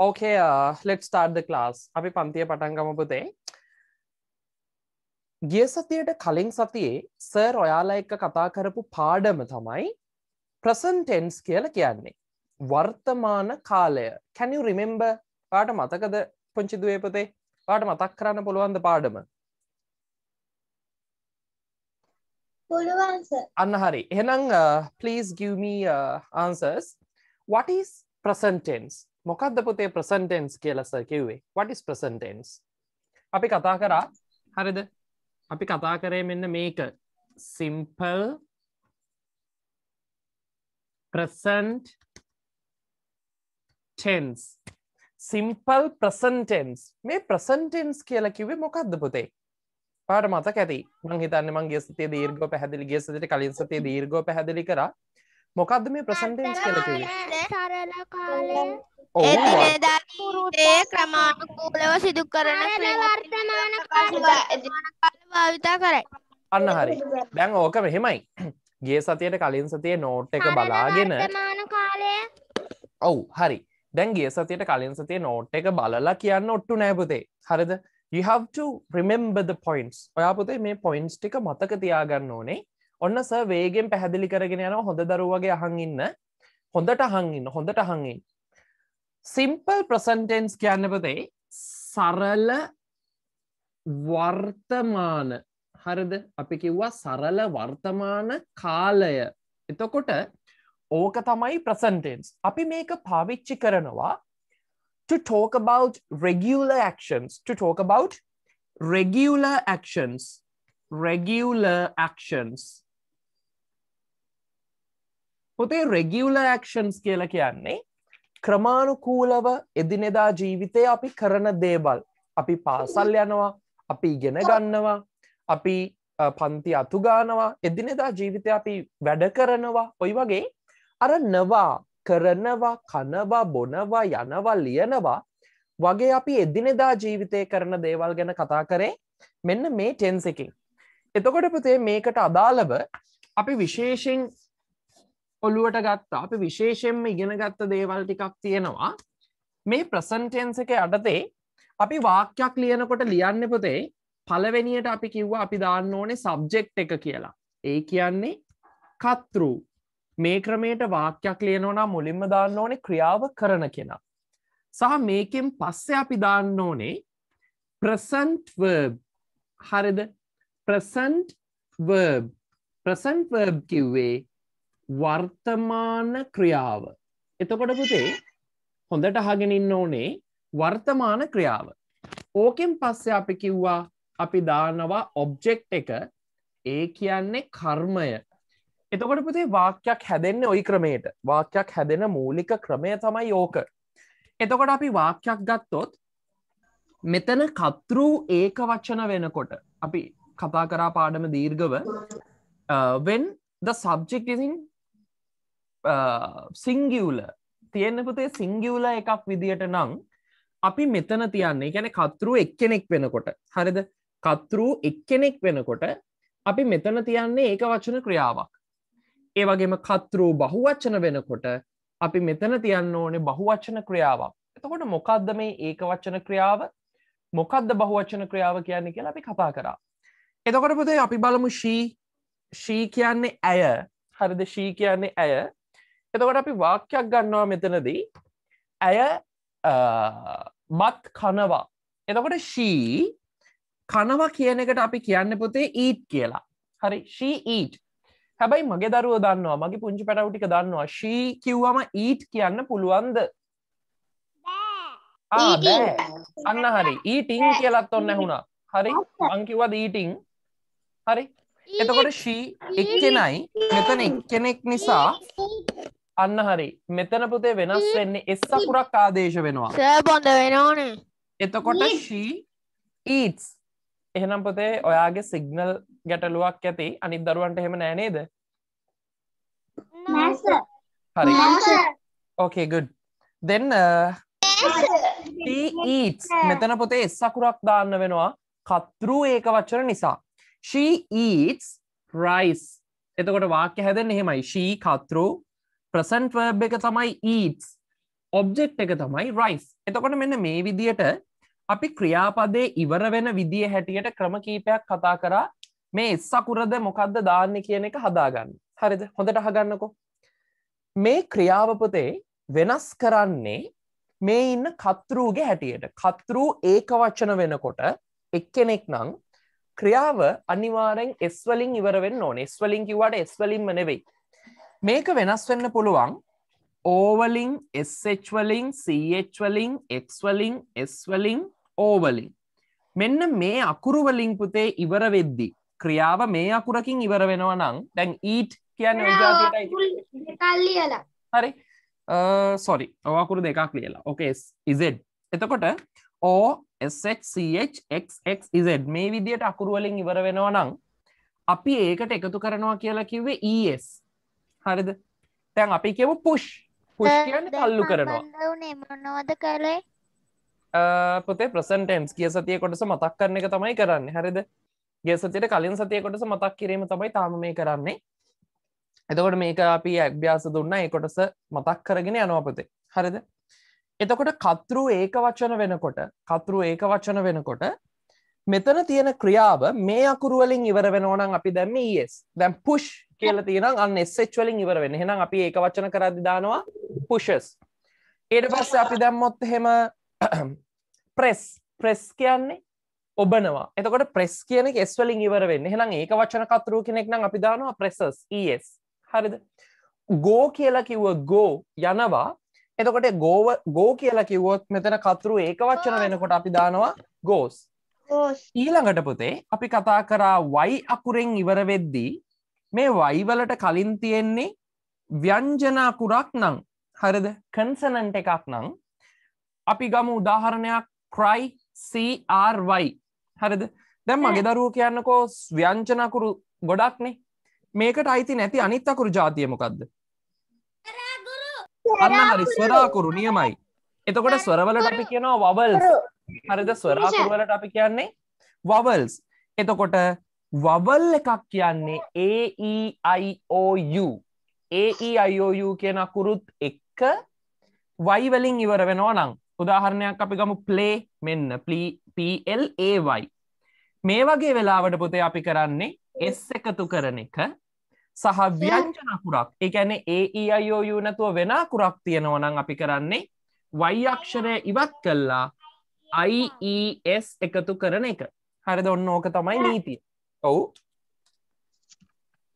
ඕකේ let ස්ටාර්ද ලාස් අපි පන්තිය පටන්ගමපුතේ ගිය සතියට කලින් සතියේ සර් ඔයාලා එක්ක කතා කරපු පාඩම තමයි ප්‍රසන්ටෙන්ස් කියල කියන්නේ වර්තමාන කාලය කැනු රිමෙම්බ පාට මතකද පුංචිදුවේපතේ පාට මතක් කරන්න පුළුවන්ද පාඩම අන්න හරි එහෙනම් uh, please give me uh, answers what is present tense මොකක්ද පොතේ ප්‍රසන්ටෙන්ස් කියලස කිව්වේ වටිස් ප්‍රසන්ටෙන්ස් අපි කතා කරා හරිද අපි කතා කරේ මෙන්න මේක simple present tense simple present tense මේ ප්‍රසන්ටෙන්ස් කියලා කිවේ මොකක්ද පොතේ පාට මතක ඇති මංහිතන්න මගේ සතේ දීර්ගෝ පැහදිලි ගේ සට කලින් සතේ දීර්ගෝ පැහදිලි කරා මොකක්ද මේ ප්‍රසන් ටෙන්ස් කියලා කියන්නේ? සරල කාලය. එදිනෙදා ජීවිතයේ ක්‍රමානුකූලව සිදු කරන වර්තමාන කාලය භාවිත කරයි. අන්න හරි. දැන් ඕක මෙහෙමයි. ගිය සතියේට කලින් සතියේ නෝට් එක බලාගෙන වර්තමාන කාලය. ඔව් හරි. දැන් ගිය සතියට කලින් සතිය නෝට් එක බලලා කියන්න ඔට්ටු නෑ පුතේ. හරිද? You have to remember the points. ඔයා පුතේ මේ points ටික මතක තියාගන්න ඕනේ. ඔන්න ස වේගෙන් පැහැදිලි කරගෙන යන හොඳ දරුවගේ අහන් ඉන්න හොඳට අහන් ඉන්න හොඳට අහන්ඉන්න සිම්පල් ප්‍රසන්ටෙන්ස් කියන්නපදේ සරල වර්තමාන හරද අපි කිව්වා සරල වර්තමාන කාලය එතකොට ඕක තමයි ප්‍රසන්ටෙන්ස් අපි මේක පාවිච්චි කරනවා to talk about regular actions to talk about regular actions regular actions පොතේ රෙගියුල ක්ෂන්ස් කියල කියන්නේ ක්‍රමාණුකූලව එදිනෙදා ජීවිතය අපි කරන දේබල් අපි පාසල් යනවා අපි ඉගෙන ගන්නවා අපි පන්ති අතුගානවා එදිනෙදා ජීවිතය අපි වැඩ කරනවා ඔයි වගේ අර නවා කරනවා කනවා බොනවා යනවා ලියනවා වගේ අපි එදිනෙදා ජීවිතය කරන දේවල් ගැන කතා කරේ මෙන්න මේ ටෙන්ස එකින් එතකොට පතේ මේකට අදාළව අපි විශේෂෙන් ඔළුවට ගත්තා අපි විශේෂයෙන්ම ඉගෙන ගත්ත දේවල් ටිකක් තියෙනවා මේ ප්‍රසන්ටෙන්න්ස එක අඩතේ අපි වාක්‍යයක් ලියනකොට ලියන්න පොතේ පලවෙනියට අපි කිව්ව අපි දාන්න ඕනේ සබ්ජෙක්් එක කියලා ඒ කියන්නේ කත්රු මේ ක්‍රමයට වාක්‍යයක් ලියනෝනා මුලින්ම දාන්න ඕනේ ක්‍රියාව කරන කෙනා සහ මේකෙන් පස්සේ අපි දාන්න ඕනේ ප්‍රසන්ට් වර්බ් හරිද ප්‍රසන්ට් වර්බ් ප්‍රසන්ට් වර්බ් කිව්වේ වර්තමාන ක්‍රියාව. එතකොට පුතේ හොඳට අහගෙනන්න ඕනේ වර්තමාන ක්‍රියාව. ඕකෙන් පස්සේ අපි කිව්වා අපි දානවා ඔබ්ජෙක්් එක ඒ කියන්නේ කර්මය. එතකොට පුතේ වාක්‍යයක් හැදෙන්න්න ඔයි ක්‍රමයට වාක්‍යයක් හැදෙන මූලික ක්‍රමය තමයි ඕෝක. එතකොට අපි වාක්‍යයක් ගත්තොත් මෙතන කතෘූ ඒක වච්චන වෙනකොට අපි කතා කරා පාඩම දීර්ගව uh, when the subject is in සිංගියවල තියෙන්න පුතේ සිංගියවල එකක් විදිහට නං අපි මෙතන තියන්නේ ගැන කතරු එක්කෙනෙක් වෙනකොට හරිද කතරු එක්කෙනෙක් වෙනකොට අපි මෙතන තියන්නේ ඒක වචන ක්‍රියාවක් ඒ වගේම කතරු බහුවච්චන වෙනකොට අපි මෙතන තියන්න ඕනේ බහුවච්චන ක්‍රියාවක් එතකොට මොකක්ද මේ ඒක වච්චන ක්‍රියාව මොකක්ද බහුවච්චන ක්‍රියාව කියන්නේ කියලා අපි කතා කරා එතකොට පුතේ අපි බලමු ශී ශී කියන්නේ ඇය හරිද ශී කියන්නේ ඇය එතකොට අපි වාක්‍යයක් ගන්නවා මෙතනදී ඇය මත් කනවා එතකොට ශී කනවා කියන එකට අපි කියන්න පොතේ ඊට් කියලා හරි ශී ඊට් හැබයි මගේ දරුව දන්නවා මගේ පුංචි පැටවුටික දන්නවා ශී කිව්වම ඊට් කියන්න පුළුවන්ද අන්න හරි ඊටිං කියලත් ඔන්න ඇහුණා හරි අංකිවද ඊටිං හරි එතකොට ශී එක්කෙනයි මෙතන එක්කෙනෙක් නිසා අන්න හරි මෙතන පුතේ වෙනස් වෙන්නේ එස් අකුරක් ආදේශ වෙනවා සබොඳ වෙනෝනේ එතකොට ශී ඊටස් එහෙනම් පොතේ ඔයාගේ සිග්නල් ගැටලුවක් ඇති අනිත් දරුවන්ට එහෙම නෑනේද හරි ඕකේ ගුඩ් දෙන්න ඊටස් මෙතන පොතේ එස් අකුරක් දාන්න වෙනවා කතෘ ඒක වච්චර නිසා ශී ඊටස් රයිස් එතකොට වාක්‍ය හැදෙන් එහෙමයි ශී කතෘ ප්‍රසන්ට් වර්බ් එක තමයි ඊටස් ඔබ්ජෙක්් එක තමයි රයිස් එතකොට මෙන්න මේ විදියට අපි ක්‍රියාපදේ ඉවර වෙන විදිිය හැටියට ක්‍රම කීපයක් කතා කරා මේ එස්සකුරද මොකක්ද දාන්න කියන එක හදාගන්න හරිද හොඳට හගන්නකෝ මේ ක්‍රියාවපතේ වෙනස් කරන්නේ මේ ඉන්න කත්තරූගේ හැටියට කත්තරූ ඒක වච්චන වෙනකොට එක්කෙනෙක් නං ක්‍රියාව අනිවාරෙන් එස්වලින් ඉවරෙන් ඕන ස්වලින් කිවට ස්වලින්ම නෙවෙයි මේක වෙනස් වෙන්න පුළුවන් ඕවලින් එස්වලින් සවලින් එක්වලින් එස්වලින් ඕවලින් මෙන්න මේ අකුරුවලින් පුතේ ඉවර වෙද්දි ක්‍රියාව මේ අකුරකින් ඉවර වෙනවා නම් දැන් ඊට් කියන්න හරි සොරි ඔවකුරු දෙකක් ලියලා ඕකේ ඉසෙ එතකොට ඕSHCHXXZ මේ විදියට අකුරුවලින් ඉවර වෙනවා නම් අපි ඒකට එකතු කරනවා කියලා කිව්වේ ES හරිද තැන් අපි කියමු පුෂ් පුෂ් කියන්නේ තල්ලු කරනවා මොනවද කරේ පොතේ ප්‍රසන්ටම්ස් කිය සතිය කොටස මතක් කරන එක තමයි කරන්න හරිද ගේ සතියට කලින් සතිය කොටස මතක් කිරීම තමයි තාම මේ කරන්නේ එතකොට මේක අපි අභ්‍යාස දුන්න ඒ කොටස මතක් කරගෙන යනවපතේ හරිද එතකොට කතරු ඒක වචන වෙනකොට කතරු ඒක වචන වෙනකොට මෙතන තියෙන ක්‍රියාව මේ අකුරුවලින් ඉවර වෙනෝනම් අපි දැම්ම ඒස් දැම් පුෂ් කියල තියෙන අන්න එස්සෙච්වලින් ඉවර වෙන හෙනම් අපි ඒක වචන කරදි දානවා පුෂස් ඒට පස්ස අපි දැම්මොත් හෙම ප්‍රෙස් ප්‍රෙස් කියන්නේ ඔබනවා එතකොට ප්‍රෙස් කියන එස්වලින් ඉවර වෙන්න හෙනම් ඒක වචන කතුරු කෙනෙක් නම් අපි දානවා ප්‍රෙසස් ඒස් e හරිද ගෝ කියලා කිව්ව ගෝ යනවා එතකොට ගෝව ගෝ කියලා කිව්වොත් මෙතන කතුරු ඒක වච්චන වෙනකොට අපි දානවා ගෝස් ඊළඟට පුතේ අපි කතා කරා වයි අකුරෙන් ඉවර වෙද්දී මේ වයිවලට කලින් තියෙන්නේ ව්‍යංජනාකුරක් නං හරිද කන්සනන්ට එකක් නං අපි ගම උදාහරණයක් ක්‍රයි CRY හරිද දැම් මගේ දරුව කියන්නකෝ ස්ව්‍යංචනකුරු ගොඩක්නේ මේකට අයිති නැති අනිත්තකුරු ජාතියමකක්ද අන්න හරි ස්වරාකුරු නියමයි එතකොට ස්වරවලට අපි කියනවා වවල් හරිද ස්වරාකුරුවලට අපි කියන්නේ වවල්ස් එතකොට වවල් එකක් කියන්නේ AEIOU AEIOU කියන අකුරුත් එක්ක වයිවලින් ඉවර වෙනවා නම් උදාහරණයක් අපි ගමු ප්ලේ මෙන්න PLAY මේ වගේ වෙලාවට පොතේ අපි කරන්නේ S එකතු කරන එක සහ ව්‍යංජන අකුරක් ඒ කියන්නේ AEIOU නැතුව වෙන අකුරක් තියෙනවා නම් අපි කරන්නේ y අක්ෂරය ඉවත් කළා IES එකතු කරන එක හරිද ඔන්න ඕක තමයි නීතිය ඔව්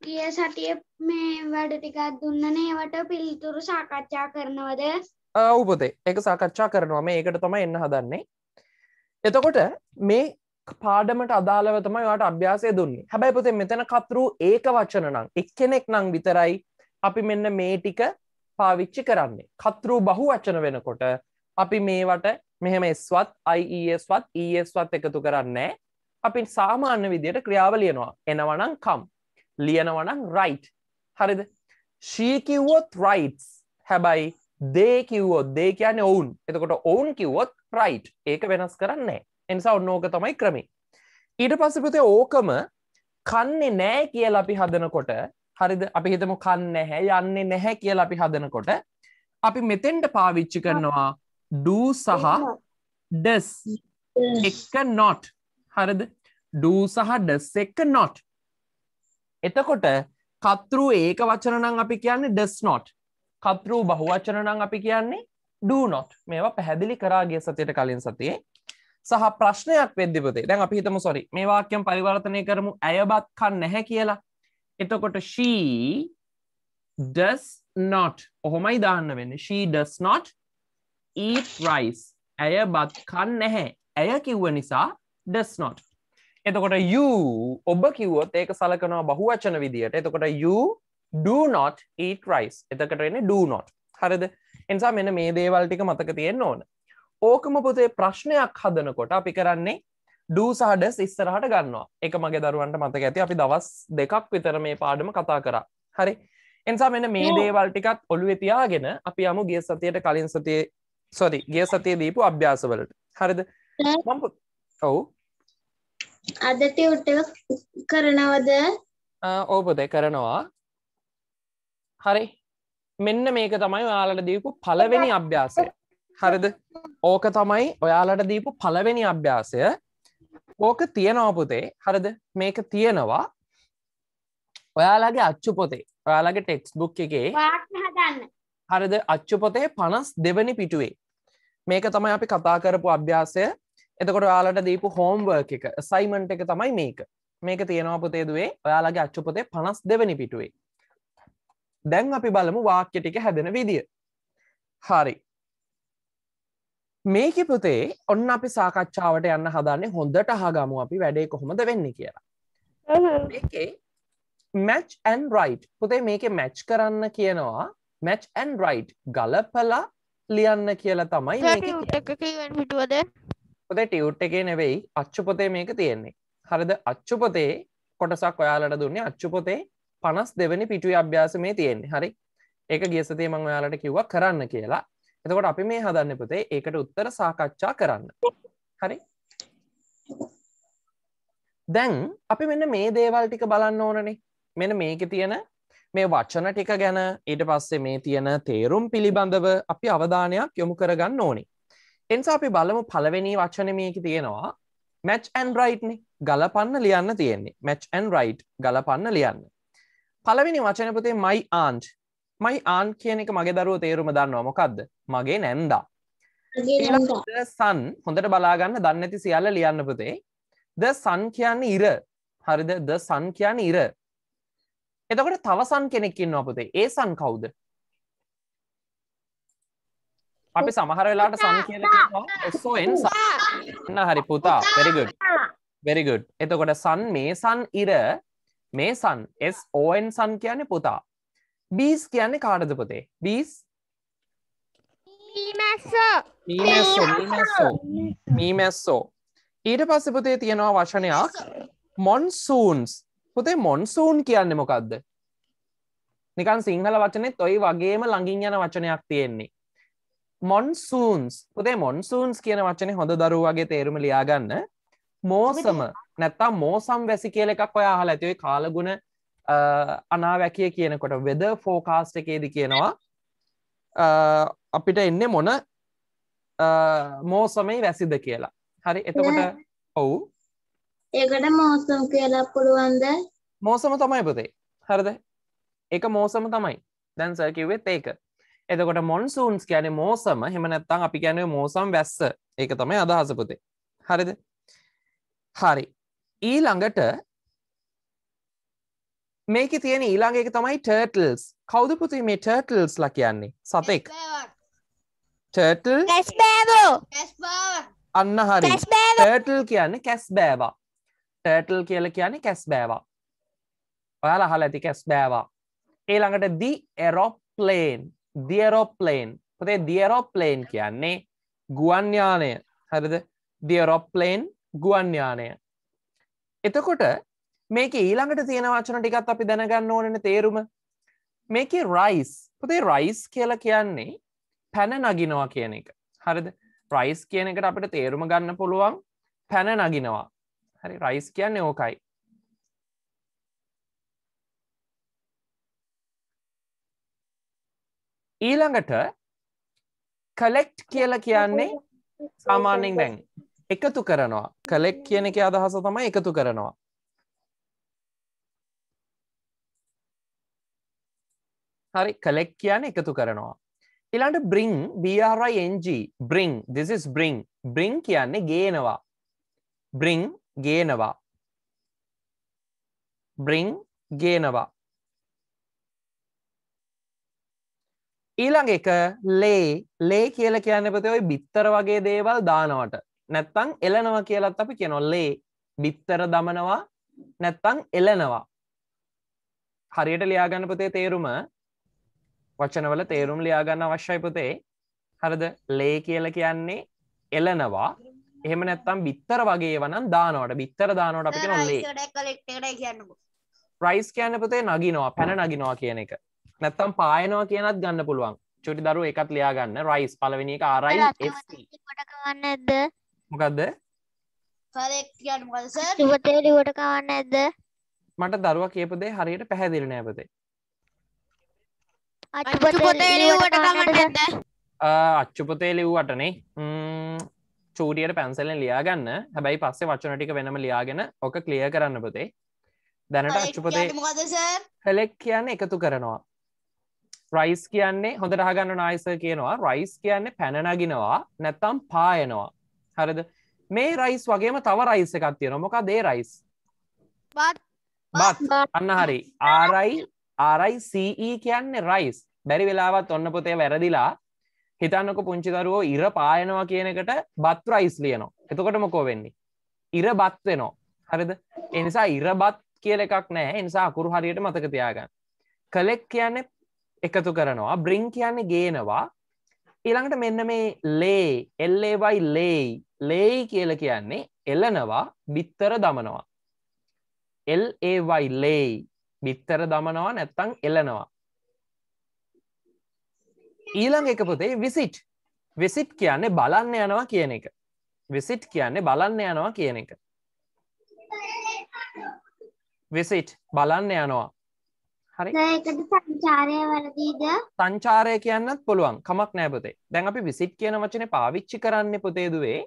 ගිය සතිය මේ වැඩ ටිකක් දුන්නනේ ඒවට පිළිතුරු සාකච්ඡා කරනවද ආ උපතේ ඒක සාකච්ඡා කරනවා මේ ඒකට තමයි එන්න හදන්නේ එතකොට මේ පාඩමට අදාළව තමයි ඔයාට අභ්‍යාසය දුන්නේ. හැබැයි පුතේ මෙතන කතරු ඒක වචන නම් එක්කෙනෙක් නම් විතරයි අපි මෙන්න මේ ටික පාවිච්චි කරන්නේ. කතරු බහු වචන වෙනකොට අපි මේවට මෙහෙම ස්වත් IESවත් ESවත් e එකතු කරන්නේ. අපින් සාමාන්‍ය විදියට ක්‍රියාව ලියනවා එනවනම් කම් ලියනවනම් රයිට් හරිද ශීකිව්වොත් රයිටස් හැබයි දේ කිව්වොත් දේ කියන ඔවුන් එතකොට ඔවුන් කිව්වොත් රයිට් ඒක වෙනස් කරන්නේ එනිසා ඔන්නෝක තමයි ක්‍රමි ඊට පස්සපතේ ඕකම කන්නේ නෑ කියලා අපි හදනකොට හරිද අපි හිතම කන්න හැ යන්නේ නැහැ කියලා අපි හදනකොට අපි මෙතෙන්ට පාවිච්චි කරනවා ඩූ සහ ඩස් එක නොට් හරද ඩූ සහ ඩස්සෙක්ක නොට් එතකොට කතෘ ඒක වචනනම් අපි කියන්නේ ඩස් නොට් කතෘූ බහුවචනනම් අපි කියන්නේ ඩූ නොට් මේවා පැහැදිලි කරාගේ සතියට කලින් සතියේ සහ ප්‍රශ්නයක් වෙද්දිපතේ දැන් අපි හිතම සොරි මේ වාක්‍යම් පරිවර්තනය කරමු ඇයබත් කන්න නැහැ කියලා එතකොට ශී ඩස් නොට් ඔහොමයි දාන්න වෙන්න she does not eat rice ඇය බත් කන්න නැහැ ඇය කිව්ව නිසා ඩස් නොට් එතකොට you ඔබ කිව්වොත් ඒක සලකනවා බහුවචන විදියට එතකොට you do not eat rice එතකට එන්නේ do not හරිද එනිසා මෙන්න මේ දේවල් ටික මතක තියෙන්න ඕන ඕකම පුතේ ප්‍රශ්නයක් හදනකොට අපි කරන්නේ do සහ does ඉස්සරහට ගන්නවා ඒක මගේ දරුවන්ට මතක ඇති අපි දවස් දෙකක් විතර මේ පාඩම කතා කරා හරි එනිසා මෙන්න මේ දේවල් ටිකත් ඔළුවේ තියාගෙන අපි යමු ගිය සතියට කලින් සතියේ සොරි ගිය සතියේ දීපු අභ්‍යාසවලට හරිද මම ඔව් අදට උට කරනවද ඕපොතේ කරනවා හරි මෙන්න මේක තමයි ඔයාලට දීපු පළවෙනි අභ්‍යාසය හරිද ඕක තමයි ඔයාලට දීපු පළවෙනි අභ්‍යාසය ඕක තියෙනවපුතේ හරිද මේක තියෙනවා ඔයාලගේ අච්චු පොතේ ඔයාලගේ ටෙක්ස් බුක් එකේ හරිද අච්චු පොතේ පනස් දෙවනි පිටුවේ මේක තමයි අපි කතා කරපු අභ්‍යාසය එතකොට යාලට දීපු හෝම්වර්ක එක සයිමන්ට් එක තමයි මේක මේක තියෙනවපතේදුවේ ඔයාලගේ අච්චුපතේ පනස් දෙවැනි පිටුවේ දැන් අපි බලමු වාක්‍ය ටික හැදෙන විදිය හරි මේක පුතේ ඔන්න අපි සාකච්ඡාවට යන්න හදන්නේ හොඳට හගමු අපි වැඩේ කොහොමද වෙන්න කියලා එකේ මැච් ඇන් රයිට් පුතේ මේක මැච් කරන්න කියනවා මැච් ඇන් රයිට් ගලපලා ලියන්න කියලා තමයි පිටුවද පොතේ ටියුට් එකේ නෙවෙයි අච්චුපොතේ මේක තියෙන්නේ හරිද අච්චුපොතේ කොටසක් ඔයාලට දුන්නේ අච්චුපොතේ පනස් දෙවැනි පිටුයි අභ්‍යාස මේ තියෙන්නේ හරි ඒක ගියසතේ මං ඔයාලට කිව්ව කරන්න කියලා එතකොට අපි මේ හදන්න පොතේ ඒකට උත්තර සාකච්ඡා කරන්න හරි දැන් අපි මෙන්න මේ දේවල් ටික බලන්න ඕනනේ මෙන මේක තියෙන මේ වචන ටික ගැන ඊට පස්සේ මේ තියෙන තේරුම් පිළිබඳව අපි අවධානයක් යොමු කරගන්න ඕනේ එන්ස අපි බලමු පළවෙනි වචන මේක තියෙනවා මැච් ඇන් රයිට්න ගලපන්න ලියන්න තියෙන්නේ මැච් ඇන් රයිට් ගලපන්න ලියන්න පළවෙනි වචනපතේ මයි ආන්ට් මයි ආන් කියන එක මගේ දරුව තේරුම දන්නවා මොකක්ද මගේ නැන්දා සන් හොඳට බලාගන්න දන්න ඇති සියල්ල ලියන්න පුතේ ද සන් කියන්න ඉර හරිද ද සන් කියන්න ඉර එතකොට තවසන් කෙනෙක්කින්න අපතේ ඒ සන් කවුද අපි සමහර වෙලාට සන් කියලා එස්සෝෙන් න්න හරි පුතා වෙරිගුඩ් වෙරිගුඩ් එතකොට සන් මේ සන් ඉර මේ සන් ස්ෝන් සන් කියන්නේ පුතා බීස් කියන්නේ කාටද පොතේ බීස් මීමැස්සෝ ඊට පස්සෙ පොතේ තියෙනවා වශනයක් මොන්සූන්ස් පොතේ මොන්සූන් කියන්නේ මොකක්ද නිකන් සිංහල වචනෙත් ඔයි වගේම ළඟින් යන වචනයක් තියෙන්නේ මොන්සූන්ස් පුදේ මොන්සූන්ස් කියන වචනේ හොඳ දරුවගේ තේරුම ලියාගන්න මෝසම නැත්තා මෝසම් වැසි කියල එකක් ඔයා හල ඇතිවයි කාලගුණ අනාවැකිය කියනකොට වෙද ෆෝකාස්ට එකේද කියනවා අපිට එන්නේ මොන මෝසමයි වැසිද කියලා හරි එතකොට ඔවු ඒකට මෝසම් කියලා පුළුවන්ද මෝසම තමයි පුතේ හරද එක මෝසම තමයි දැන්සරකිවෙත් ඒක එතකොට මොන්සූන්ස් ගැන මෝසම හෙමනැත්තං අපි ගැන මෝසම් වැස්ස එක තමයි අදහසපුතේ හරිද හරි ඊළඟට මේක තියෙන ඊළඟ එක තමයි ටර්ටල්ස් කවුද පුති මේ ටර්ටල්ස් ලා කියන්නේ සතෙක් ටර්ටල් අන්න හරි ටර්ටල් කියන්නේ කැස් බෑවා ටර්ටල් කියල කියන්නේ කැස් බෑවා ඔයාල හල ඇති කැස් බෑවා ඒළඟට දි එරෝප්ලේන් දියරෝප්ලේන් පොතේ දියරෝප්ලේන් කියන්නේ ගුවන්්‍යානය හරිද දියරොප්ලේන් ගුවන්්‍යානය එතකොට මේක ඊළඟට තියෙන වචන ටිකත් අපි දැනගන්න ඕනන තේරුම මේක රයිස් පොතේ රයිස් කියලා කියන්නේ පැන නගිනවා කියන එක හරිද රයිස් කියන එකට අපිට තේරුම ගන්න පුළුවන් පැන නගිනවා හරි රයිස් කියන්නේ ඕකයි ඊළඟට කලෙක්ට් කියලා කියන්නේ සාමාන්‍යෙන් දැන් එකතු කරනවා කලෙක් කියන එක අදහස තමයි එකතු කරනවා හරි කලෙක් කියන එකතු කරනවා ඊළඟට bring BRING bring this is bring bring කියන්නේ ගේනවා බ්‍රිං ගේනවා බ්‍රිං ගේනවා ඊළඟ එක ලේ ලේ කියල කියන්න පතේ ඔයි බිත්තර වගේ දේවල් දානවට නැත්තං එලනවා කියලත් අපි කියනො ලේ බිත්තර දමනවා නැත්තං එලනවා හරියට ලියාගන්න පතේ තේරුම වචනවල තේරුම් ලියාගන්න අවශ්‍යයිපතේ හරද ලේ කියල කියන්නේ එලනවා එහෙම නැත්තම් බිත්තර වගේ වනම් දානවට බිත්තර දානවට අපි නොලේ රයිස් කියන්න පතේ නගිනවා පැන නගිනවා කියන එක නැත්තම් පායනවා කියනත් ගන්න පුළුවන් චුටි දරු එකත් ලයා ගන්න රයිස් පලවෙනි එක ආරයි කවන්න ඇද මොකක්ද ලිවට කවන්න ඇද මට දරුව කියපදේ හරියට පැහැදිලි නෑපතේ අච්චුපතේ ලිව්වටනේ චූඩියට පැන්සලෙන් ලියාගන්න හැබැයි පස්සේ වචන ටික වෙනම ලියාගෙන ඕක ක්ලිය කරන්න පොතේ දැනට අච්චුපතේ කලෙක් කියන්න එකතු කරනවා රයිස් කියන්නේ හොඳට අහගන්න නායිස කියනවා රයිස් කියන්නේ පැනනගිනවා නැත්තම් පායනවා හරිද මේ රයිස් වගේම තව රයිස් එකක් තියෙනවා මොකක්ද ඒ රයිස් බත් අන්න හරි ආරයි ආරයි සීඊ කියන්නේ රයිස් බැරි වෙලාවත් ඔන්න පොතේ වැරදිලා හිතන්නක පුංචි දරුවෝ ඉර පායනවා කියන එකට බත් රයිස් ලියනවා එතකොට මොකෝ වෙන්නේ ඉර බත් වෙනවා හරිද එනිසා ඉර බත් කියල එකක් නෑ එනිසා අකුරු හරියට මතක තියාගන්න කලෙක් කියන්නේ එකතු කරනවා බ්‍රිං කියන්න ගේනවා ඊළඟට මෙන්න මේ ලේ එල්ලේවයි ලේයි ලේයි කියල කියන්නේ එලනවා බිත්තර දමනවා එල්ඒවයි ලේයි බිත්තර දමනවා නැත්තං එලනවා ඊළඟ එක පොතේ විසිට් විසිට් කියන්නේ බලන්න යනවා කියන එක විසිට් කියන්නේ බලන්න යනවා කියන එක විසිට් බලන්න යනවා හරි ඒකට සංචාරය වැරදිද සංචාරය කියන්නත් පුළුවන් කමක් නෑ පුතේ. දැන් අපි විසිට් කියන වචනේ පාවිච්චි කරන්නේ පුතේ දුවේ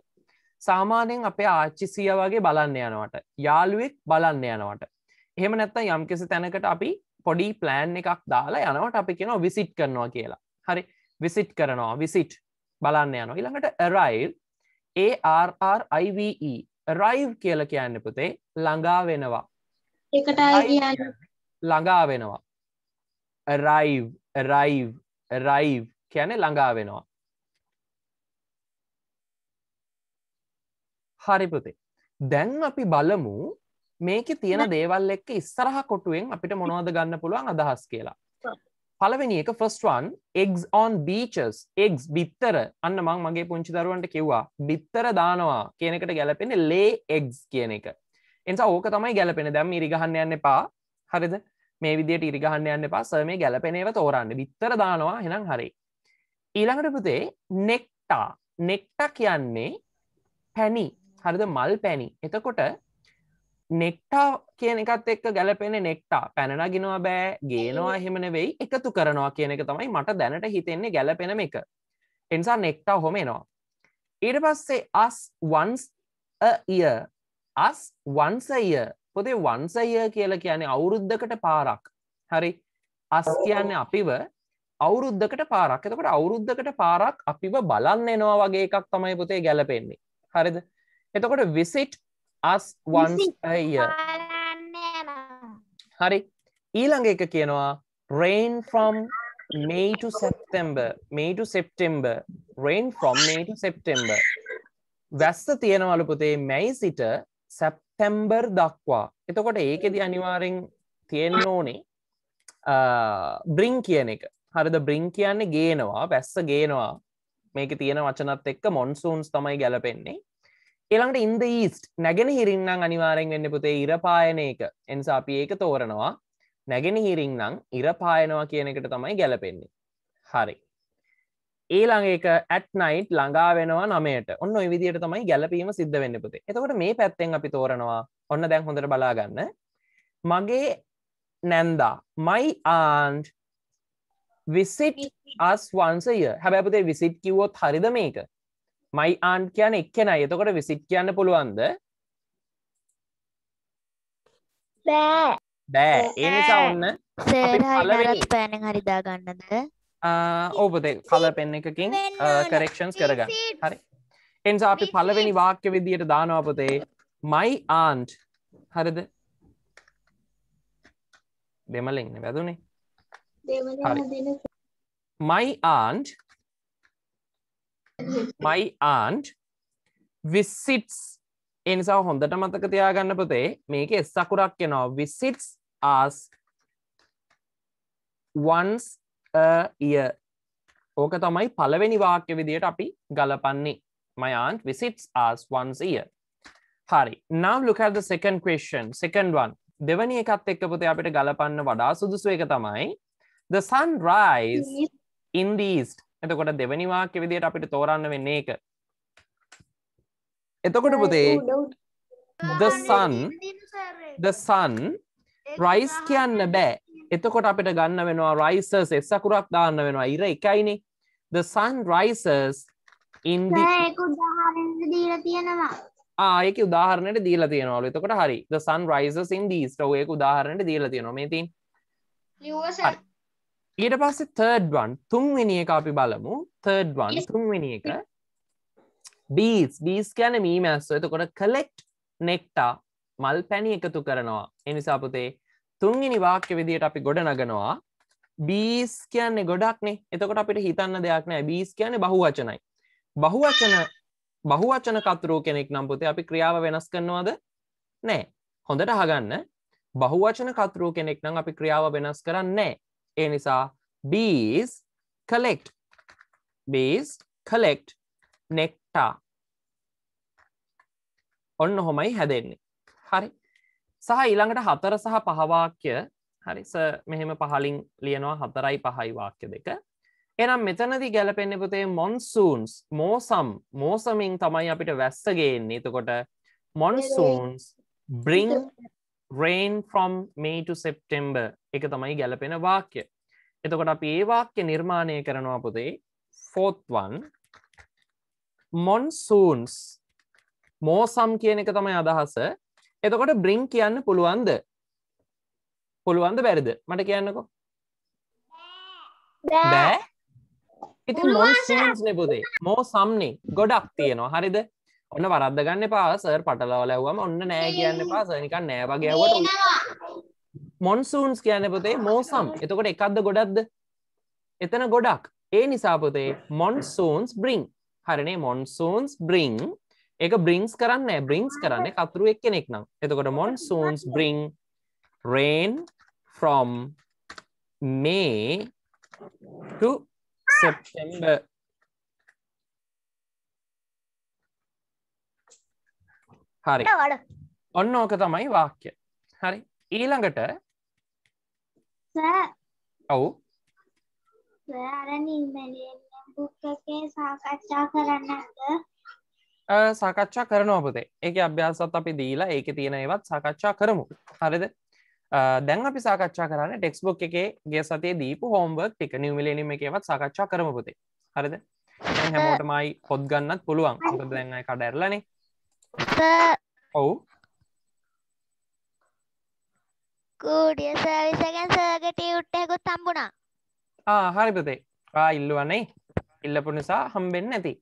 සාමාන්‍යයෙන් අපේ ආච්චි සීයා වගේ බලන්න යනවට. යාළුවෙක් බලන්න යනවට. එහෙම නැත්නම් යම්කිසි තැනකට අපි පොඩි ප්ලෑන් එකක් දාලා යනවට අපි කියනවා විසිට් කරනවා කියලා. හරි විසිට් කරනවා විසිට් බලන්න යනවා. ඊළඟට arrive A R R I V E arrive කියලා කියන්නේ පුතේ ළඟා වෙනවා. ඒකට අය කියන්නේ ළඟා වෙනවා රයිව් රයිව් රයිව් කියන ළඟා වෙනවා හරිපතේ දැන් අපි බලමු මේක තියෙන දේවල් එක්ක ඉස්සරහ කොටුවෙන් අපිට මොනවද ගන්න පුළුවන් අදහස් කියලා පලවෙනි එක first one eggs on beaches eggs බිත්තර අන්න මං මගේ පුංචි දරුවන්ට කිව්වා බිත්තර දානවා කියනකට ගැලපෙන ලේ එක්ස් කියන එක එනිසා ඕක තමයි ගැලපෙන දැම් ඉරිගහන්න යන්න එපා හරිද මේ විදියට ඉරිගහන්න යන්න පස්ස මේ ගැලපෙනව තෝරන්න බිත්තර දානවා හෙනම් හරි ඊළඟට පුතේ නෙක්ටා නෙක්ට කියන්නේ පැණි හරිද මල් පැණි එතකොට නෙක්ටා කියන එකත් එක්ක ගැලපෙන නෙක්ටා පැනනගෙනවා බෑ ගේනවා එහෙමන වෙයි එකතු කරනවා කියන එක තමයි මට දැනට හිතෙන්නේ ගැලපෙන එක එනිසා නෙක්ටා හොමෙනවා ඊට පස්සේ අස් වන්ස් අය අස් වන්සය පොතේ වන්සය කියලා කියන්නේ අවුරුද්ධකට පාරක් හරි අස් කියන්න අපිව අවුරුද්ධකට පාරක් එතකට අවුරුද්ධකට පාරක් අපිව බලන්න එනවා වගේ එකක් තමයි පොතේ ගැලපෙන්නේ හරිද එතකොට විසිට් අස් වන්ය හරි ඊළඟ එක කියනවා rain from May to September, May to September, rain from May to September. වැස්ස තියෙනවලු පුතේ මැයි සිට සැප්තැම්බර් දක්වා එතකොට ඒකෙද අනිවාරෙන් තියෙන්න ඕනේ බ්‍රිං කියන එක හරිද බ්‍රිං කියන්නේ ගේනවා වැස්ස ගේනවා මේක තියෙන වචනත් එක්ක මොන්සූන්ස් තමයි ගැලපෙන්නේ එළඟට ඉන්ද ඊස්ට් නැගෙන හිරින්නම් අනිවාරෙන් වෙන්න පුතේ ඉරපායන එක එනිසා අපි ඒක තෝරනවා නැගෙන හිරින්නම් ඉරපායනවා කියන එකට තමයි ගැලපෙන්නේ හරි ඒළඟ එක ඇට්නයිට් ළඟා වෙනවා නමයට ඔන්න විදියට තමයි ගැලපීම සිද්ධ වෙන්න පුතේ එතකොට මේ පැත්තෙන් අපි තෝරනවා ඔන්න දැන් හොඳට බලාගන්න මගේ නැන්දා මයි ආන්් විසිට අස් වන්සය හැබැපතේ විසිට් කිව්වොත් හරිද මේක මයි ආන්් කියන එක්කෙන එතකොට විසිට් කියන්න පුළුවන්ද බෑ බෑ ඒනිසා ඔන්න පැන හරිදා ගන්නද ඕපදේ කල පෙන්න එකකින් කරෙක්ෂන්ස් කරග හරි එන්සා අපි පලවෙනි වාක්‍ය විදියට දානවාපතේ මයි ආන්ට් හරිද දෙමලෙන්න වැදුනේ මයි ආන්ට් මයි ආන්ට් විසිටස් එනිසා හොඳට මතක තියාගන්න පතේ මේක එස්සකුරක් යනවා විසිටස් ආස් once ඉය ඕක තමයි පළවෙනි වාක්‍ය විදියට අපි ගලපන්නේ my aunt visits us once a year හරි now look at the second question second one දෙවැනි එකත් එක්ක පුතේ අපිට ගලපන්න වඩා සුදුසු එක තමයි the sun rise in the east එතකොට දෙවැනි වාක්‍ය විදියට අපිට තෝරන්න වෙන්නේ ඒක එතකොට පුතේ the sun the sun rise කියන්න බෑ එතකොට අපිට ගන්න වෙනවා රයිසර්ස් එස්සකුරක් දාන්න වෙනවා ඉර එකයිනේ the sun rises in the දීලා තියෙනවා ආ ඒක උදාහරණයට දීලා තියෙනවලු එතකොට හරි the sun rises in the east ඔව් ඒක උදාහරණයට දීලා තියෙනවා මේ තියෙන ඊට පස්සේ third one තුන්වෙනි එක අපි බලමු third one තුන්වෙනි එක bees bees කියන්නේ මී මැස්සෝ එතකොට collect nectar මල් පැණි එකතු කරනවා එනිසා පුතේ තුන්ගිනි වාක්‍ය විදියට අපි ගොඩ නගනවා බීස් කියන්නේ ගොඩක්නේ එතකොට අපිට හිතන්න දෙයක් නෑ බීස් කියන්නේ බහුවචනයි බහුවචන බහුවචන කතුරෝ කෙනෙක් නම් පුතේ අපි ක්‍රියාව වෙනස් කරනවද නෑ හොඳට අහගන්න බහුවචන කතුරෝ කෙනෙක් නම් අපි ක්‍රියාව වෙනස් කරන්නේ ඒ නිසා bees collect bees collect nectar ඔන්න හොමයි හැදෙන්නේ හරි සහ ඊළඟට හතර සහ පහවාක්‍ය හරිස මෙහෙම පහලින් ලියනවා හතරයි පහයි වාක්‍ය දෙක එනම් මෙතනති ගැලපෙන්න්න පුතේ මොන්සූන්ස් මෝසම් මෝසමින් තමයි අපිට වැස්සගේන්නේ එතකොට මොන්සූන්ස් බ්‍රිං රේන් ෆ්‍රම් මේට සෙප්ටෙම්බර් එක තමයි ගැලපෙන වාක්‍ය එතකොට අපි ඒ වාක්‍ය නිර්මාණය කරනවා පුතේ ෆෝත්වන් මොන්සූන්ස් මෝසම් කියන එක තමයි අදහස එතකොට බ්‍රිං කියන්න පුළුවන්ද පුළුවන්ද බැරිද මට කියන්නකෝ බෑ ඉති මොන්ස් නෙපුදේ මෝ සම්නේ ගොඩක් තියෙනවා හරිද ඔන්න වරද්ද ගන්න පාසර් පටලවල ඇවම ඔන්න නෑ කියන්න පාසනික නෑවගේවට මොන්සූන්ස් කියන්න පොතේ මෝසම් එතකොට එකක්ද ගොඩක්ද එතන ගොඩක් ඒ නිසාපොතේ මොන්සූන්ස් බ්‍රිං හරිනේ මොන්සූන්ස් බ්‍රිං ඒක බ්‍රිංස් කරන්න බ්‍රිංස් කරන්න කතුරු එක් කෙනෙක් නම් එතකොට monsoons bring rain from May to September හරි ඔන්න ඕක තමයි වාක්‍ය හරි ඊළඟට ඔවු අරනින් මැලෙන් බුක්කේ සාකච්ඡා කරන්නද සාකච්ඡා කරනවා පොතේ ඒක අභ්‍යාසත් අපි දීලා ඒක තියෙන ඒවත් සාකච්ඡා කරමු හරිද දැන් අපි සාකච්ඡා කරන්න ටෙක්ස්බොක් එකේ ගේ සතේ දීපු හෝම්වර්ක් ටික නිවමිලනිම එකවත් සාකච්ඡා කරම පොතේ හරිද හැමෝටමයි පොත් ගන්නත් පුළුවන් මොකද දැන් අය කඩ ඇරලානේ ඔව් කූඩිය සර්විසගෙන් සර්ගට යුට්ටයකුත් තම්බුණා ආ හරිපතේ ආ ඉල්ලුවනේ ඉල්ලපු නිසා හම්බෙන්න ඇති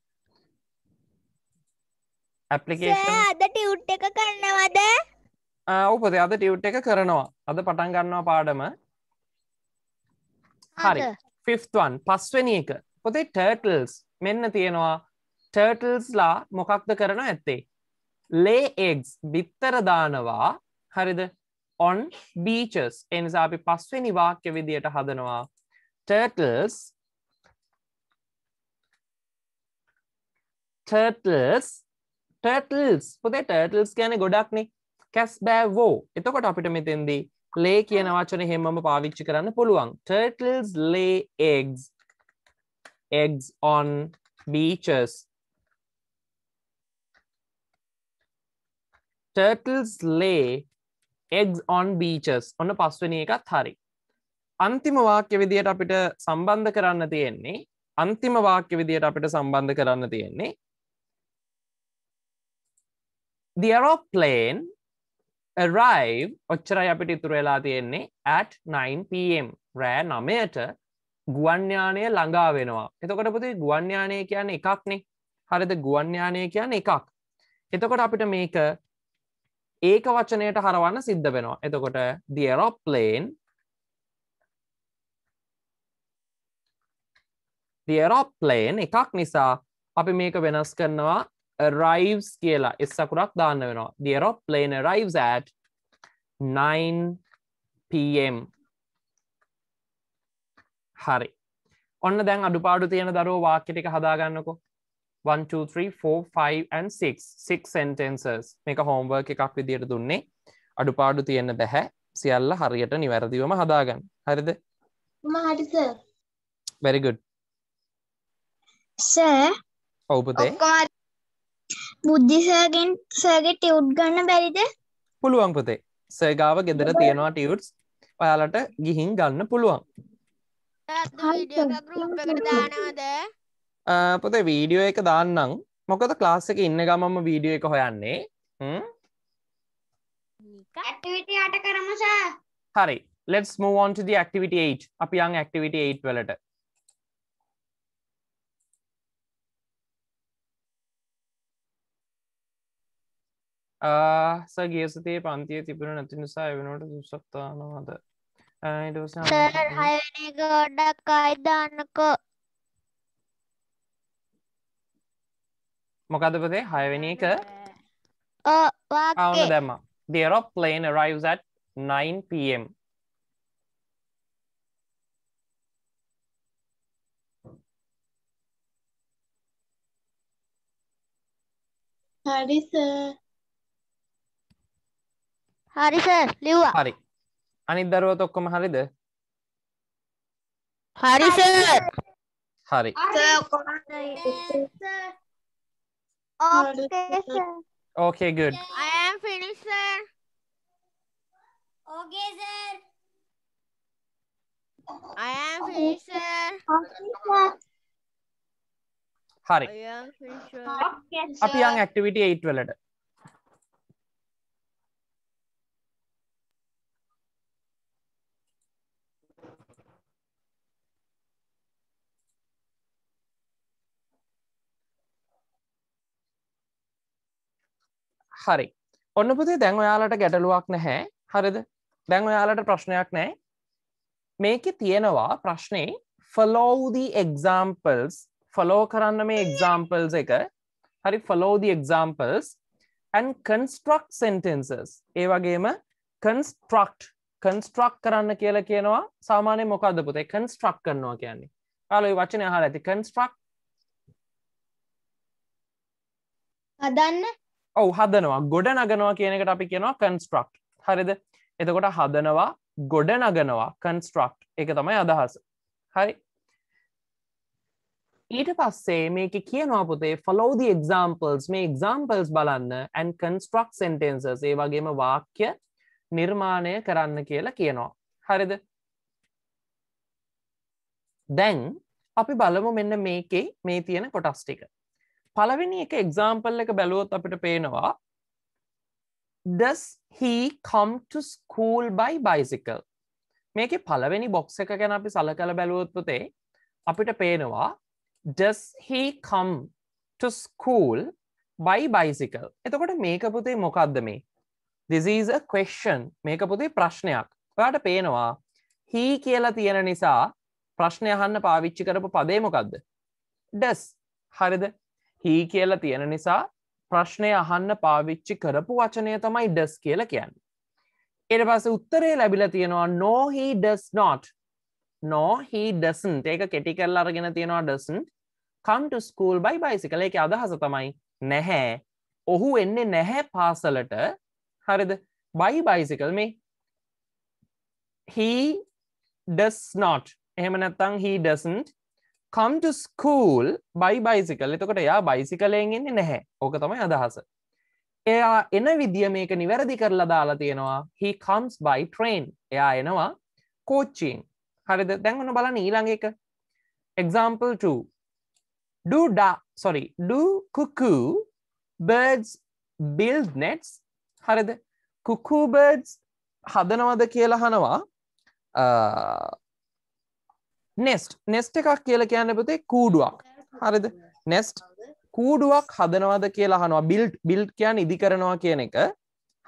ඇපලිකේෂන් අද ටියුට් එක කරනවද උපදේ අද ටියුට් එක කරනවා අද පටන් ගන්නවා පාඩම හරි ෆිෆ්වන් පස්වැනි එක පොතේ ටර්ටල්ස් මෙන්න තියෙනවා ටර්ටල්ස්ලා මොකක්ද කරන ඇත්තේ ලේ එක්ස් බිත්තර දානවා හරිද ඔන් බීචස් එනිසා අපි පස්වෙනි වාක්‍ය විදියට හදනවා turtles turtles ටර්ටල්ස් පොතේ ටර්ටල්ස් කියන ගොඩක්නේ කැස් බෑවෝ එතකොට අපිට මෙතෙන්දී ලේ කියන වචන හෙමම පාවිච්චි කරන්න පුළුවන් ටර්ටල්ස් ලේ eggs eggs on beaches turtles lay eggs on beaches ඔන්න පස්වෙනි එකත් හරි අන්තිම වාක්‍ය විදියට අපිට සම්බන්ධ කරන්න තියෙන්නේ අන්තිම වාක්‍ය විදියට අපිට සම්බන්ධ කරන්න තියෙන්නේ the aeroplane arrive ඔච්චරයි අපිට ඉතුරු වෙලා තියෙන්නේ at 9pm රෑ නමයට ගුවන්්‍යානය ළඟා වෙනවා එතකොට පුති ගුවන්්‍යානය කියන්න එකක්නේ හරිද ගුවන්්‍යානය කියන්න එකක් එතකොට අපිට මේක ඒක වචනයට හරවන්න සිද්ධ වෙනවා එතකොට the aeroplane the aeroplane එකක් නිසා අපි මේක වෙනස් කරනවා arrives කියලා එස්සකුරක් දාන්න වෙනවා the aeroplane arrives at 9 pm හරි ඔන්න දැන් අඩුපාඩු තියෙන දරුව වාක්‍යටික හදාගන්නකො 1,2,3,4,5,6 sentences මේක හෝම්වර්ක එකක් විදියට දුන්නේ අඩුපාඩු තියෙන්න බැහැ සියල්ල හරියට නිවැරදිවම හදාගන්න හරිද very good සෑ ඔවපතේ බුද්ධි සර්ගෙන් සර්ගේ ටියුට් ගන්න බැරිද පුළුවන් පුතේ සර්ගාව ගෙදර තියෙනවා ටියුට්ස් ඔයාලට ගිහින් ගන්න පුළුවන් පොතේ වීඩියෝ එක දාන්නම් මොකද ක්ලාස් එක ඉන්න ගමම වීඩියෝ එක හොයන්නේ හරි let's move on to the activity 8 අපි යන් activity 8 වලට ස ගේසතේ පන්තිය තිබුණ නැති නිසා වෙනට දුසක්තානවාද හයන ගොඩක් අයිදාන්නකෝ මොකදපදේ හයවෙනි එක අවුන දැම දේරෝප්ලේන රයිස් at 9pm හරි සර් හරි සර් ලිව්වා. හරි. අනිත් දරුවෝත් ඔක්කොම හරිද? හරි සර්. හරි. Okay, sir. Okay, good. I am finished, sir. Okay, sir. I am finished, sir. හරි. අපි යන් ඇක්ටිවිටි 8 වලට. හරි ඔන්න පුතේ දැන් ඔයාලට ගැටලුවක් නැහැ හරිද දැන් ඔයාලට ප්‍රශ්නයක් නෑ මේක තියෙනවා ප්‍රශ්නේ ෆලෝදී එක්ම්පල්ස් ෆලෝ කරන්න මේ එක්ම්පල්ස් එක හරි ෆලෝදී එක්ම්පල්ස් ඇන් කන්ස්ට්‍රක් සෙන්ටන්සස් ඒ වගේම කන්ස්ට්‍රක්් කන්ස්ට්‍රක් කරන්න කියලා කියනවා සාමානය මොකක්ද පුතේ කන්ස්ට්‍රක් කරනවා කියන්නේ අලයි වචනය හර ඇති කන්ස්ට්‍රක් හදන්න ඔවු හදනවා ගොඩ නගනවා කියනකට අපි කියනවා කන්ස්ට්‍රක්් හරිද එතකොට හදනවා ගොඩ නගනවා කන්ස්ට්‍රක්් එක තමයි අදහස හරි ඊට පස්සේ මේක කියනවා පුතේ ෆලෝ the examples මේ examples බලන්න and construct sentences ඒ වගේම වාක්‍ය නිර්මාණය කරන්න කියලා කියනවා හරිද දැන් අපි බලමු මෙන්න මේකේ මේ තියෙන කොටස් ටික පලවෙනි එක එක්සාම්පල් එක බැලුවොත් අපිට පේනවා does he come to school by bicycle මේක පළවෙනි බොක්ස එක ගැන අපි සල කළ බැලුවොත්පතේ අපිට පේනවා does he come to school by bicycle එතකොට මේක පුතේ මොකක්ද මේ this is a question මේක පුතේ ප්‍රශ්නයක් ඔයාට පේනවා he කියලා තියෙන නිසා ප්‍රශ්නය අහන්න පාවිච්චි කරපු පදේ මොකක්ද does හරිද හී කියලා තියෙන නිසා ප්‍රශ්නය අහන්න පාවිච්චි කරපු වචනය තමයි ඩස් කියල කියන්න. එට පස උත්තරේ ලැබිල තියෙනවා නොහි ඩස් නොට නොහි ඩසන් ඒක කෙටි කරලා අරගෙන තියෙනවා ඩසන් කම්ට ස්කූල් බයි බයිසි කළ එක අදහස තමයි නැහැ ඔහු එන්නේ නැහැ පාසලට හරිද බයි බයිසිකල් මේ හි ඩස් නොට එහෙම නැත්තං හි ඩසන්ට කම්ට ස්කූල් බයි බයිසිකල් එතකොට එයා බයිසිකලයෙන් එන්නේ නැහැ ඕක තමයි අදහස එයා එන විදිිය මේක නිවැරදි කරලා දාලා තියෙනවා හි කම්ස් බයි ට්‍රේන් එයා එනවා කෝච්චීන් හරිද දැන්වන බල නීළඟ එක example 2 do da sorry do cuckoo birds build nets හරිද cuckoo birds හදනවද කියලා හනවා uh, නෙස්ට් නෙස්ට එකක් කියල කියන්න පතේ කූඩුවක් හරිද නෙස්ට් කූඩුවක් හදනවද කියලා හනවා බිල්ට් බිල්ට් කියන් ඉදි කරනවා කියන එක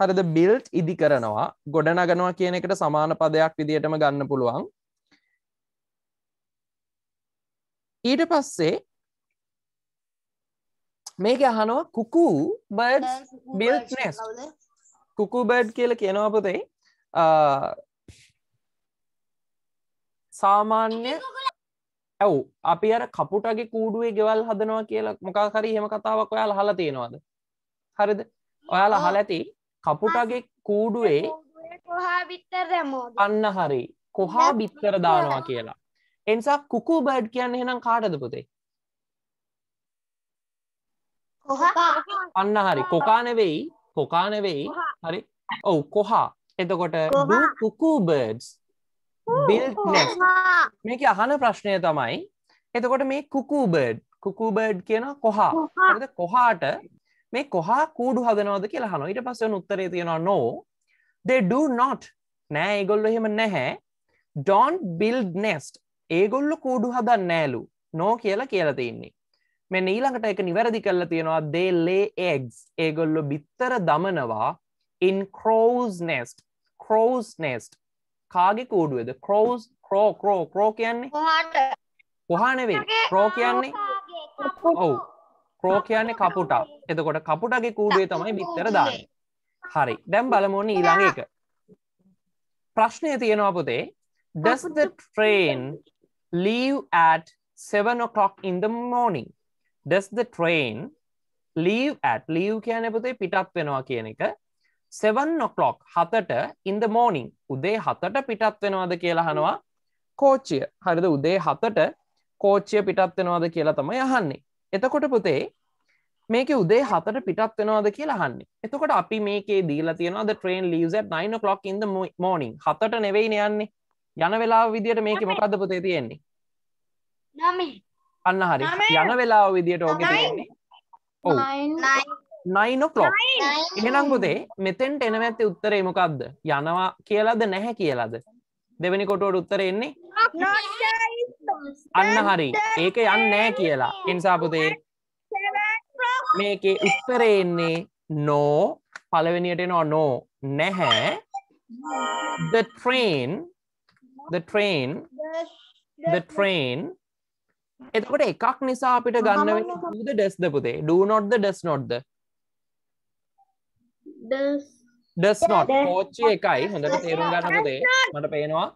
හරිද බිල්ට් ඉදි කරනවා ගොඩනගනවා කියන එකට සමාන පදයක් විදිහටම ගන්න පුළුවන් ඊට පස්සේ මේක අහනවා කුකු බඩ් බිල්ට් නෙස් කුකු බඩ් කියල කියනවපතේ සාමාන්‍ය ඇව් අපි අර කපුටගේ කූඩුවේ ගෙවල් හදනවා කියලා මොකාහරි හෙම කතාවක් ඔයාල හල තියෙනවාද හරිද ඔයාල හල ඇති කපුටගේ කූඩුවේ අන්න හරි කොහා බිත්තර දානවා කියලා එනිසා කුකු බඩ් කියන්න හෙනම් කාටද පුතේ අන්න හරි කොකානෙවෙයි කොකානෙවෙයි හරි ඔව් කොහා එතකොට කුකු බඩ්ස් බිල්නස් මේක අහන ප්‍රශ්නය තමයි එතකොට මේ කුකූබඩ් කුකූබඩ් කියන කොහා ද කොහාට මේ කොහා කූඩු හදනවද කියලා හනො ඊට පස්සෙන් උත්තරේ තියෙනවා නෝ දෙඩු නොට් නෑ ඒගොල්ලො එහෙම නැහැ ඩොන් බිල්ඩ් නෙස්ට් ඒගොල්ලු කූඩු හදන් නෑලු නෝ කියලා කියලා තියන්නේ මෙ ඊළඟට එක නිවැරදි කල්ල තියෙනවා දේල්ලේ එක්ස් ඒගොල්ලො බිත්තර දමනවා in crows nest crows nest කාගේ කූඩුවද කරෝස් ක්‍රෝ ක්‍රෝ ක්‍රෝ කියන්නේ කොහානෙවෙයි ක්‍රෝ කියන්නේ ඔවු ක්‍රෝ කියන්නේ කපුටා එතකොට කපුටගේ කූඩුවේ තමයි බිත්තර දාන්න හරි දැම් බලමෝන්න ඊළඟ එක ප්‍රශ්නය තියෙනවා පොතේ does the train leave at 7 o'clock in the morning does the train leave at leave කියන පොතේ පිටත් වෙනවා කියන එක සෙවන් නොක්ලොක් හතට ඉන්ද මෝනිින් උදේ හතට පිටත් වෙනවාද කියලහනවා කෝච්චිය හරිද උදේ හතට කෝච්චිය පිටත් වෙනවාද කියලා තමයි අහන්නේ එතකොට පුතේ මේක උදේ හතට පිටත් වෙනවාද කියලාහන්නේ එතකොට අපි මේකේ දීලා තියෙනවාද ට්‍රේන් ලියසට 9 ලොක් ඉද මෝනිින් හතට නෙවෙයි යන්නේ යන වෙලා විදියට මේක මොකක්ද පුතේ තියෙන්නේ අන්න හරි යන වෙලා විදියට ඕක තියෙන්නේ ඔ නයිනොක්ලෝ එහෙනම් පුතේ මෙතෙන්ට එන ඇත්ත උත්තරේ මොකක්ද යනවා කියලාද නැහැ කියලාද දෙවැනි කොටුවට උත්තර එන්නේ අන්න හරි ඒක යන්න නෑ කියලා එනිසා පුතේ මේකේ උත්තරේ එන්නේ නෝ පළවෙනියට එනවා නෝ නැහැ the train the train the train එතකොට එකක් නිසා අපිට ගන්න වෙන්නේ ද ඩස්ද පුතේ do not the does not the does not කෝච්චි එකයි හොඳට තේරුම් ගන්න පුතේ මට පේනවා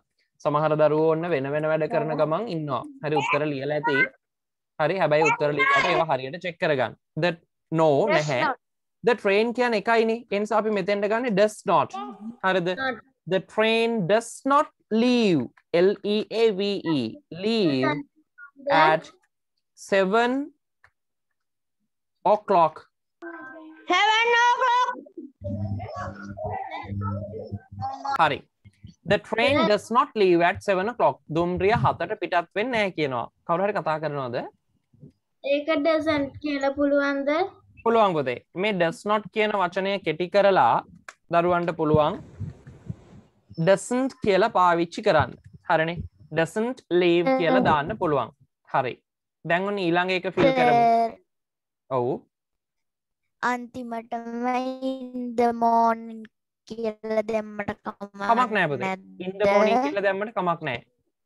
සමහර දරුවෝ ඔන්න වෙන වෙන වැඩ කරන ගමන් ඉන්නවා හරි උත්තර ලියලා ඇති හරි හැබැයි උත්තර ලියලා ඒවා හරියට චෙක් කරගන්න that no නැහැ the train කියන එකයිනේ ඒ නිසා අපි මෙතෙන්ට ගන්න does not හරිද the train does not leave l e a v e leave at 7 o'clock 7 o'clock හරි The train does not leave at 7 o'clock. දුම්රිය 7ට පිටත් වෙන්නේ නැහැ කියනවා. කවුරු හරි කතා කරනවද? ඒක doesn't කියලා පුළුවන්ද? පුළුවන් පුතේ. මේ does not කියන වචනය කෙටි කරලා දරුවන්ට පුළුවන් doesn't කියලා පාවිච්චි කරන්න. හරිනේ. doesn't leave කියලා දාන්න පුළුවන්. හරි. දැන් ඔන්න ඊළඟ එක ෆිල් කරමු. ඔව්. අන්තිමටම ඉන්ද මෝන් කියලා දැම්මට කමක් නෑ ඉන්ද මෝනිින් කියලා දැම්මට කමක් නෑ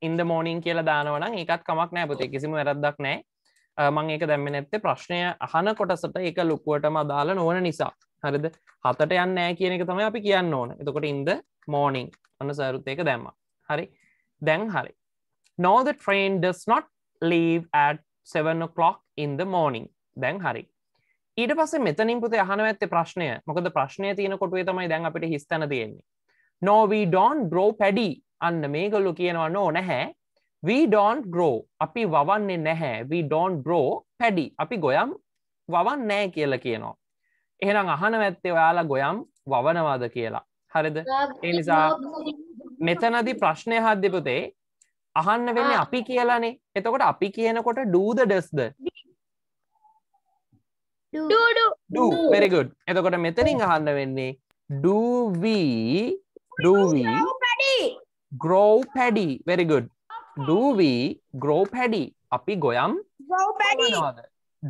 ඉන්ද මෝනිින් කියලා දානවනම් එකත් කමක් නෑ පුතේ කිසිම වැරද්දක් නෑ මං ඒක දැම්ම නැත්තේ ප්‍රශ්නය අහන කොටසට එක ලොකුවටම අදාල නොවන නිසා හරිද හතට යන්න නෑ කියන එක තමයි අපි කියන්න ඕන එතකොට ඉන්ද මෝනිින් ඔන්න සරුතයක දැම්ම හරි දැන් හරි නෝ the train does not leave at 7 o'clock in the morning දැන් හරි ඊට පස්සේ මෙතනින් පුතේ අහන ඇත්තේ ප්‍රශ්නය මොකද ප්‍රශ්නය තියෙන කොටුවේ තමයි දැන් අපිට හිස්තන තියෙන්නේ නොවී ඩොන් ග්‍රෝ පැඩි අන්න මේගොල්ලු කියනවා නෝ නැහැ වී ඩොන් ග්‍රෝ අපි වවන්නේ නැහැ වී ඩොන් ග්‍රෝ පැඩි අපි ගොයම් වවන් නෑ කියලා කියනවා එහෙනම් අහන ඇත්තේ ඔයාලා ගොයම් වවනවාද කියලා හරිද එනිසා මෙතනදි ප්‍රශ්නය හද්‍යපතේ අහන්න වෙන්න අපි කියලානේ එතකොට අපි කියනකොට ඩූද ඩෙස්ද පෙරිකුඩ් එතකොට මෙතනින් අහන්න වෙන්නේ ඩවී ග්‍රෝව් පැඩි වෙරිගුඩ් ඩවී ග්‍රෝ පැඩි අපි ගොයම්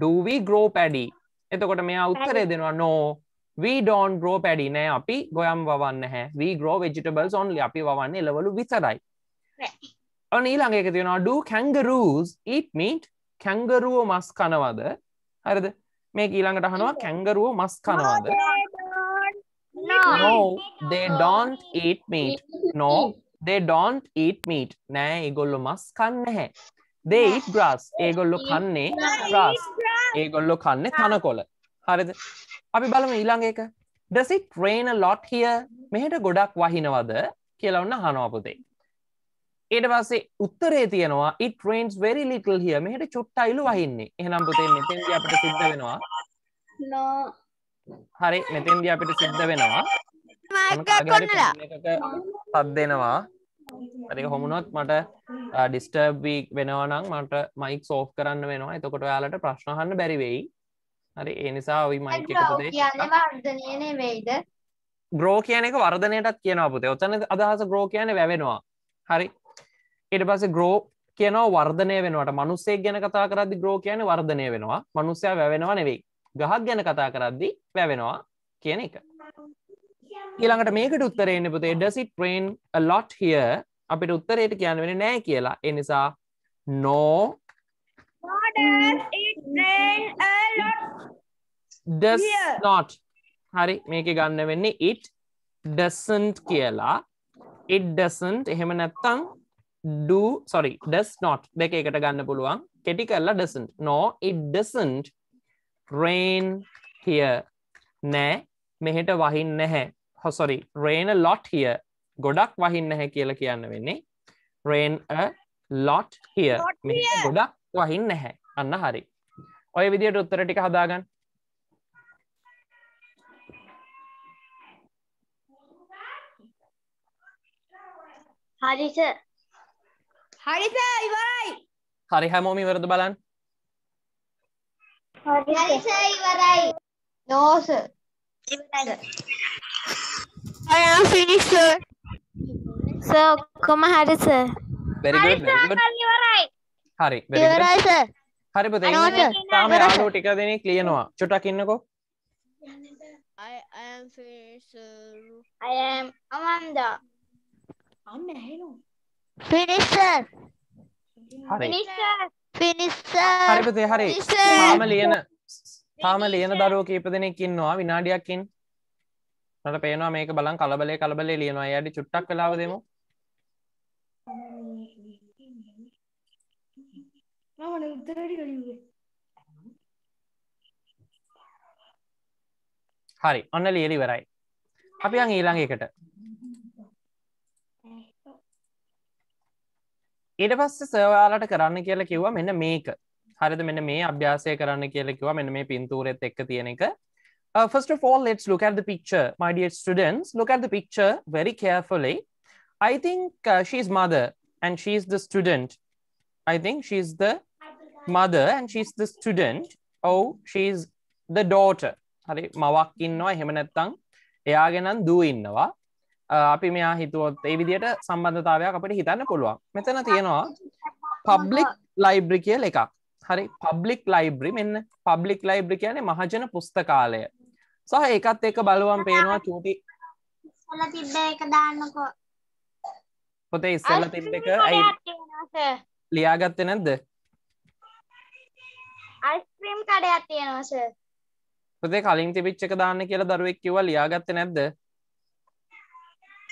ඩවී ග්‍රෝ පැඩි එතකොට මෙයා උත්තරය දෙනවා නෝ වීඩෝන් ග්‍රෝ පැඩි නෑ අපි ගොයම් වන්න හැ වී ග්‍රෝ වෙජිටබල් ඔන්ලි අපි වන්නේ එලවලු විසරයි අනීළඟක තියෙනවා ඩ කැංගරූස් ඊට මීට් කැංගරුවෝ මස් කනවද හරද මේ ඊළඟට අහනවා කැංගරුව මස් කනවාද no they don't eat meat no they don't eat meat නෑ ඒගොල්ලෝ මස් කන්නේ නැහැ they eat grass ඒගොල්ලෝ කන්නේ grass ඒගොල්ලෝ කන්නේ තනකොළ හරිද අපි බලමු ඊළඟ එක does it rain a lot here මෙහෙට ගොඩක් වහිනවද කියලා ඔන්න අහනවා පුතේ ඒට පස්සේ උත්තරේ තියෙනවා it rains very little here මෙහෙට චුට්ටයිලු වහින්නේ එහෙනම් පුතේ මෙතෙන්දී අපිට සිද්ධ වෙනවා no හරි මෙතෙන්දී අපිට සිද්ධ වෙනවා පත් දෙනවා හරි හොමුණොත් මට ඩිස්ටර්බ් වෙනවා නම් මට මයික් සෝෆ් කරන්න වෙනවා එතකොට ඔයාලට ප්‍රශ්න අහන්න බැරි වෙයි හරි ඒ නිසා ওই මයික් එක පුතේ කියන්නේ වර්ධනය නෙවෙයිද ග්‍රෝ කියන එක වර්ධනයටත් කියනවා පුතේ ඔතන අදහස ග්‍රෝ කියන්නේ වැවෙනවා හරි එට පස ග්‍රෝ කියන වර්ධනය වෙනට මනුස්සේ ගැන කතා කරදදි ග්‍රෝ කියන වර්ධනය වෙනවා මනුස්සය වැවෙනවා නෙවෙයි ගහක් ගැන කතා කරද්දි වැැවෙනවා කියන එක ඊළඟට මේකට උත්තරෙන්න පුතේ ඩසිට ප්‍රේන් ලොට් හිය අපිට උත්තරයට කියන්න වෙන නෑ කියලා එනිසා නෝ not හරි මේක ගන්න වෙන්නේ it doesn't කියලා it doesn't එහෙම නැත්තම් do සොරි does not දෙක එකට ගන්න පුළුවන් කෙටි කරලා doesn't no it doesn't rain here නෑ මෙහෙට වහින් නැහැ හොසොරි oh, rain a lot here ගොඩක් වහින් නැහැ කියලා කියන්න වෙන්නේ rain a lot here මෙහෙට ගොඩක් වහින් නැහැ අන්න හරි ඔය විදියට උත්තර ටික හදාගන්න හරිස හරිසා ඉවරයි. හරි හැමෝම ඉවරද බලන්න. හරිසා ඉවරයි. No sir. I am finished sir. Sir ඔක්කොම හරි sir. Very good. Very good. ඉවරයි. හරි. Very good. ඉවරයි sir. හරි පුතේ. තාම යාළුවෝ ටික දෙනෙක් ලියනවා. චුට්ටක් ඉන්නකෝ. I I am finished sir. I am Amanda. අන්න ඇහෙනවා. Finish sir. Finish sir. Finish sir. හරි පුතේ හරි. තාම ලියන තාම ලියන දරුවෝ කීප දෙනෙක් ඉන්නවා විනාඩියකින්. මට පේනවා මේක බලන් කලබලේ කලබලේ ලියනවා. එයාට චුට්ටක් වෙලාව දෙමු. මම උත්තර ටික ලියුවේ. හරි ඔන්න ලියලි වරයි අපි අං ඊළඟ එකට ඊට පස්ස සවාලට කරන්න කියලා කිව්වා මෙන්න මේක හරිද මෙන්න මේ අභ්‍යාසය කරන්න කියලෙකිව මෙන්න මේ පින්තූරෙත් එක් තියෙන එක Uh, first of all, let's look at the picture. My dear students, look at the picture very carefully. I think uh, she's mother and she's the student. I think she's the mother and she's the student. Oh, she's the daughter. හරි මවක් ඉන්නවා එහෙම නැත්නම් එයාගෙනම් දූ ඉන්නවා අපි මෙයා හිතුවොත් ඒ විදියට සම්බන්ධතාවයක් අපට හිතන්න පුළුවන් මෙතන තියෙනවා පබ්ලික් ලයිබ්‍රි කියල එකක් හරි පබ්ලික් ලයිබ්‍රි මෙන්න පබ්ලික් ලයිබ්‍රි කියන්නේ මහජන පුස්තකාලය සහ ඒකත් එක බලුවන් පේනවා චූටි පොතේ ඉස්සල්ල තිබ් එක ඇයි ලියාගත්ත නැද්ද අයිස්ක්‍රීම් කඩයක් තියෙනවාස පොතේ කලින් තිබිච්චක දාන්න කියලා දරුවෙක් කිව්වා ලියාගත්ත නැද්ද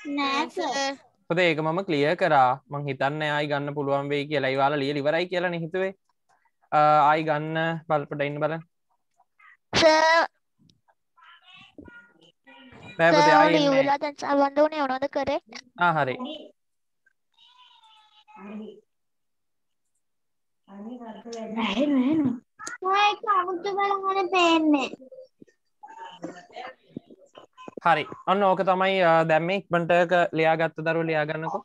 හොද ඒක මම කලිය කරා මං හිතන්න ආයි ගන්න පුළුවන් වෙයි කියලා ඉවාල ලිය ලිවරයි කියලා නිහිතුවේ ආයි ගන්න බලපට ඉන්න බල සබන්ධ වනේ ඔනොද කරේ හරි නැහැ නැහැ නෑ ඒක අමුතු බලහන පේන්නේ හරි අන්න ඕක තමයි දැම්ම ඉක්මටක ලයාගත්ත දරු ලයාගන්නකෝ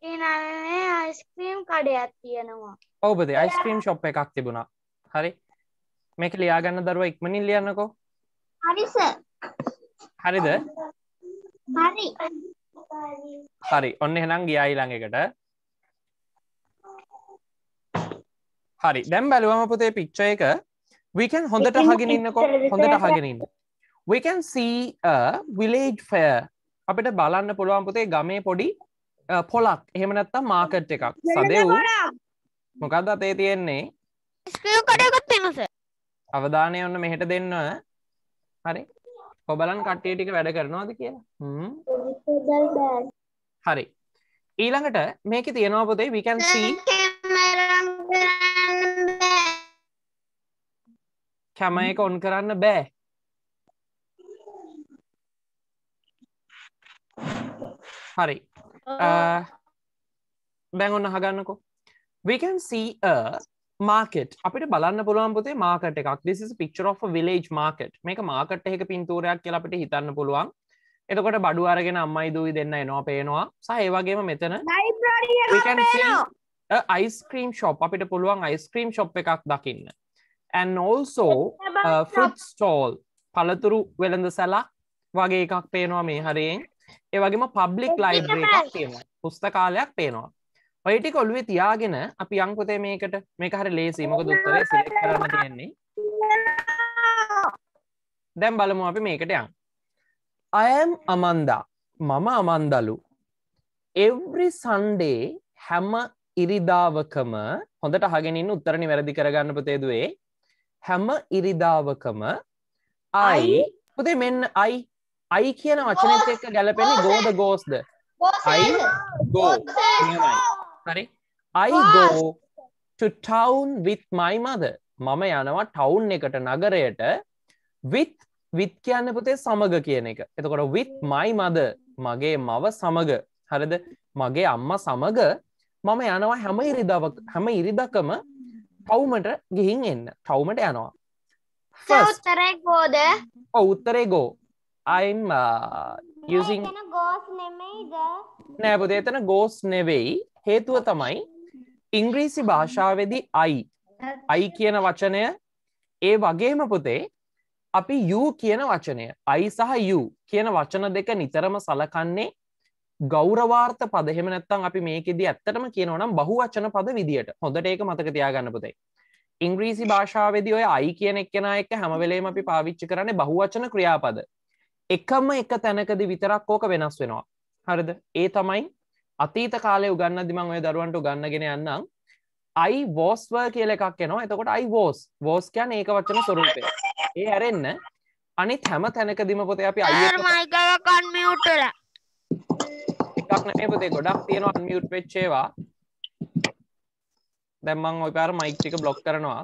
යිස්ක්‍රීම් කඩයක් තියෙනවා ඔබද යිස්ක්‍රීම් ශොප් එකක් තිබුණා හරි මේක ලියාගන්න දරුව ඉක්මනින් ලියන්නකෝ හරිස හරිද හරි හරි ඔන්න එහෙනම් ගියයි ළඟකට හරි දැම් බැලුවම පුතේ පික්්ච එක we can හොඳට අහගෙන ඉන්නකො හොඳට අහගෙන ඉන්න we can see a village fair අපිට බලන්න පුළුවන් පුතේ ගමේ පොඩි පොලක් එහෙම නැත්තම් මාකට් එකක් සදෙව් මොකද්ද අතේ තියෙන්නේ ස්ක්‍රීව් කඩ එකක් තියෙනස අවධානය ඔන්න මෙහෙට දෙන්න හරි කොබලන් කට්ටිය ටික වැඩ කරනවාද කියලා හරි ඊළඟට මේක තියෙනවා පොතේ we can see කැම එක ඔන් කරන්න බෑ හරි බැන් ඔන්න හගන්නකෝ we can see a market අපිට බලන්න පුළුවන් පුතේ මාකට එකක් this is a picture of a village market මේක මාකට් එක පින්තූරයක් කියලා අපිට හිතන්න පුළුවන් එතකොට බඩු අරගෙන අම්මයි දුවයි දෙන්න එනවා පේනවා සහ ඒ වගේම මෙතන we can see a ice cream shop අපිට පුළුවන් ice cream shop එකක් දකින්න ඇන් ඕල්සෝ ෆුට් ස්ටෝල් පළතුරු වෙළඳ සැලක් වගේ එකක් පේනවා මේ හරියෙන් ඒ වගේම පබ්ලික් ලයිබ්‍රේක් තියෙනවා පුස්තකාලයක් පේනවා ඔය ටික ඔළුවේ තියාගෙන අපි අංකුතේ මේකට මේක හරි ලේසි මොකද උත්තරේ සිලෙක්ට් කරන්න තියෙන්නේ දැන් බලමු අපි මේකට යන් I am Amanda මම අමන්දලු every sunday හැම ඉරිදාවකම හොඳට අහගෙන ඉන්න උත්තරනි වැරදි කරගන්න පුතේදුවේ හැම ඉරිදාවකම අයි පුදේ මෙන්න අයි අයි කියන වචනත් එක්ක ගැලපෙන ගෝද ගෝස්ද අයි ගෝ හරි අයි ගෝ ටවන් විත් මයි මද මම යනවා ටවුන් එකට නගරයට විත් විත් කියන්න පුතේ සමග කියන එක එතකොට විත් මයි මද මගේ මව සමග හරද මගේ අම්ම සමග මම යනවා හැම ඉරිදාවක් හැම ඉරිදකම කවුමට ගිහින් එන්න කවුමට යනවා උත්තරේ ගෝද උත්තරේ ගෝ අයිම් යසි නෑපුදේ එතන ගෝස් නෙවෙයි හේතුව තමයි ඉංග්‍රීසි භාෂාවදි අයි අයි කියන වචනය ඒ වගේම පුතේ අපි යු කියන වචනය අයි සහ යු කියන වචන දෙක නිතරම සලකන්නේ ගෞරවාර්ථ පද එහෙම නැත්තම් අපි මේකෙදී ඇත්තටම කියනවනම් බහුවචන පද විදියට හොඳට ඒක මතක තියාගන්න පුතේ. ඉංග්‍රීසි භාෂාවේදී ඔය i කියන එක්කෙනා එක්ක හැම වෙලේම අපි පාවිච්චි කරන්නේ බහුවචන ක්‍රියාපද. එකම එක තැනකදී විතරක් ඕක වෙනස් වෙනවා. හරිද? ඒ තමයි අතීත කාලේ උගන්නද්දි මම ඔය දරුවන්ට උගන්නගෙන යන්නම්. i was were කියලා එකක් එනවා. එතකොට i was. was කියන්නේ ඒක වචන ස්වරූපය. ඒ හැරෙන්න අනිත් හැම තැනකදීම පොතේ අපි i එක මයික් එක කන්මියුට් වෙලා එකක් නෑ පුතේ ගොඩක් තියෙනවා අන්මියුට් වෙච්ච ඒවා දැන් මම ওই පාර මයික් ටික බ්ලොක් කරනවා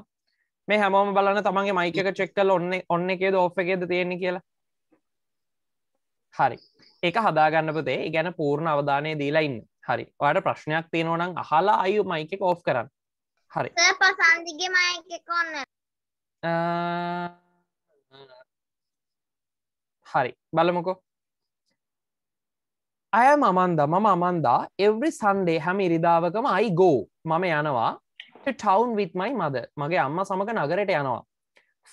මේ හැමෝම බලන්න තමන්ගේ මයික් එක චෙක් කරලා ඔන්න ඔන්න එකේද ඔෆ් එකේද තියෙන්නේ කියලා හරි ඒක හදාගන්න පුතේ ඒ ගැන පූර්ණ අවධානය දීලා ඉන්න හරි ඔයාලට ප්‍රශ්නයක් තියෙනවා නම් අහලා අයියෝ මයික් එක ඔෆ් කරන්න හරි සර් පසන්දිගේ මයික් එක ඔන්න හරි බලමුකෝ අයම අමන්ද මම අමන්දා එවරි සන්ඩේ හැම ඉරිදාවකම අයි ගෝ මම යනවා ටවන් විත්මයි මද මගේ අම්ම සමඟ නගරට යනවා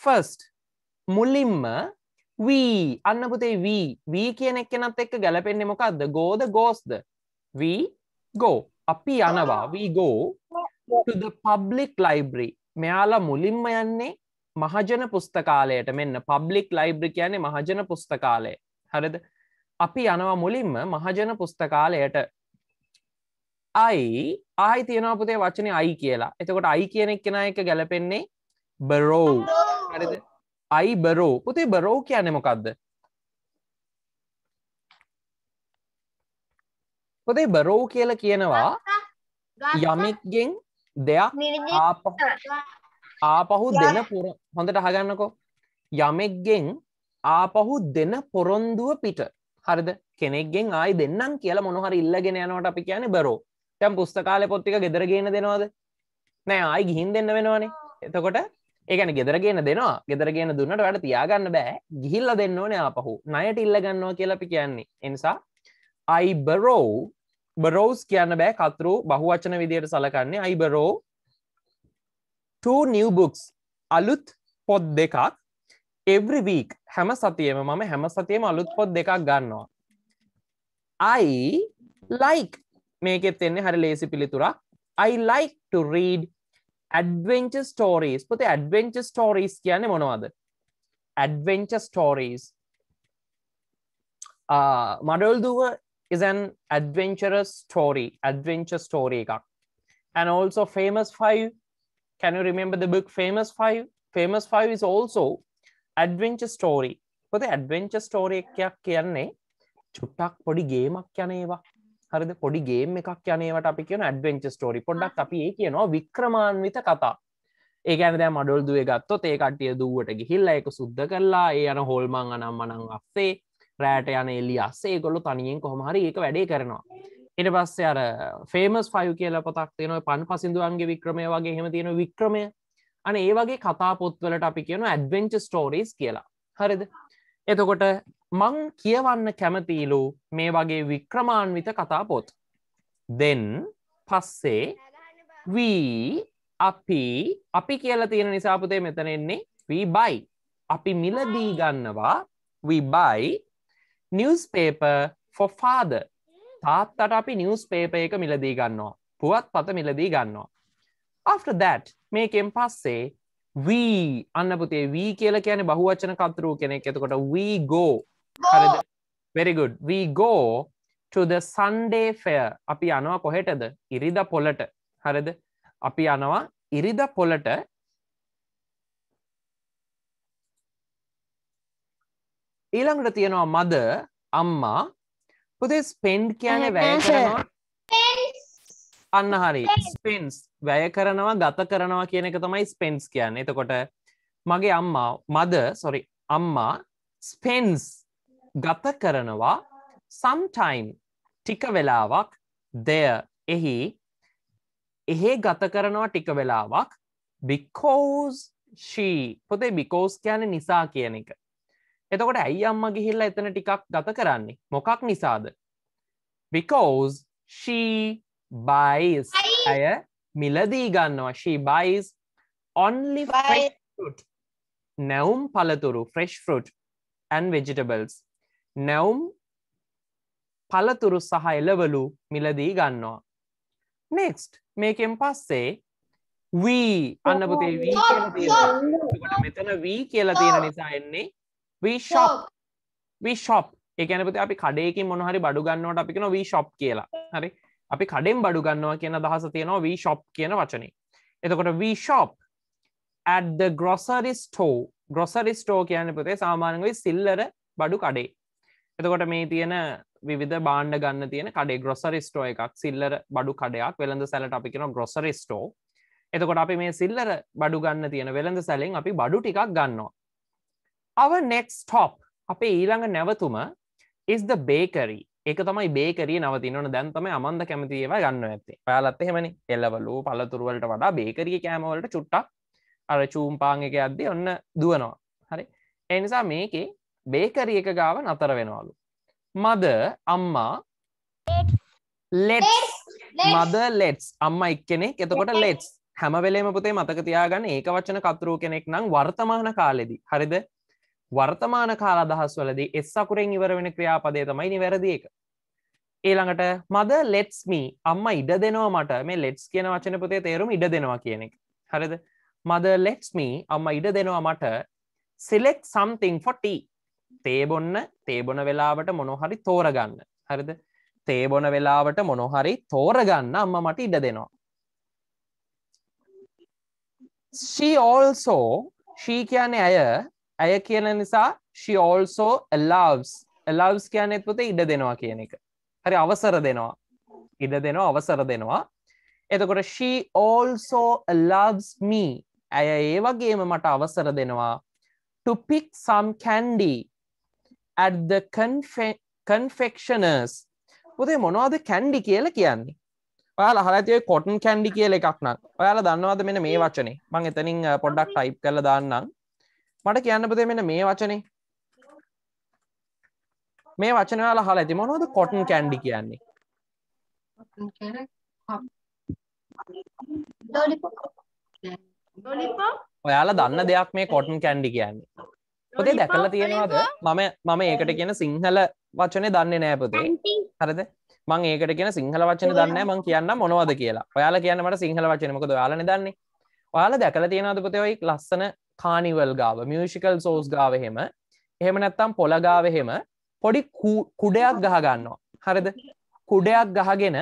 ෆස්ට් මුල්ලින්ම වී අන්නපුතේ වී වී කියනෙක් කෙනත් එක්ක ගැලපෙන්න්නේ මොකක්ද ගෝද ගෝස්ද වී ගෝ අපි යනවා වී ගෝ පබ්ලික් ලයිබ්‍රී මෙයාලා මුලින්ම යන්නේ මහජන පුස්තකාලයට මෙන්න පබ්ලික් ලයිබ්‍රි කියන්නේ මහජන පුස්තකාලය හරිද අපි යනවා මුලින්ම මහජන පුස්තකාලයට අයි ආයි තියෙනවා පුතේ වචනේ අයි කියලා එතකොට අයි කියනෙක් කෙන එක ගැලපෙන්නේ බරෝ හරිද අයි බරෝ පුතේ බරෝ කියන්නේ මොකක්ද පුතේ බරෝ කියල කියනවා යමෙක්ගෙන් දෙයක් ආපහු දෙන පුර හොඳට හගන්නකෝ යමෙක්ගෙන් ආපහු දෙන පොරොන්දුව පිට හරිද කෙනෙක්ගෙන් ආයි දෙන්නම් කියලා මොනහරි ඉල්ලගෙන යනවට අපි කියන බරෝ තැම් පුස්තකාල පොත්තික ගෙදරගෙන දෙනවාද නෑ ආයි ගිහින් දෙන්න වෙනවානේ එතකොට ඒකන ගෙදරගෙන දෙනවා ගෙදරගෙන දුන්නට වැඩ තියාගන්න බෑ ගිහිල්ල දෙන්න ඕනේ ආපහු නයට ඉල්ලගන්නවා කියලපි කියන්නේ එනිසා අයි බරෝ බරෝස් කියන්න බෑ කතුරු බහුවචන විදියට සලකන්නේ අයිබරෝ two new books අලුත් පොත් දෙකක් එවරි වීක් හැම සතියම මම හැම සතියම අලුත් පොත් දෙකක් ගන්නවා අයි ලයික් මේකෙත් එන්නේ හරි ලේසි පිළිතුරක් I like to read adventure stories පොතේ adventure stories කියන්නේ මොනවද adventure stories uh, Madol Doova is an adventurous story adventure story එකක් and also famous five can you remember the book famous five famous five is also adventure story පොද adventure ස්ටෝරයක්යක් කියන්නේ චුට්ටක් පොඩි ගේමක් යනේවා හරිද පොඩි ගේම එකක් යනවට අපි කියන ඇඩවෙන්ච ස්ටෝරි පොඩ්ඩක් අපි ඒ කියනවා වික්‍රමාන්විත කතා ඒකන දෑ මඩොල් දුව ගත්තොත් ඒකටිය දුවට ගිහිල්ල එක සුද්ද කරලා ඒ යන හොල්මං අනම් අනං අස්සේ රෑට යන එල්ලි අස්සේ ගොලු තනියෙන් කොහොමහරි ඒක වැඩේ කරනවා එට පස්සේ අර ෆේමස් ෆයු කියල පතක් තියන පන් පසිදුවන්ගේ වික්‍රමය වගේ හෙම තියෙන වික්‍රමය අන ඒ වගේ කතා පොත්වලට අපි කියන ඇඩවෙන්ච ස්ටෝරීස් කියලා හරිද එතකොට මං කියවන්න කැමතිීලු මේ වගේ වික්‍රමාන්විත කතා පොත් දෙන් පස්සේ වී අපි අපි කියලා තියෙන නිසාපතේ මෙතනෙන්නේ වී බයි අපි මිලදී ගන්නවා we buy newspaper for father තාත්තට අපි නිවස් පේප එක මිලදී ගන්නවා පුවත් පත මිලදී ගන්නවා after that මේකෙන් පස්සේ වී අන්න පුතේ වී කියල කියන බහුවචන කතරුව කෙනෙක් එතකොට වී ගෝ හරිද වෙරිගුඩ් වී ගෝ ටුද සන්ඩේ ෆෙය අපි යනවා කොහෙටද ඉරිද පොලට හරිද අපි යනවා ඉරිද පොලට ඊළඟට තියෙනවා මද අම්මා පුදේ ස්පෙන්ඩ් කියන වැය කරනවා අන්න හරි ස්පෙන්ස් වැය කරනවා ගත කරනවා කියන එක තමයි ස්පෙන්ස් කියන්න එතකොට මගේ අම්මා මද සොරි අම්මා ස්පෙන්ස් ගත කරනවා සම්ටයිම් ටික වෙලාවක් දෙය එහි එහෙ ගත කරනවා ටික වෙලාවක් බිකෝස් ශී පොතේ බිකෝස් කියන නිසා කියන එක එතකොට ඇයි අම්ම ගිහිල්ලා එතන ටිකක් ගත කරන්නේ මොකක් නිසාද because she buys අය මිලදී ගන්නවා she buys only fresh fruit නැවුම් පළතුරු fresh fruit and vegetables නැවුම් පළතුරු සහ එළවලු මිලදී ගන්නවා next මේකෙන් පස්සේ වී අන්නපුතේ oh, වී කියලා මෙතන වී කියලා තියෙන නිසා එන්නේ වී shop වී shop ඒ කියන්නේ පුතේ අපි කඩේකින් මොන හරි බඩු ගන්නවට අපි කියනවා වී shop කියලා හරි අපි කඩෙන් බඩු ගන්නවා කියන දහස තියෙනවා වී ශොප් කියන වචනේ එතකොට we shop at the grocery store grocery store කියන්නේ පුතේ සාමාන්‍යයෙන් ওই සිල්ලර බඩු කඩේ එතකොට මේ තියෙන විවිධ බාණ්ඩ ගන්න තියෙන කඩේ grocery store එකක් සිල්ලර බඩු කඩයක් වෙළඳ සැලට අපි කියනවා grocery store එතකොට අපි මේ සිල්ලර බඩු ගන්න තියෙන වෙළඳ සැලෙන් අපි බඩු ටිකක් ගන්නවා our next stop අපේ ඊළඟ නැවතුම is the bakery එක තමයි බේකරිය නවතිනවන දැන් තමයි අමන්ද කැමති ඒවා ගන්න ඇත්තේ ඔයාලත් එහෙමනි එල්ලවලු පලතුරුවලට වඩා බේකරිය කෑමවලට චුට්ටක් අර චූම්පාං එක අද්දේ ඔන්න දුවනවා හරි එනිසා මේකේ බේකරිය එක ගාව නතර වෙනවලු මද අම්මා ලෙටස් මද ලෙටස් අම්ම එක්කෙනෙක් එතකොට ලෙටස් හැමවෙලේම පුතේ මතක තියාගන්න ඒක වචන කතුරු කෙනෙක් නම් වර්තමාන කාලෙදි හරිද වර්තමාන කාල අදහස් වලදී එස් අකුරෙන් ඉවර වෙන ක්‍රියාපදය තමයි නිවැරදි එක. ඊළඟට මද ලෙට්ස් මී අම්මා ඉඩ දෙනවා මට මේ ලෙට්ස් කියන වචන පොතේ තේරුම ඉඩ දෙනවා කියන එක. හරිද? මද ලෙට්ස් මී අම්මා ඉඩ දෙනවා මට select something for tea. තේ බොන්න තේ බොන වෙලාවට මොනෝහරි තෝරගන්න. හරිද? තේ බොන වෙලාවට මොනෝහරි තෝරගන්න අම්මා මට ඉඩ දෙනවා. she also she කියන්නේ ඇය ඇය කියන නිසා she also allows allows කියන්නේ පුතේ ඉඩ දෙනවා කියන එක. හරි අවසර දෙනවා. ඉඩ දෙනවා අවසර දෙනවා. එතකොට she also allows me ඇය ඒ වගේම මට අවසර දෙනවා to pick some candy at the confe confectioners පුතේ මොනවද කැන්ඩි කියලා කියන්නේ ඔයාලා හරතිය කොටන් කැන්ඩි කියල එකක් නම් ඔයාලා දන්නවාද මෙන මේ වචනේ මං එතනින් පොඩ්ඩක් ටයිප් කළ දාන්නම් මට කියන්න පුතේ මෙන්න මේ වචනේ මේ වචන වල අහලා ඇති මොනවද කොටන් කැන්ඩි කියන්නේ කොටන් කියන්නේ ඔයාලා දන්න දෙයක් මේ කොටන් කැන්ඩි කියන්නේ පොතේ දැකලා තියෙනවාද මම මම ඒකට කියන සිංහල වචනේ දන්නේ නෑ පොතේ හරිද මං ඒකට කියන සිංහල වචන දන්න මං කියන්න මොනවද කියලා ඔයාලා කියන්න මට සිංහල වචන මොකද ඔයාලන දන්නේ ඔයාලා දැකලා තියෙනවාද පොතේ ඔයි ලස්සන කානිවල් ගාව මියෂිකල් සෝස් ගාව හෙම එහෙම නැත්තම් පොළගාව හෙම පොඩි කුඩයක් ගහගන්නවා හරිද කුඩයක් ගහගෙන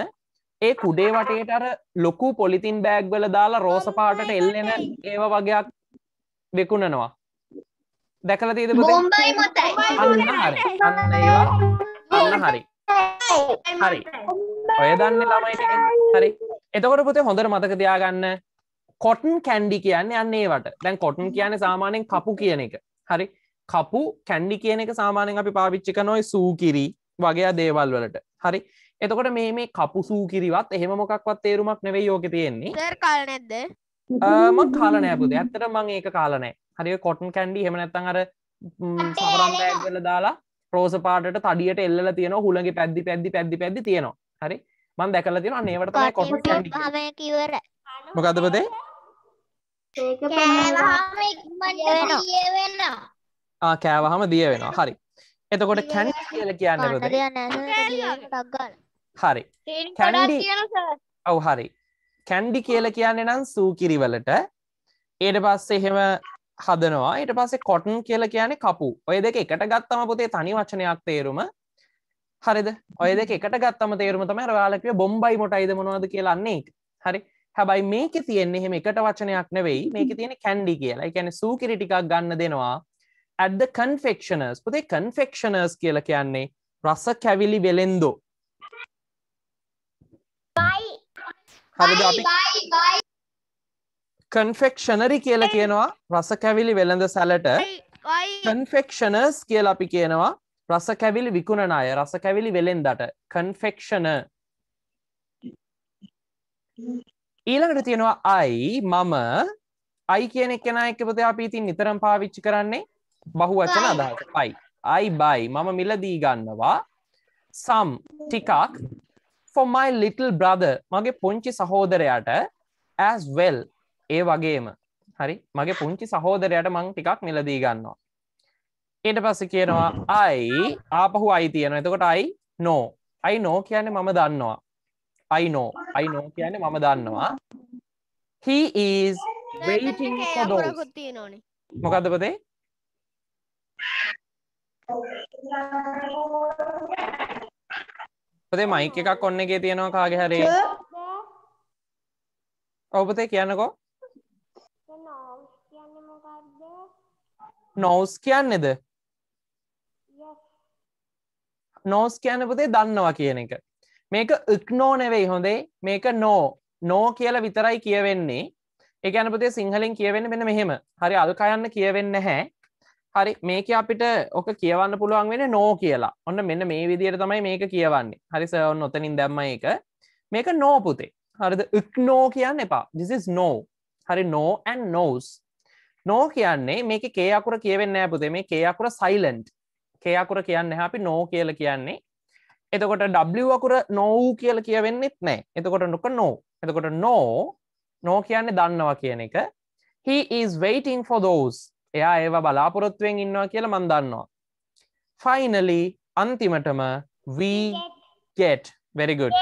ඒ කුඩේ වටේට අර ලොකු පොලිතින් බෑග්වල දාලා රෝස පාටට එල්ලෙන ඒව වගේයක් දෙකුණනවා දැකල තියද අන්න හරි හරි ඔය දන්න ළමයිට හරි එතකොට පුතේ හොඳර මතක තියාගන්න කොටන් කැන්ඩි කියන්න යන්නේට දැන් කොටන් කියන සාමානයෙන් කපු කියන එක හරි කපු කැන්ඩි කියන එක සාමානෙන් අපි පාවිච්චික නොයි සූ කිරී වගේ දේවල් වලට හරි එතකොට මේ මේ කපු සූ කිරිවත් එහෙම මොකක්වත් තේරුමක් නෙවෙයි යෝක තියෙන්නේ කාලනැද ම කාලනෑපුද ඇත්තට මං ඒක කාලනෑ හරි කොටන් කැන්ඩි හෙමනැත්තන් අර සවරම්පෑගල දාලා ප්‍රෝස පාට තඩියට එල්ල තියෙන හුළගේ පැද්දි පැද්දි පැද්දි පැද්දි තියෙනවා හරි මන් දැකල තියෙන නේවට කොටන් කැඩි මොකදපදේ ඒක කෑවහම ඉක්මනට දිය වෙනවා. ආ කෑවහම දිය වෙනවා. හරි. එතකොට කැන්ඩි කියලා කියන්නේ මොකද? හරි. කැන්ඩි ඔව් හරි. කැන්ඩි කියලා කියන්නේ නම් සූ කිරි වලට ඊට පස්සේ එහෙම හදනවා ඊට පස්සේ කොටන් කියලා කියන්නේ කපු. ඔය දෙක එකට ගත්තම පුතේ තනි වචනයක් තේරුම හරිද? ඔය දෙක එකට ගත්තම තේරුම තමයි ඔයාලා කිව්වේ බොම්බයි මොටයිද මොනවද කියලා අන්නේ. හරි. හැබයි මේක තියෙන්නේ එහෙම එකට වචනයක් නෙවෙයි මේක තියෙන කැන්ඩි කියලා එකැන සූකිරි ටිකක් ගන්න දෙනවා ඇද කන්ෆෙක්ෂනර්ස් පුතේ කන්ෆෙක්ෂනර්ස් කියල කියන්නේ රස කැවිලි වෙලෙන්දෝ කන්ෆෙක්ෂනරි කියල කියනවා රස කැවිලි වෙළඳ සැලට කන්ෆෙක්ෂනර්ස් කියල අපි කියනවා රස කැවිලි විකුණන අය රස කැවිලි වෙලෙන්දට කන්ෆෙක්ෂන ඊළඟට තියෙනවා අයි මම අයි කියන කෙන එකපත අපි ඉතින් නිතරම් පාවිච්චි කරන්නේ බහු වචන අදහස පයි අයි බයි මම මිලදී ගන්නවා සම් ටිකක් ෆොමයි ලිටල් බ්‍රද මගේ පුංචි සහෝදරයට ඇස් වෙල් ඒ වගේම හරි මගේ පුංචි සහෝදරයට මං ටිකක් මිලදී ගන්නවා ඊට පස්ස කියනවා අයි ආපහු අයි තියෙන එතකොට අයි නෝ අයි නෝ කියන්නේ මම දන්නවා අයිනෝ අයිනෝ කියන්නේ මම දන්නවා he is waiting for those මොකද්ද පොතේ පොතේ මයික් එකක් ඔන්න එකේ තියෙනවා කාගේ හරි ඔව් පොතේ කියන්නකෝ නෝස් කියන්නේද නෝස් කියන්න පොතේ දන්නවා කියන එක මේක ඉක්නෝ නෙවෙයි හොඳේ මේක නෝ නෝ කියලා විතරයි කියවෙන්නේ ඒ ගැනපතේ සිංහලෙන් කියවෙන්න මෙෙන මෙහෙම හරි අල්කයන්න කියවෙන්න හැ හරි මේක අපිට ඕක කියවන්න පුළුවන් වෙන නෝ කියලා ඔන්න මෙන්න මේ විදියට තමයි මේක කියවන්නේ හරි සවන් ඔතනින් දැම්ම එක මේක නෝපුතේ හරිද ඉක්නෝ කියන්න එපා දිසිස් නෝ හරි නෝ ඇන් නෝස් නෝ කියන්නේ මේක කේයකුර කියවෙන්න ඇපුදේ මේ කේයකුර සයිලන්ට් කේයකුර කියන්න අපි නෝ කියල කියන්නේ එතකොට ඩ අකුර නොවූ කියල කියවෙන්නෙත් නෑ එතකොට නොක නෝ එතකොට නෝ නෝ කියන්නේ දන්නවා කියන එක he is waiting for those එයා ඒවා බලාපොරොත්තුවෙන් ඉන්නවා කියලා මන් දන්නවා finally අන්තිමටම we get very good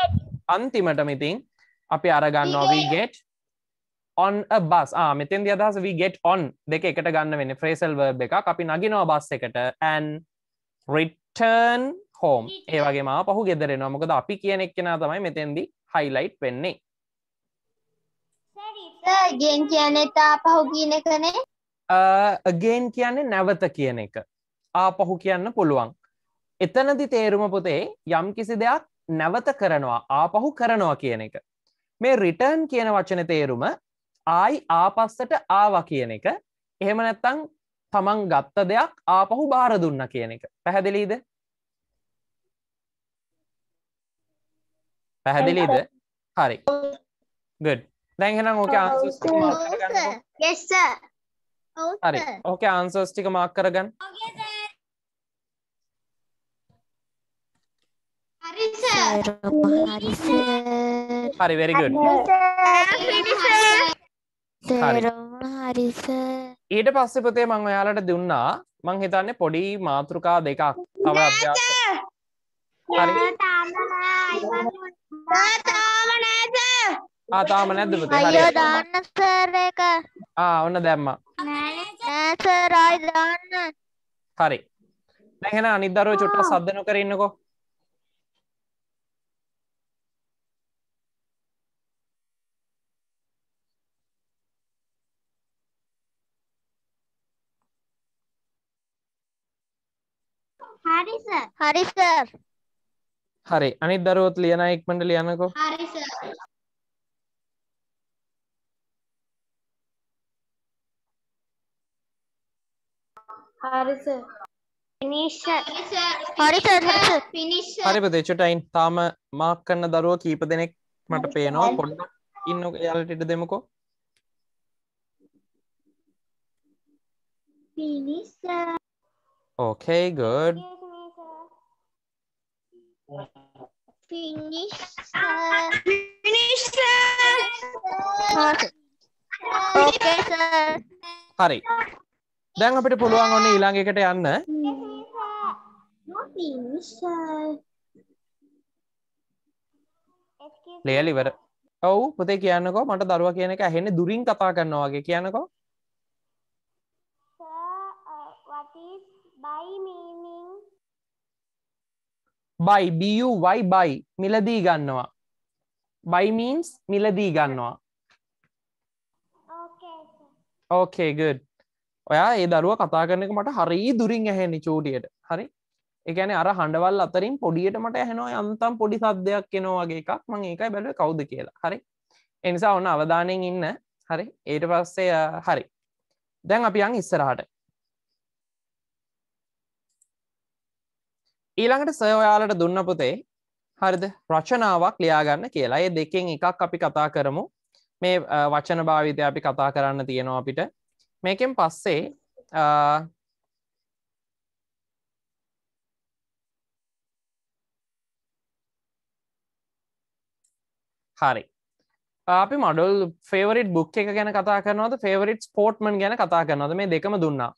අන්තිමටම ඉතින් අපි අරගන්නවා we get on a bus ආ මෙතෙන්දී අදහස we get on දෙක එකට ගන්න වෙන්නේ phrasal verb එකක් අපි නගිනවා බස් එකට and return හෝම් ඒ වගේම පහු ගෙදරෙනවා මොකද අපි කියන එක්කෙන තමයි මෙතෙන්දි හයිලයිට් වෙන්නේ ගෙන් කියන්නේ තාපහු කියන එකනේ ගෙන් කියන්නේ නැවත කියන එක ආපහු කියන්න පුළුවන් එතනදි තේරුම පොතේ යම් කිසි දෙයක් නැවත කරනවා ආපහු කරනවා කියන එක මේ රිටර්න් කියන වචන තේරුම ආයි ආපස්සට ආවා කියන එක එහෙම නැත්තං තමන් ගත්ත දෙයක් ආපහු බාර දුන්න කියන එක පැහැදිලීද පැහැදිලිද හරි ගඩ් දැන් එහෙනම් ඕකේ ආන්සර්ස් ටික මාක් කරගන්න yes sir හරි ඕකේ ආන්සර්ස් ටික මාක් කරගන්න හරි සර් හරි සර් හරි very good හරි සර් ඊට පස්සේ පුතේ මම ඔයාලට දුන්නා මං හිතන්නේ පොඩි මාතෘකා දෙකක් තව අභ්‍යාස හරි සර් තාම නැද? ආ තාම නැද්ද පුතේ? හරි. අයියෝ දාන්න සර් එක. ආ ඔන්න දැම්මා. නෑ සර් ආයි දාන්න. හරි. දැන් එහෙනම් අනිත් දරුවෝ චුට්ටක් සද්ද නොකර ඉන්නකෝ. හරි සර්. හරි සර්. හරි අනිත් දරුවොත් ලියන ඉක්මනට ලියන්නකෝ හරි සර් හරි සර් ෆිනිෂර් හරි පුතේ චුටයින් තාම මාක් කරන දරුවෝ කීප දෙනෙක් මට පේනවා පොඩ්ඩක් ඉන්න එයාලට ඉඩ දෙමුකෝ ෆිනිෂර් okay good Finish, sir. Finish, sir. Okay, sir. හරි. දැන් අපිට පුළුවන් ඔන්න ඊළඟ එකට යන්න. ලියලා ඉවර. ඔව් පුතේ කියන්නකෝ මට දරුවා කියන එක ඇහෙන්නේ දුරින් කතා කරනවා වගේ කියන්නකෝ. බයි බයි බයි මිලදී ගන්නවා බයිමීන්ස් මිලදී ගන්නවා ඕකේ ගඩ් ඔයා ඒ දරුව කතා කරනක මට හරි දුරින් ඇහෙනි චූටියට හරි එකන අර හඬවල් අතරින් පොඩියට මට ඇහෙනවා යන්තම් පොඩි සද්දයක් කෙනවාගේ එකක් මං ඒකයි බැලුව කවුද කියලා හරි එනිසා ඔන්න අවධානයෙන් ඉන්න හරි ඒට පස්සේ හරි දැන් අපි යන් ඉස්සරහට ඊළඟට සය ඔයාලට දුන්න පුතේ හරිද රචනාවක් ලියාගන්න කියලා ඒ දෙකෙන් එකක් අපි කතා කරමු මේ වචන භාවිතය අපි කතා කරන්න තියෙනවා අපිට මේකෙන් පස්සේ හරි අපි මඩල් ෆේවරිට බුක් එක ගැන කතා කරනවද ෆේවරිට ස්පෝට්මන් ගැන කතා කරනවද මේ දෙකම දුන්නා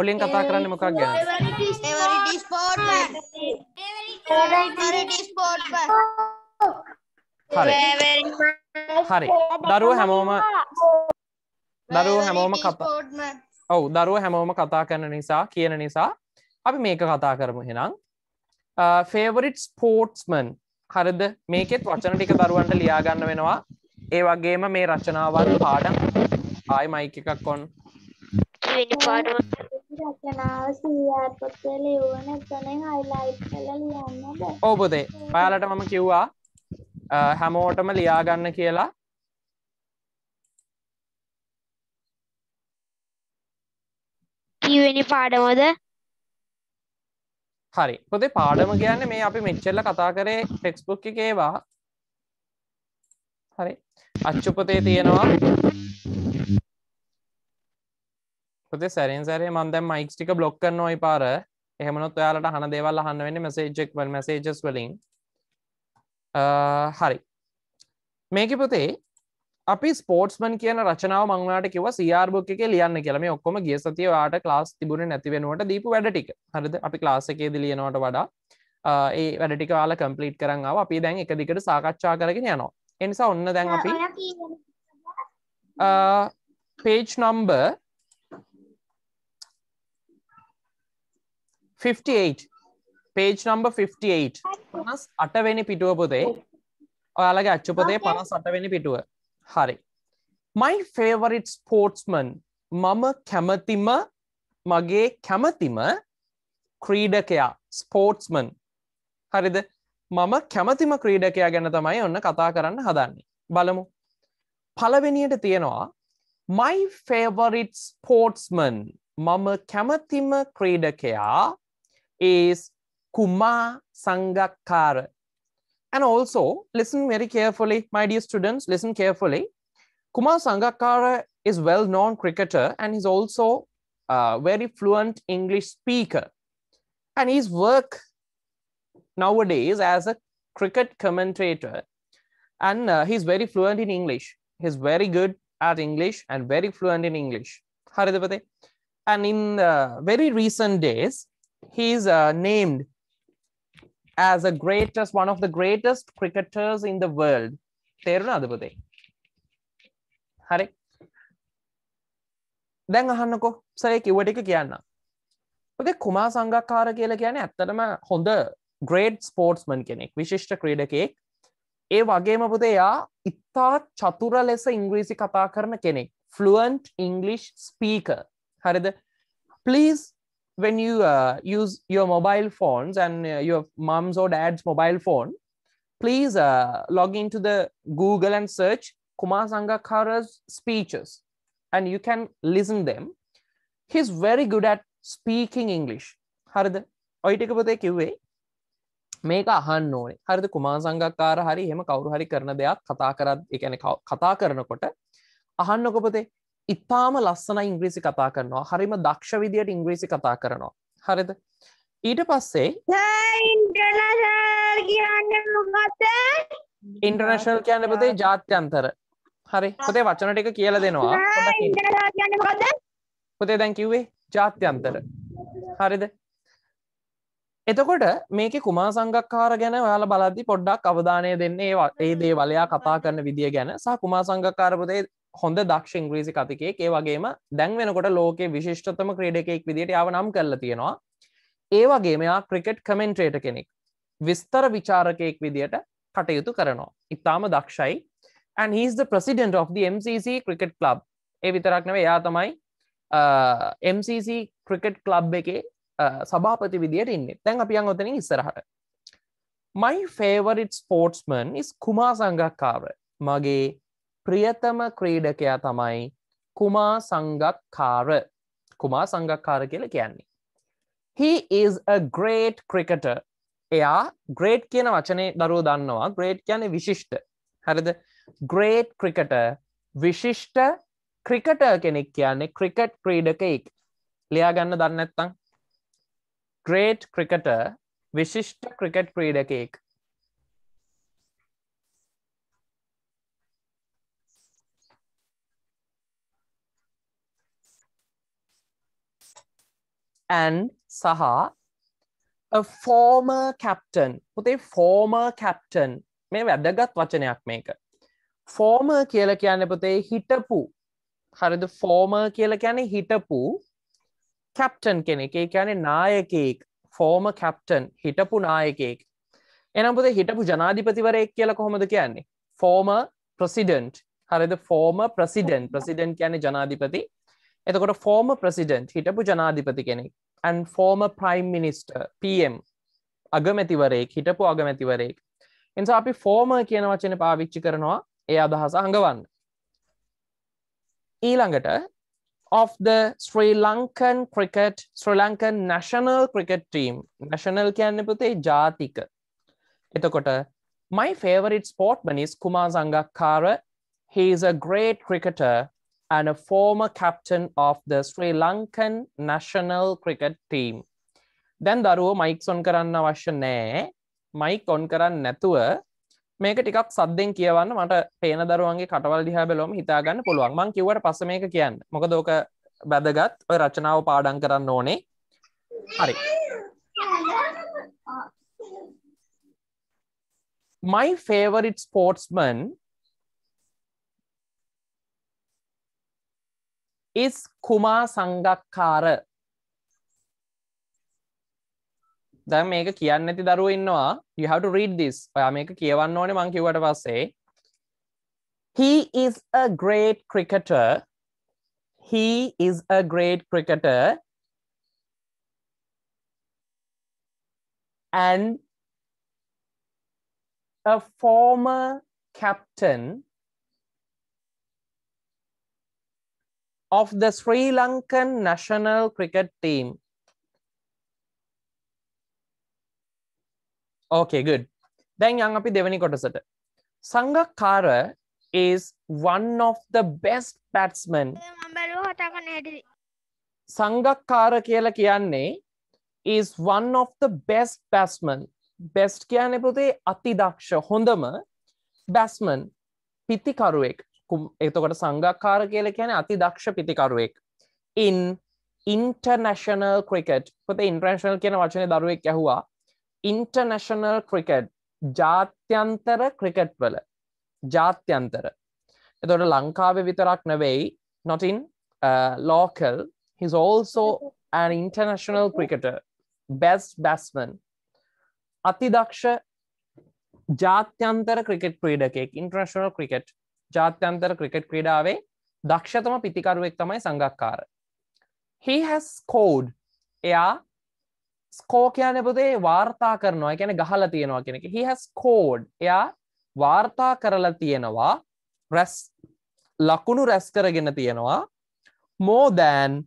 මුලින් කතා කරන්න මොකක් ගැන හරි දරුව හැමෝම දරුව හැමෝම කතා ඔවු දරුව හැමෝම කතා කරන නිසා කියන නිසා අපි මේක කතා කරමු හෙනම් ෆේවරිට් ස්පෝට්ස්මන් හරද මේකෙත් වචන ටික දරුවන්ට ලියාගන්න වෙනවා ඒ වගේම මේ රචනාවන් පාඩම් ආය මයික එකක් කොන් පාඩ රචනාව සීආර් පොතේ ලියවන එතනින් හයිලයිට් කරලා ලියන්නද? ඔව් පුතේ. ඔයාලට මම කිව්වා හැමෝටම ලියාගන්න කියලා කීවෙනි පාඩමද හරි පොදේ පාඩම කියන්න මේ අපි මෙච්චල්ල කතා කරේ ටෙක්ස්බුක් එකේවා හරි අච්චුපතේ තියෙනවා පතේ සැරෙන් සැරේ මන්දැම් මයික්ස් ටික බ්ලොක් කරනවා පාර එහෙමනොත් ඔයාලට හන දේවල් අහන්න වෙන්න මැසේජෙක් වල් මැසේජස් වලින් හරි මේක පොතේ අපි ස්පෝට්ස්මන් කියන රචනාව මංවාට කිව සියාර්බුක් එක ලියන්න කියලම ඔක්කොම ගිය සතිය වාට ලාස් තිබුණ නැතිවෙනුවට දීපු වැඩටික හරිද අපි ලාසකේද ලියනවට වඩා ඒ වැඩටික වාල කම්පලීට් කරන්නාව අපි දැන් එක දිකට සාකච්ඡා කරගෙන යනවා එනිසා ඔන්න දැන් අපි පේච් නම්බර් 58 පේජ් නම්බ 58 පනස් අටවෙනි පිටුව පොතේ ඔයාලගේ අච්චුපතේ පනස් අටවෙනි පිටුව හරි මයි ෆේවරිට් ස්පෝට්ස්මන් මම කැමතිම මගේ කැමතිම ක්‍රීඩකයා ස්පෝට්ස්මන් හරිද මම කැමතිම ක්‍රීඩකයා ගැන තමයි ඔන්න කතා කරන්න හදන්නේ බලමු පලවෙනියට තියෙනවා මයි ෆේවරිට් ස්පෝට්ස්මන් මම කැමතිම ක්‍රීඩකයා is Kuma Sangakkara. And also, listen very carefully, my dear students, listen carefully. Kumar Sangakkara is well-known cricketer and he's also a very fluent English speaker. And his work nowadays as a cricket commentator and uh, he's very fluent in English. He's very good at English and very fluent in English. And in uh, very recent days, he's uh, named as a greatest, one of the greatest cricketers in the world. තේරුණාද පුතේ? හරි. දැන් අහන්නකෝ සරේ කිව්ව ටික කියන්න. පුතේ කුමාර සංගක්කාර කියලා කියන්නේ ඇත්තටම හොඳ ග්‍රේඩ් ස්පෝර්ට්ස්මන් කෙනෙක්, විශිෂ්ට ක්‍රීඩකයෙක්. ඒ වගේම පුතේ යා ඉතා චතුර ලෙස ඉංග්‍රීසි කතා කරන කෙනෙක්. fluent English speaker. හරිද? please when you uh, use your mobile phones and uh, your mom's or dad's mobile phone, please uh, log into the Google and search Kumar Sangakkara's speeches and you can listen them. He's very good at speaking English. හරිද ඔයිටක පොතේ කිව්වේ මේක අහන්න ඕනේ හරිද කුමා සංගක්කාර හරි හෙම කවුරු හරි කරන දෙයක් කතා කරත් එකන කතා කරනකොට අහන්න ඔකොපතේ ඉතාම ලස්සන ඉංග්‍රීසි කතා කරනවා හරිම දක්ෂ විදියට ඉංග්‍රීසි කතා කරනවා හරිද ඊට පස්සේ ඉන්ටර්නශල් කියන්න පතේ ජාත්‍යන්තර හරි පොතේ වචනට එක කියල දෙනවා පොතේ දැන් කිව්වේ ජාත්‍යන්තර හරිද එතකොට මේක කුමා සංගක්කාර ගැන යාල බලද්දි පොඩ්ඩක් අවධානය දෙන්නේ ඒ දේවලයා කතා කරන විදිිය ගැන සහ කුමා සංගක්කාරපතේ හොඳ දක්ෂ ඉංග්‍රීසි කතිකයෙක් ඒ වගේම දැන් වෙනකොට ලෝකේ විශිෂ්ටතම ක්‍රඩකෙක් විදිට යාව නම් කරලා තියෙනවා ඒ වගේ මෙයා ක්‍රිකට් කමෙන්ට්‍රේට කෙනෙක් විස්තර විචාරකයෙක් විදියට කටයුතු කරනවා ඉතාම දක්ෂයි and he's the president of the MCC cricket club ඒ විතරක් නව එයා තමයි MCC cricket club එකේ සභාපති විදියට ඉන්න තැන් අපියන් ඔතනින් ඉස්සරහට my favorite sportsman is කුමා සංගක්කාර මගේ ප්‍රියතම ක්‍රීඩකයා තමයි කුමා සංගත්කාර කුමා සංගක්කාර කියල කියන්නේ. He is a great cricketer එයා ග්‍රේට් කියන වචනේ දරුව දන්නවා ග්‍රේට් කියන විශිෂ්ට හරිද ග්‍රේට් ක්‍රිකට විශිෂ්ට ක්‍රිකට කෙනෙක් කියන්නේ ක්‍රිකට් ක්‍රීඩකෙක් ලියාගන්න දන්නත්තං ග්‍රේට් ක්‍රිකට විශිෂ්ට ක්‍රිකට් ක්‍රීඩකෙක් and සහ a former captain පුතේ former captain මේ වැඩගත් වචනයක් මේක former කියල කියන්න පුතේ හිටපු හරිද former කියල කියන්නේ හිටපු captain කෙනෙක් ඒ කියන්නේ නායකයෙක් former captain හිටපු නායකයෙක් එනම් පුතේ හිටපු ජනාධිපතිවරයෙක් කියලා කොහොමද කියන්නේ former president හරිද former president president කියන්නේ ජනාධිපති එතකොට ෆෝර්ම ප්‍රසිඩන්් හිටපු ජනාධිපති කෙනෙක් ඇන් ෆෝර්ම ප්‍රයිම් මිනිස්ට පම් අගමැතිවරයෙක් හිටපු අගමැතිවරයෙක් එනිසා අපි ෆෝර්ම කියන වචන පාවිච්චි කරනවා ඒ අදහස හඟවන්න ඊළඟට of the Sri Lankan cricket Sri Lankan national cricket team national කියන්න පුතේ ජාතික එතකොට my favorite sportman is Kumar Sangakkara he is a great cricketer and a former captain of the Sri Lankan national cricket team. දැන් දරුව mics on කරන්න අවශ්‍ය නෑ mic on කරන්න නැතුව මේක ටිකක් සද්දෙන් කියවන්න මට පේන දරුවන්ගේ කටවල් දිහා බලොම හිතාගන්න පුළුවන් මං කිවට පස මේක කියන්න මොක දෝක බැදගත් ඔය රචනාව පාඩන් කරන්න ඕනේ හරි My favorite sportsman is කුමා සංගක්කාර දැ මේක කියන්න ඇති you have to read this ඔයා මේක කියවන්න ඕනේ මං කිවට say. he is a great cricketer he is a great cricketer and a former captain of the Sri Lankan national cricket team? Okay, good. දැන් යන් අපි දෙවැනි කොටසට. සංගක්කාර is one of the best batsmen. සංගක්කාර කියලා කියන්නේ is one of the best batsmen. best කියන්නේ පුතේ අතිදක්ෂ හොඳම batsman පිතිකරුවෙක්. එතකොට සංගක්කාර කියල කියන අති දක්ෂ පිතිකරුවෙක් ඉන් ඉන්ටර්නශනල් ක්‍රිකට් පොත ඉන්ට්‍රේශනල් කියන වචනය දරුවෙක් ඇහවා ඉන්ටර්නශනල් ක්‍රිකට් ජාත්‍යන්තර ක්‍රිකට් වල ජාත්‍යන්තර එතොට ලංකාව විතරක් නවෙයි not in local he's also an international cricketer best batsman අතිදක්ෂ ජාත්‍යන්තර ක්‍රිකට් ක්‍රීඩකෙක් ඉන්ට්‍රශනල් ක්‍රිකට් ජාත්‍යන්තර ක්‍රිකට් ක්‍රඩාවේ දක්ෂතම පිතිකරුවෙක් තමයි සංගක්කාර හිහැස් කෝඩ් එයා ස්කෝ කියනපදේ වාර්තා කරනවා ගැන ගහල තියෙනවා කෙනෙක හිහැස් කෝඩ් එයා වාර්තා කරලා තියෙනවා රැස් ලකුණු රැස් කරගෙන තියෙනවා මෝදෑන්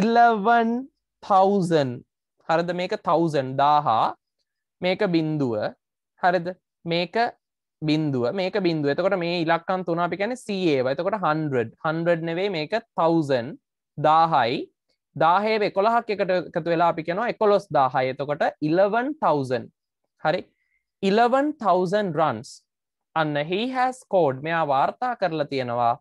ඉල්ලවන් තවසන් හරද මේක තවසන් දාහා මේක බින්දුව හරිද මේක බින්දුව මේක බින්දුව එතකොට මේ ඉලක්කන් තුනා අපි කැන සඒ එතකොට හ නෙවේ මේක තවසන් දාහයි දාහේ එකොළහක් එකට එකතු වෙලා අපි කෙනවා එකොලොස් දාහය එතකොට ඉලවන් තවසන් හරි ඉලවන් තවසන් රන්ස් අන්න හිහැස් කෝඩ් මෙයා වාර්තා කරලා තියෙනවා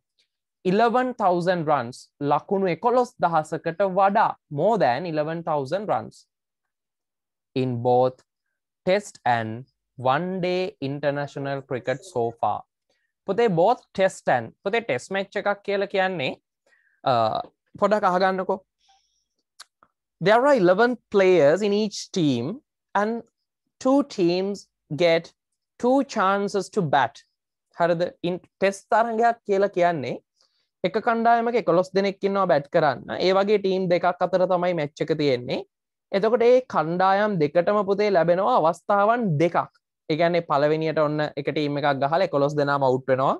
ඉලවන් තවසන් රන්ස් ලකුණු එකොලොස් දහසකට වඩා more than eleven thousand runs in both test and one day international cricket so far පුතේ බෝත් ටෙස්ටන් පුතේ ටෙස් මැච් එකක් කියල කියන්නේ පොඩක් අහගන්නකෝ there are 11 players in each team and two teams get two chances to bat හරද ඉන් ටෙස් තරගයක් කියලා කියන්නේ එක කණ්ඩායමක කොළොස් දෙනෙක්කින්නවා බැට් කරන්න ඒ වගේ ටීම් දෙකක් අතර තමයි මැච්චක තියෙන්නේ එතකොට ඒ කණ්ඩායම් දෙකටම පුතේ ලැබෙනවා අවස්ථාවන් දෙකක් එකන්නේ පලවෙනිට ඔන්න එක ටීම එකක් ගහල කොස් දෙනාම අවුට් වෙනවා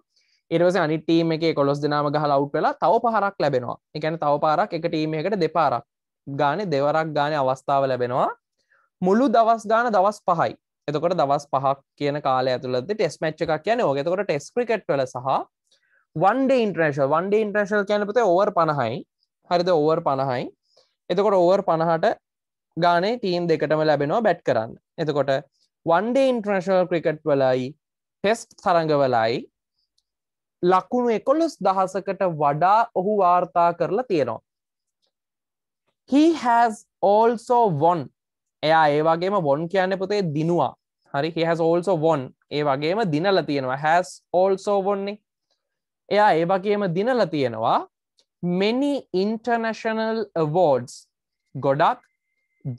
ඉරවස අනි ටීම එක කොස් දෙනාම ගහල අවුට් වෙලා තව පහරක් ලැබෙනවා එකන තව පාරක් එක ටීම එකට දෙපාරක් ගාන දෙවරක් ගාන අවස්ථාව ලැබෙනවා මුළු දවස් ගාන දවස් පහයි එතකොට දවස් පහක් කියන කාල ඇතුලද ටෙස් මච්ච එකක් කියන ඕගතකොට ටෙස් ක්‍රිකට් වල සහ වන්ඩ ඉන්ට්‍රේශල් වන්ඩ ඉන්ට්‍රේශල් කියනපතේ ඕවර් පණහයි හරිද ඕවර් පණහයි එතකොට ඕවර් පණහට ගානේ ටීම් දෙකටම ලැබෙනවා බැට් කරන්න එතකොට වන්ඩේ ඉන්ට්‍රනශල් ක්‍රිකට් වලයි ටෙස්ට් තරඟවලයි ලකුණු එකොළොස් දහසකට වඩා ඔහු වාර්තා කරලා තියෙනවා හිහැස් ඕල්සෝ වොන් එයා ඒ වගේම වොන් කියන්න පුතේ දිනවා හරි හිහැස් ඕල්සෝ වොන් ඒ වගේම දිනල තියෙනවා හැස් ඕල්සෝ වොන්නේ එයා ඒ වගේම දිනල තියෙනවා මෙනි ඉන්ටර්නශනල් අවෝඩ්ස් ගොඩක්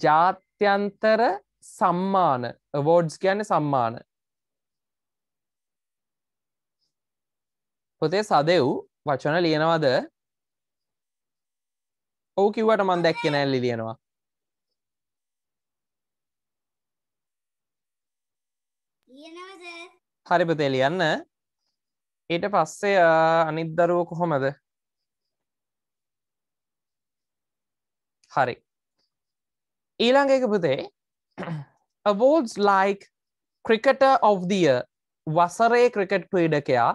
ජාත්‍යන්තර සම්මාන අවෝඩ්ස් ගැන සම්මාන පොතේ සදෙව් වචන ලියනවද ඔවු කිව්වට මන් දැක්ක නැල්ලි ලියනවා හරිපතේ ලියන්න ඊට පස්සේ අනිද්දරුව කොහොමද හරි ඊළඟ එක පුතේ awards like Cricketer of the Year වසරේ ක්‍රිකට් ක්‍රීඩකයා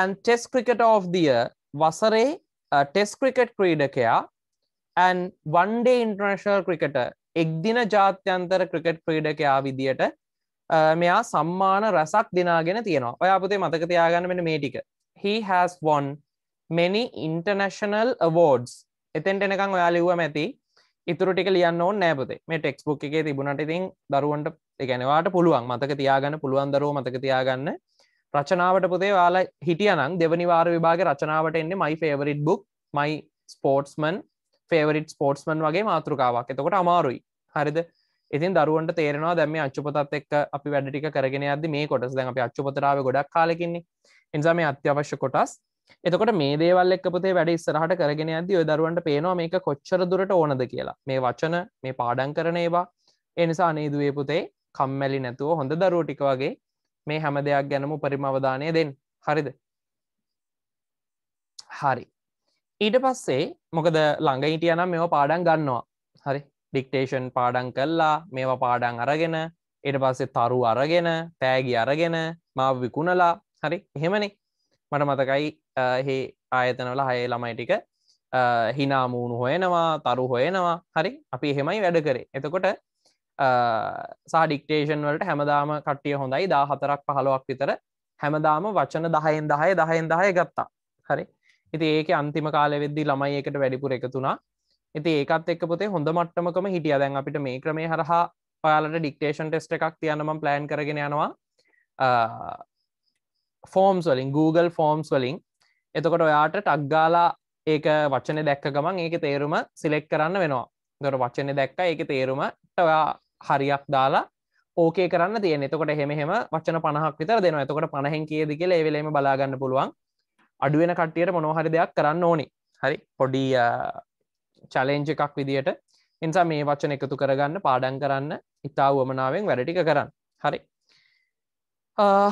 and Test Cricketer of the Year වසරේ uh, Test Cricket ක්‍රීඩකයා and one day international cricketer එක්දින ජාත්‍යන්තර ක්‍රිකට් ක්‍රීඩකයා විදියට මෙයා සම්මාන රැසක් දෙනාගෙන තියෙනවා ඔය අපතේ මතක තියාගන්න වෙන මේ ටික he has won many international awards එතෙන්ට එනකං ඔයා ලිව්ව මැති ඉතුරටික ලියන්න ඕන්න නෑපතේ මේ ටෙක්ස් බුක් එකේ තිබුණට ඉතින් දරුවන්ට එකනවාට පුළුවන් මතක තියාගන්න පුළුවන් දරුව මතක තියාගන්න රචනාවට පුතේ වාලා හිටියනම් දෙවනි වාර විභාග රචනාවට එන්නේ මයි ෆේවරිට් බුක් මයි ස්පෝට්ස්මන් ෆේවරිට් ස්පෝට්ස්මන් වගේ මාතෘකාවක් එතකොට අමාරුයි හරිද ඉතින් දරුවන්ට තේරෙනවා දැම අච්චුපතත් එක් අපි වැඩටික කරගෙන අද මේ කොටස් දැන් අපි අච්චුපතරාව ගොඩක් කාලකින්නේ එනිසා මේ අත්‍යවශ්‍ය කොටස් එතකොට මේ දේවල් එක් පොතේ වැඩ ඉස්සරහට කරගෙන ඇද ඔය දරුවන්ට පේනවා මේක කොච්චර දුරට ඕනද කියලා මේ වචන මේ පාඩන් කරන ඒවා එනිසා නේදුවේ පුතේ කම්මැලි නැතුව හොඳ දරුව ටික වගේ මේ හැම දෙයක් ගැනම පරිමවධානය දෙන් හරිද හරි ඊට පස්සේ මොකද ළඟ හිටිය නම් මෙවා පාඩන් ගන්නවා හරි ඩික්ටේෂන් පාඩන් කල්ලා මේවා පාඩන් අරගෙන එට පස්සේ තරු අරගෙන තෑගි අරගෙන මාව විකුණලා හරි එහෙමනේ මට මතකයි හි ආයතනවල හය ළමයිටික හිනාමූුණු හොයනවා තරු හොයනවා හරි අපි එහෙමයි වැඩ කරේ එතකොට සාඩික්ටේෂන් වලට හැමදාම කට්ටිය හොඳයි දා හතරක් පහළුවක් විතර හැමදාම වචන දහයෙන් දහය දහයෙන් දහය ගත්තා හරි ඉති ඒක අන්තිම කාල වෙද්දි ළමයි එකට වැඩිපුර එකතුනා ඉති ඒකත් එක් පොතේ හොඳ මට්ටමකම හිටිය දැන් අපිට මේ ක්‍රමේ හරහා ඔයාලට ඩික්ටේෂන් ටෙස්ට එකක් තියනම ප්ලෑන් කරගෙන යනවා ෆෝම්ස් වලින් Google ෆෝම්ස් වලින් එතකොට ඔයාට ටක්ගාලා ඒක වචනය දැක්ක ගමන් ඒක තේරුම සිලෙක් කරන්න වෙනවා දොර වචනය දැක්ක ඒක තේරුමට ඔයා හරියක් දාලා ඕකේ කරන්න තියෙන එතකොට හෙමෙම වචන පනහක් විතර දෙනවා එතකොට පණහෙන් කියද කියලා ඒවෙලේම බලාගන්න පුළුවන් අඩුවෙන කට්ටියට මොනොහරි දෙයක් කරන්න ඕනි හරි පොඩි චලෙන්ජ එකක් විදියට එනිසා මේ වචන එකතු කරගන්න පාඩන් කරන්න ඉතා වුවමනාවෙන් වැඩටික කරන්න හරි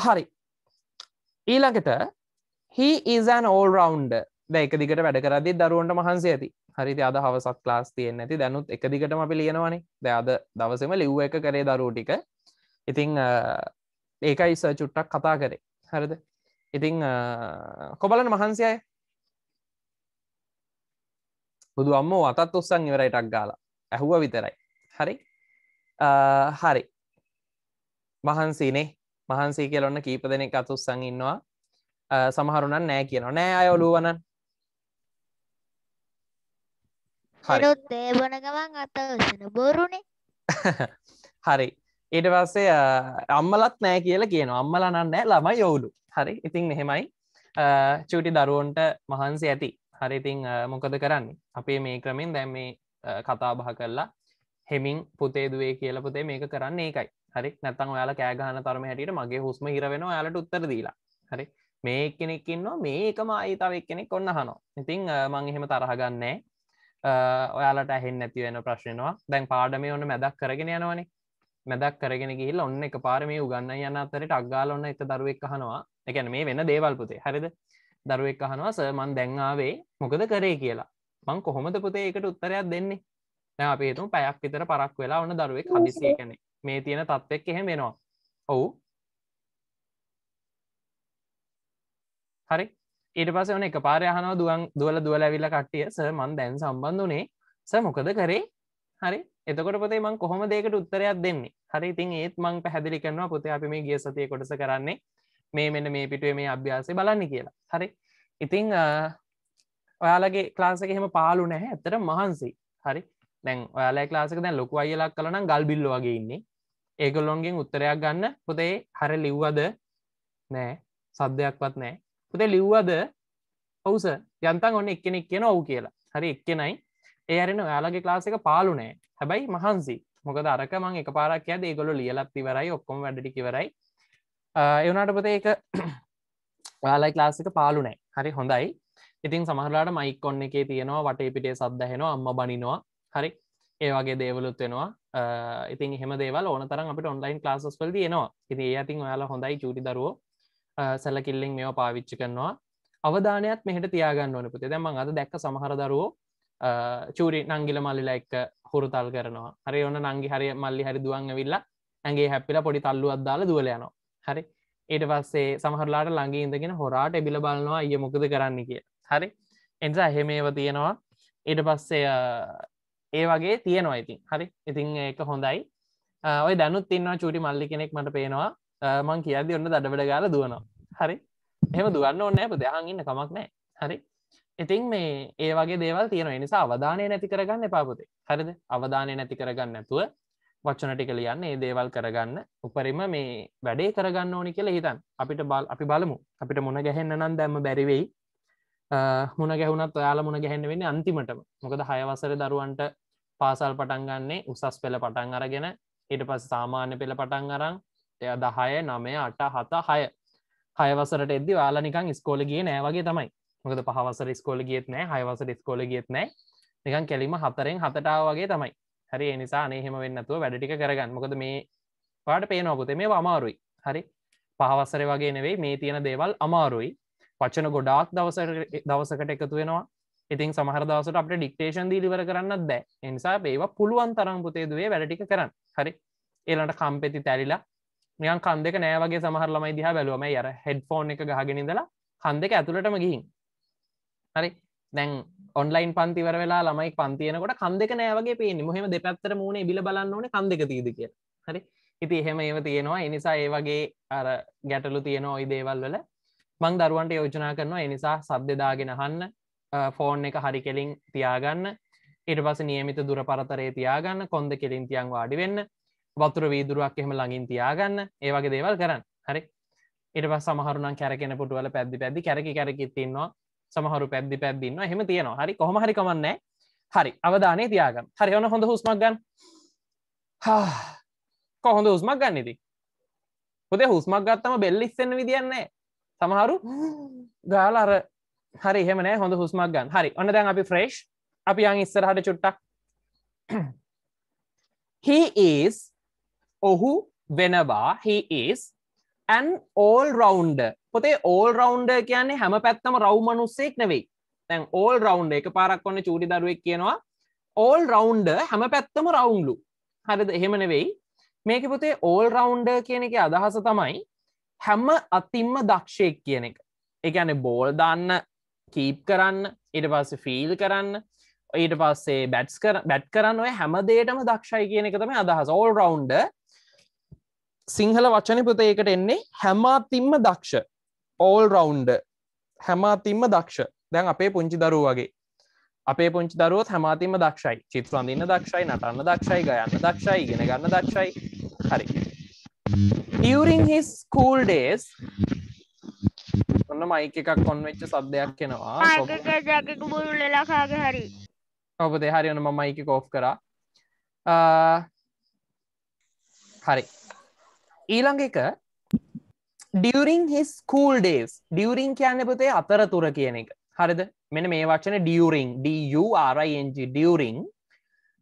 හරි ඊළඟට he is an all round එක දිගට වැඩ කරදි දරුවන්ට මහන්සේ ඇති හරිති අද හවසක් ලාස් තියෙන් ඇති දැනුත් එක දිගටම අපි ලියනවානේ දෑද දවසම ලිව්ව එක කරේ දරූටික ඉතිං ඒකයි ස චුට්ටක් කතා කරේ හරිද ඉතිං කොබලන මහන්සිය බුදු අම්ම අතත් උත්සන් ඉවරයිටක් ගාලා ඇහුව විතරයි හරි හරි මහන්සිනේ මහන්සේ කියලොන්න කීප දෙනෙක් අතුස්සං ඉන්නවා සමහරුණන් නෑ කියන නෑ අය ඔලුවන දේබන ගමන් අතසන බොරුණේ හරි ඊට පස්සේ අම්මලත් නෑ කියලා කියන අම්මලන්න නෑ ළමයි යවුලු හරි ඉතින් එහෙමයි චූටි දරුවන්ට මහන්සි ඇති හරිඉතිං මොකද කරන්නේ අපේ මේ ක්‍රමින් දැම් මේ කතාබහ කරලා හෙමින් පුතේ දුවේ කියල පුතේ මේක කරන්නේ එකයි හරි නැතන් ඔයාල කෑගහන තරම හැටියට මගේ හුස්ම හිරවෙන යාලට උත්තර දීලා හරි මේ කෙනෙක්කින්න මේකම අයිතාවක් කෙනෙක් ඔන්න හනෝ ඉතිං මං එහෙම තරහගන්නේ ඔයාලට ඇහෙන් නැති වෙන ප්‍රශ්නවා දැන් පාඩමේ ඔන්න මැදක් කරගෙන යනවනේ මැදක් කරගෙන ගිහිල් ඔන්න එක පාරම උගන්න යන්න අතරට අක්ගාල ඔන්න එක දරුවෙක් අහනවා එකැන මේ වෙන දේවල්පුතේ හරිද දරුවෙක් අහනවා සර්මන් දැන්ආවේ මොකද කරේ කියලා මං කොහොමද පුතේ එකට උත්තරයක් දෙන්නේ අපි හිතුම් පැයක් විතර පරක් වෙලා ඔන්න දරුවෙක් හදිසිය කැනෙ මේ තියෙන තත්ත්වෙක් එහෙම වෙනවා ඔවු හරි ඊට පස වන එක පාරයහනව දුවන් දුවල දුවල ඇවිල්ල කට්ටිය ස මන් දැන් සම්බන්ධ වනේ ස මොකද කරේ හරි එතකොට පොතේ මං කොහොම දෙකට උත්තරයක් දෙන්නේ හරි ඉතින් ඒත් මං පැහැදිලි කරනවා පොතේ අපි මේ ගිය සතිය කොටස කරන්නේ මේ මෙන්න මේ පිටුවේ මේ අභ්‍යාසය බලන්න කියලා හරි ඉතිං ඔයාලගේ ක්ලාසක එහෙම පාලු නැහැ ඇත්තට මහන්සි හරි දැන් ඔයාලා ලාසක දැන් ලොකු අයලක් කලන ගල්බිල්ල වගේ ඉන්නේ ඒගොල්ලොන්ගෙන් උත්තරයක් ගන්න පොතේ හර ලිව්වද නෑ සද්ධයක්වත් නෑ පුතේ ලිව්වද ඔවුස යන්තන් ඔන්න එක්කෙනෙක් කියෙන ඔවු කියලා හරි එක්කෙනයි ඒරෙන යාලගේ ලාසික පාලුනෑ හැබැයි මහන්සි මොකද අරකමං එක පාරක් ඇද ඒගොලු ලියලත්ති වරයි ඔක්කොම වැඩටිකිවරයි එවනාට පතේ එක ඔයාලයි ලාසික පාලුනෑ හරි හොඳයි ඉතින් සමහරලාට මයිකොන්න එකේ තියෙනවා වටේ පිටේ සද්දහෙනවා අම්ම බනිනවා හරි ඒ වගේ දේවලුත් වෙනවා ඉතින් එහෙම දේවල් ඕන තරන් අපට ඔන්ලයින් ලාසස් වල තියෙනවා ඉති ඇතින් ඔයාලා හොඳයි චුටි දරුවෝ සැලකිල්ලෙන් මෙෝ පාවිච්චි කරනවා අවධානයත් මෙහට තියාගන්න ඕන පුතේ දැම අද දැක්ක සමහර දරුවෝ චූරි නංගිල මල්ලිලා එක්ක හුරුතල් කරනවා හරි ඔන්න නංගි හරි මල්ලි හරි දුවන් විල්ලා ඇගේ හැපිල පොඩි තල්ලු අදදාල දුවලයනවා හරි ඒට පස්සේ සමහරලාට ලඟී ඉඳගෙන හොරාට එබිල බලනවා අය මොකද කරන්න කිය හරි එනිසා එහෙමේව තියෙනවා ඊට පස්සේ ඒ වගේ තියෙනවා ඉතින් හරි ඉතින් ඒක හොඳයි ඔය දැනුත් ඉන්නවා චුටි මල්ලි කෙනෙක් මට පේනවා මං කියද ඔන්න දඩබඩ ගාල දුවනවා හරි එහෙම දුවන්න ඕන්න ඇප දෙහන් ඉන්න කමක් නෑ හරි ඉතින් මේ ඒ වගේ දේවල් තියෙන නිසා අවධානය නැති කරගන්න එපාපොතේ හරිද අවධානය නැති කරගන්න ඇතුව වචන ටික ලියන්න ඒ දේවල් කරගන්න උපරිම මේ වැඩේ කරගන්න ඕනි කියලා හිතන් අපිට බල අපි බලමු අපිට මොන ගැහෙන්න නම් දැම්ම බැරිවෙයි මුණ ගැහුණත් ඔයාලා මුණ ගැහෙන්න වෙන්න අන්තිමට මොකද හයවසර දරුවන්ට පාසල් පටන්ගන්නේ උසස් පෙළ පටන් අරගෙන ඊට පස් සාමාන්‍ය පෙළ පටන් අරං එය දහය නමය අට හතා හය හයවසරට එදදි යාලා නිකං ස්කෝල ගිය නෑවගේ තමයි මොකද පහවසර ස්කෝල ගියත් නෑ හයවසර ස්කෝල ගියත් නෑ නිකන් කෙලිම හතරෙන් හතටාවගේ තමයි හරි එනිසා නහෙම වෙන්නතුව වැඩටික කරගන්න මොකද මේ පාට පේනවපුතේ මේ අමාරුයි හරි පහවසර වගේ නෙවෙයි මේ තියෙන දේවල් අමාරුයි වචන ගොඩාක් දවස දවසකට එකතු වෙනවා ඉතින් සමහර දවසට අපට ඩික්ටේෂන් දීලිවර කරන්න බෑ එනිසා ඒවා පුළුවන් තරම් පුතේදුවේ වැඩටික කරන්න හරි එලට කම්පෙති තැරිලා නියන් කන් දෙක නෑවගේ සමහරලමයි දිහා බැලුවම යර හෙඩ් ෆෝන් එක ගහගෙනදලා කන් දෙක ඇතුළටම ගිහින් හරි දැන් ඔන්ලයින් පන්තිවර වෙලා ළමයි පන්තියනකොට කන් දෙක නෑවගේ පේනි මොහෙම දෙපැත්තර මූුණේ බිල බලන්න ඕන කන් දෙක තිීද කිය හරි ඉති එහෙම ඒව තියෙනවා එනිසා ඒවගේ අර ගැටලු තියෙන ඔයි දේවල් වල මං දරුවන්ට යෝජනා කරනවා එනිසා සබ්දදාගෙන හන්න ෆෝන් එක හරි කෙලින් තියාගන්න ඉට පස නියමිත දුර පරතරේ තියාගන්න කොන්ද කෙලින් තියන් වාඩි වෙන්න වතුර වීදුරුවක් එහෙම ළඟින් තියාගන්න ඒවගේ දේවල් කරන්න හරි ඉට පස් සමහරුණන් කැරෙන පුටුවල පැද්දි පැදි කැරකි කැරකිත්තින්නවා සමහරු පැද්දි පැද්දින්න හෙම තියෙනවා හරි කොහමහරි කමන්නේ හරි අවධානය තියාගන්න හරි ඕන හොඳ හුස්මක් ගන්න කොහොඳ හුස්මක් ගන්න ඉති හොදේ හුස්මක් ගත්තම බෙල්ලිස්සෙන් විදින්නේ සමහරු ගාල අර හරි එහෙම නෑ හොඳ හුස්මක් ගන්න හරි ඔන්න දැන් අපි ෆ්‍රේෂ් අපි යන් ඉස්සරහට චුට්ටක් he is ඔහු වෙනවා he is an all rounder පොතේ all rounder කියන්නේ හැම පැත්තම රව් මනුස්සෙක් නෙවෙයි දැන් all rounder එක පාරක් ඔන්න චූටි දරුවෙක් කියනවා all rounder හැම පැත්තම රවුන්ලු හරිද එහෙම නෙවෙයි මේක පොතේ all rounder කියන එක අදහස තමයි හැම අතින්ම දක්ෂයෙක් කියන එක එකන බෝල් දන්න කීප් කරන්න ඉට පස්ස ෆීල් කරන්න ඊට පස්සේ බැට්ස් කර බැට් කරන්න ඔය හැමදේටම දක්ෂයි කියන එක තම අදහස් ඕල් රවන්්ඩ සිංහල වචන පුතයකට එන්නේ හැමතිම්ම දක්ෂ ඕල් රවන්්ඩ හැමතිම්ම දක්ෂ දැන් අපේ පුංචි දරුව වගේ අපේ පුංචි දරුවත් හැමතිම දක්ෂයි චිත්‍රන්දින්න දක්ෂයි නටන්න දක්ෂයි ගයන්න දක්ෂයි ගෙන ගන්න දක්ෂයි හරි during his school days ඔන්න මයික එකක් කොන්වෙච්ච සබ්දයක් කෙනවා හරි ඔබ දෙහරි ඔන මයික කෝ් කරා හරි ඊළඟ එක ඩියරිං හිස් කූල් ඩේස් ඩියරිං කියන්න පුතේ අතර තුර කියන එක හරිද මෙන මේ වචන ඩියරිං ඩරයිජ ඩියරිං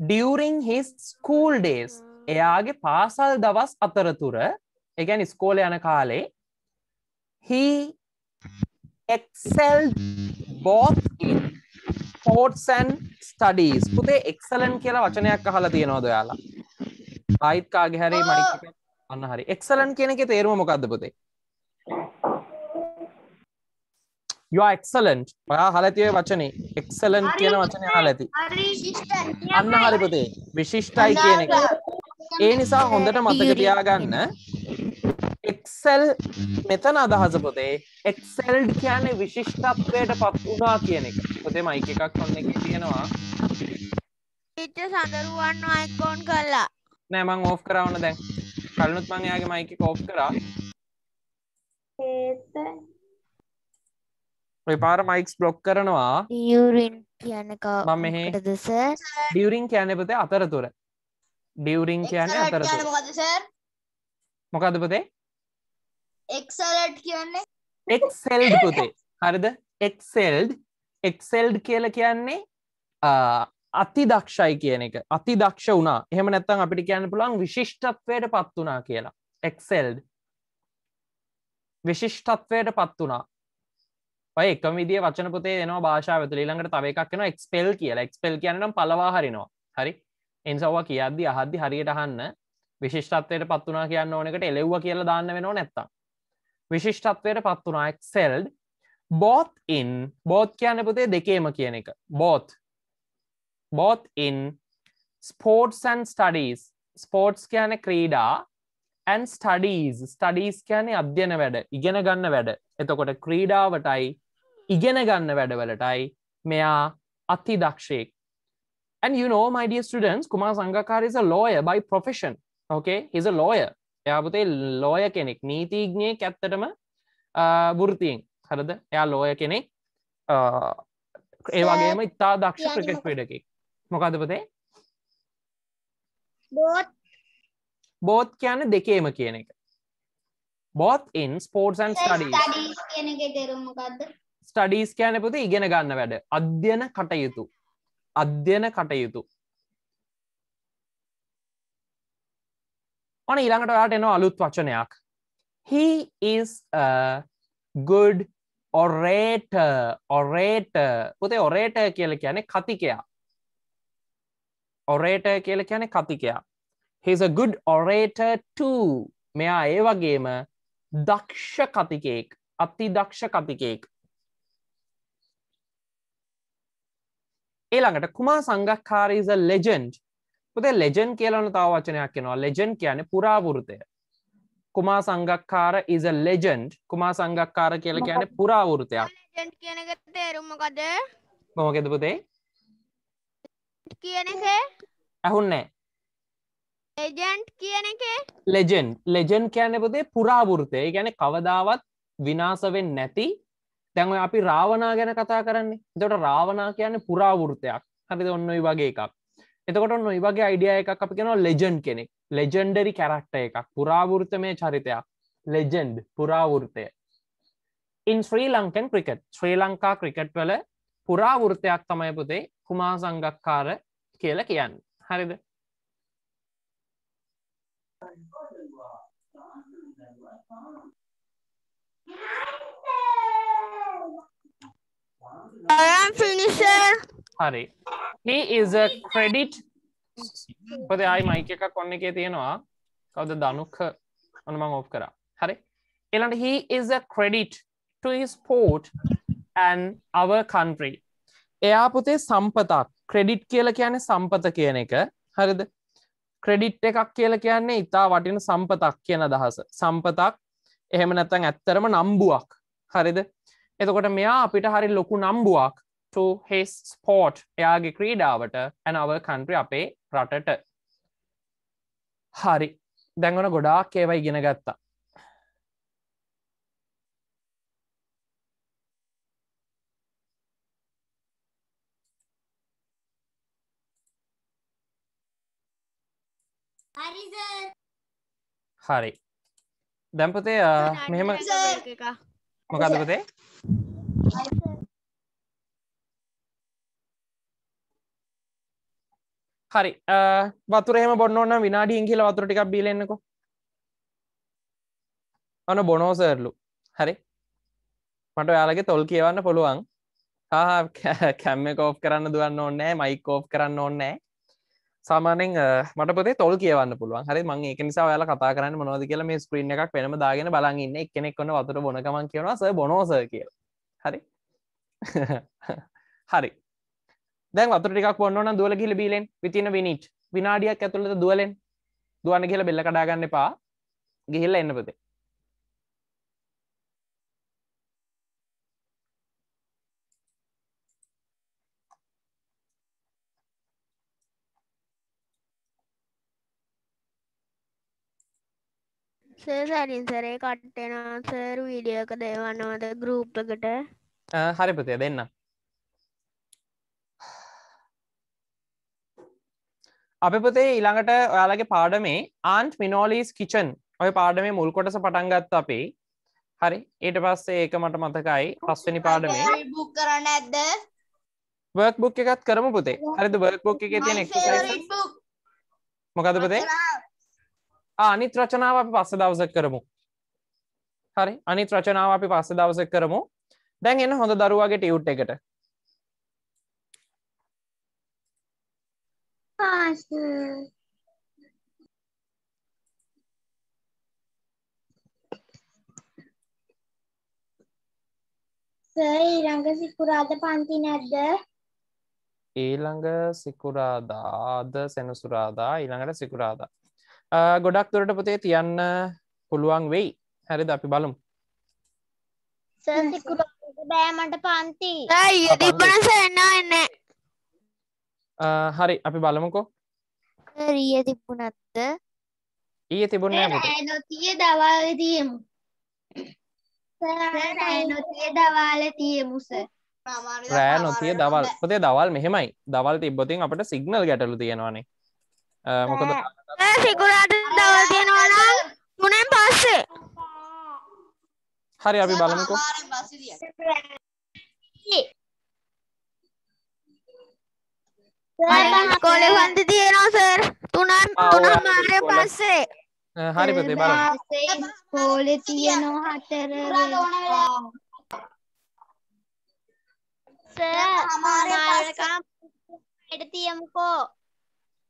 ඩියරිං හිස් ස්කූල් ඩේස් එයාගේ පාසල් දවස් අතරතුර එකැන් ස්කෝල යන කාලේ he excelled both in sports and studies පුතේ excellent කියලා වචනයක් අහලා තියෙනවද ඔයාලා ආයිත් කාගේ හැරි මයික් අන්න හරි excellent කියන එකේ තේරුම මොකද්ද පුතේ you are excellent ඔයා අහලා තියෙ වචනේ excellent කියන වචනේ අහලා ඇති අන්න හරි පුතේ විශිෂ්ටයි කියන එක ඒ නිසා හොඳට මතක තියාගන්න එක්සෙල් මෙතන අදහස පොතේ එක්සෙල් කියන්නේ විශිෂ්ටත්වයට පත් වුණා කියන එක පොතේ මයික එකක් ඔන්න එක තියෙනවා පිච්ච සඳරුවන් අයිකෝන් කල්ලා නෑ මං ඕෆ් කරවන්න දැන් කලනුත් මං එයාගේ මයික කෝප් කරා ඒත් ඔය පාර මයික්ස් බ්ලොක් කරනවා ඩියුරින් කියන එක මම මෙහෙ ඩියුරින් කියන්නේ පොතේ අතරතුර ඩියවරිං කියන්නේ අතර මොකද පොතේ එක්සලට් කියන්නේ එක්සෙල්ඩ් පොතේ හරිද එක්සෙල්ඩ් එක්සෙල්ඩ් කියල කියන්නේ අති දක්ෂයි කියන එක අති දක්ෂ වුණා එහෙම නැත්තම් අපිට කියන්න පුළුවන් විශිෂ්ටත්වයට පත් වනා කියලා එක්සෙල්ඩ් විශිෂ්ටත්වයට පත් වනා ඔය එක විදිිය වචන පොතේ එනවා භාෂාවතුල ළඟට තව එකක් වෙන එක්ස්පෙල් කියලා එක්ස්පෙල් කියනම් පලවා හරිනවා හරි එන්සවවා කියද්දි අහද්දි හරියට අහන්න විශිෂ්ටත්වයට පත් වනා කියන්න ඕනකට එලෙව්ව කියලා දාන්න වෙනවා නැත්තම් විශිෂ්ටත්වයට පත් වනා එක්සෙල්ඩ් බෝත් ඉන් බෝත් කියන්න පුතේ දෙකේම කියන එක බෝත් බෝත් ඉන් ස්පෝට්සන් ස්ටඩීස් ස්පෝට්ස් කියන ක්‍රීඩා ඇන් ස්ටඩීස් ස්ටඩීස් කියන්නේ අධ්‍යන වැඩ ඉගෙන ගන්න වැඩ එතකොට ක්‍රීඩාවටයි ඉගෙන ගන්න වැඩවලටයි මෙයා අති දක්ෂයෙක් And you know, my dear students, Kumar Sangakkar is a lawyer by profession. Okay, he's a lawyer. එයාපුතේ ලෝය කෙනෙක් නීතිීඥයෙක් ඇත්තටම බෘතියෙන් හරද එයා ලෝය කෙනෙක් ඒවාගේම ඉතා දක්ෂ ප්‍රකෙට් පඩකි මොකදපතේ බෝත් කියන දෙකේම කියන එක බෝත් ඉන් ස්පෝර්ටන් ස්ටඩීස් ස්ටඩීස් කියන පුති ඉගෙන ගන්න වැඩ අධ්‍යන කටයුතු අධ්‍යන කටයුතු ඕන ඊළඟට ඔයාට එනවා අලුත් වචනයක් he is a good orator orator පුතේ orator කියලා කියන්නේ කතිකයා orator කියලා කියන්නේ කතිකයා he's a good orator too මෙයා ඒ වගේම දක්ෂ කතිකයෙක් අති දක්ෂ කතිකයෙක් ඒළඟට කුමා සංගක්කාරීස ලෙජෙන්ඩ් පුතේ ලෙජන් කියලන තාව වචනයක් කෙනවා ලෙජන් කියන පුරාවෘතය කුමා සංගක්කාර ඉස ලෙජන්ඩ් කුමා සංගක්කාර කියල කියන පුරාවෘතයක් තේරුම්මකද මොමකෙද පුතේ කියන ඇහුන්නෑ ලෙජන්් කියන එක ලෙජන් ලෙජන් කියන පුතේ පුරාවෘතය ගැන කවදාවත් විනාසවෙන් නැති දැන් අපි රාවනා ගැන කතා කරන්නේ දොට රාවනා කියන්නේ පුරාවෘතයක් හරිද ඔන්න ඔයි වගේ එකක් එතකොට ඔන්න ඔයි වගේ අයිඩිය එකක් අපි කෙනවා ලෙජන් කෙනෙක් ලෙජන්ඩරි කැරක්ට එකක් පුරාවෘත මේ චරිතයක් ලෙජෙන්ඩ් පුරාවෘතය in Sri Lankan cricket Sri Lanka cricket වල පුරාවෘතයක් තමයි පුතේ කුමා සංගක්කාර කියල කියන්න හරිද Yeah. I am finisher. හරි he is a credit පොද ආයි මයික එකක් ඔන්න එකේ තියෙනවා කවද දනුක ඔන්න මං ඔෆ් කරා හරි එලට he is a credit to his port and our country එයා පුතේ සම්පතක් ක්‍රෙඩිට් කියල කියන්නේ සම්පත කියන එක හරිද ක්‍රෙඩිට් එකක් කියල කියන්නේ ඉතා වටින සම්පතක් කියන දහස සම්පතක් එහෙම නැතන් ඇත්තරම නම්බුවක් හරිද එතකොට මෙයා අපිට හරි ලොකු නම්බුවක් to his sport එයාගේ ක්‍රීඩාවට and our country අපේ රටට හරි දැන්වන ගොඩාක් ඒව ඉගෙන ගත්තා හරි දැම්පතේ මෙහෙම මොකද පුතේ හරි වතුරෙම බොන්න ඕන්න විනාඩියෙන් කියලා වතුර ටිකක් බීලෙන්නකෝ අන බොනෝසර්ලු හරි මට ඔයාලගේ තොල් කියවන්න පුළුවන් හා කැම්ම කෝප් කරන්න දුවන්න ඕන්නෑ මයිකෝප් කරන්න ඕන්නෑ සාමානෙන් මටපතේ තොල් කියවන්න පුළුවන් හරි මං එක නිසා ඔයාල කතා කරන්න මොනවද කියල මේ ස්ක්‍රීන් එකක් වෙනම දාගෙන බලගන්න එකනෙක්වන්න වතුර බොනකමන් කියවනස බොනෝස කියල හරි හරි දැ වතුරක් බොන්න දුවල ගිල බීලෙන් විතින විනිට් විනාඩියක් ඇතුළට දුවලෙන් දුවන කියල බෙල්ල කඩාගන්න එපා ගිහිල්ල එන්නපතේ සැරින්සරේ කට්ටෙනසර් වීඩියක දේවන්නවද ගරුප්පකට හරිපතය දෙන්න අපි පොතේ ඊළඟට ඔයාලගේ පාඩමේ ආන්ට් මිනෝලිස් කිචන් ඔය පාඩමේ මුල් කොටස පටන්ගත්ත අපේ හරි ඊට පස්සේ ඒක මට මතකයි පස්වනි පාඩමේ බුක් කරන්න ඇද වර්ක් බුක් එකත් කරම පුතේ හරිද බර්ක් බුක් එක තියෙන මොකද පතේ අනිත් රචනාව අපි පස්ස දවසක් කරමු හරි අනිත් රචනාව අපි පස්ස දවසක් කරමු දැන් එන්න හොඳ දරුවාගේ ටියුට් එකට ඊළඟ සිකුරාද පන්ති නැද්ද ඊළඟ සිකුරාදාද සෙනසුරාදා ඊළඟට සිකුරාදා ගොඩක් තුරට පොතේ තියන්න පුළුවන් වෙයි හැරිද අපි බලමු බෑමට පන්ති තිබනසන්න හරි අපි බලමුකෝ රිය තිබ්බුනත්ත ඊය තිබුණ නොතිය දවාල තියමු නොතිය දවාල තියමුස රෑ නොතිය දවල් පොතේ දවල් මෙහෙමයි දවල් තිබ්බොතින් අපට සිගනල් ගැටලු තියෙනවානේ මොකද සිකුරාට දවල් තියෙනවා නම් තුනෙන් පස්සේ හරි අපි බලමුකෝ කොලේ වන්දි තියෙනවා සර් තුනන් තුන මාරේ පස්සේ හරි පුතේ බලන්න කොලේ තියෙනවා හතර සර් මාරේ පස්සේ හෙට තියමුකෝ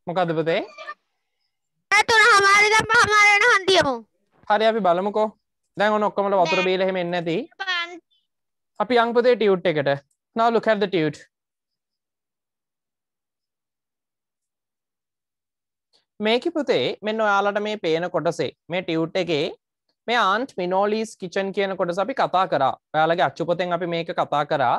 මොකද පතේ තුන හමාරි දම්ම හමාරෙන හන්දියමු හරි අපි බලමුකෝ දැන් ඔන්න ඔක්කොමට වතුර බීලහෙම එන්න ඇති අපි අංපතේ ටියුට් එකට now look at the tute මේක පුතේ මෙන්න ඔයාලට මේ පේන කොටසේ මේ ටියුට් එකේ මේ ආන්ට් මිනෝලිස් කිචන් කියන කොටස අපි කතා කරා ඔයාලගේ අච්චුපතෙන් අපි මේක කතා කරා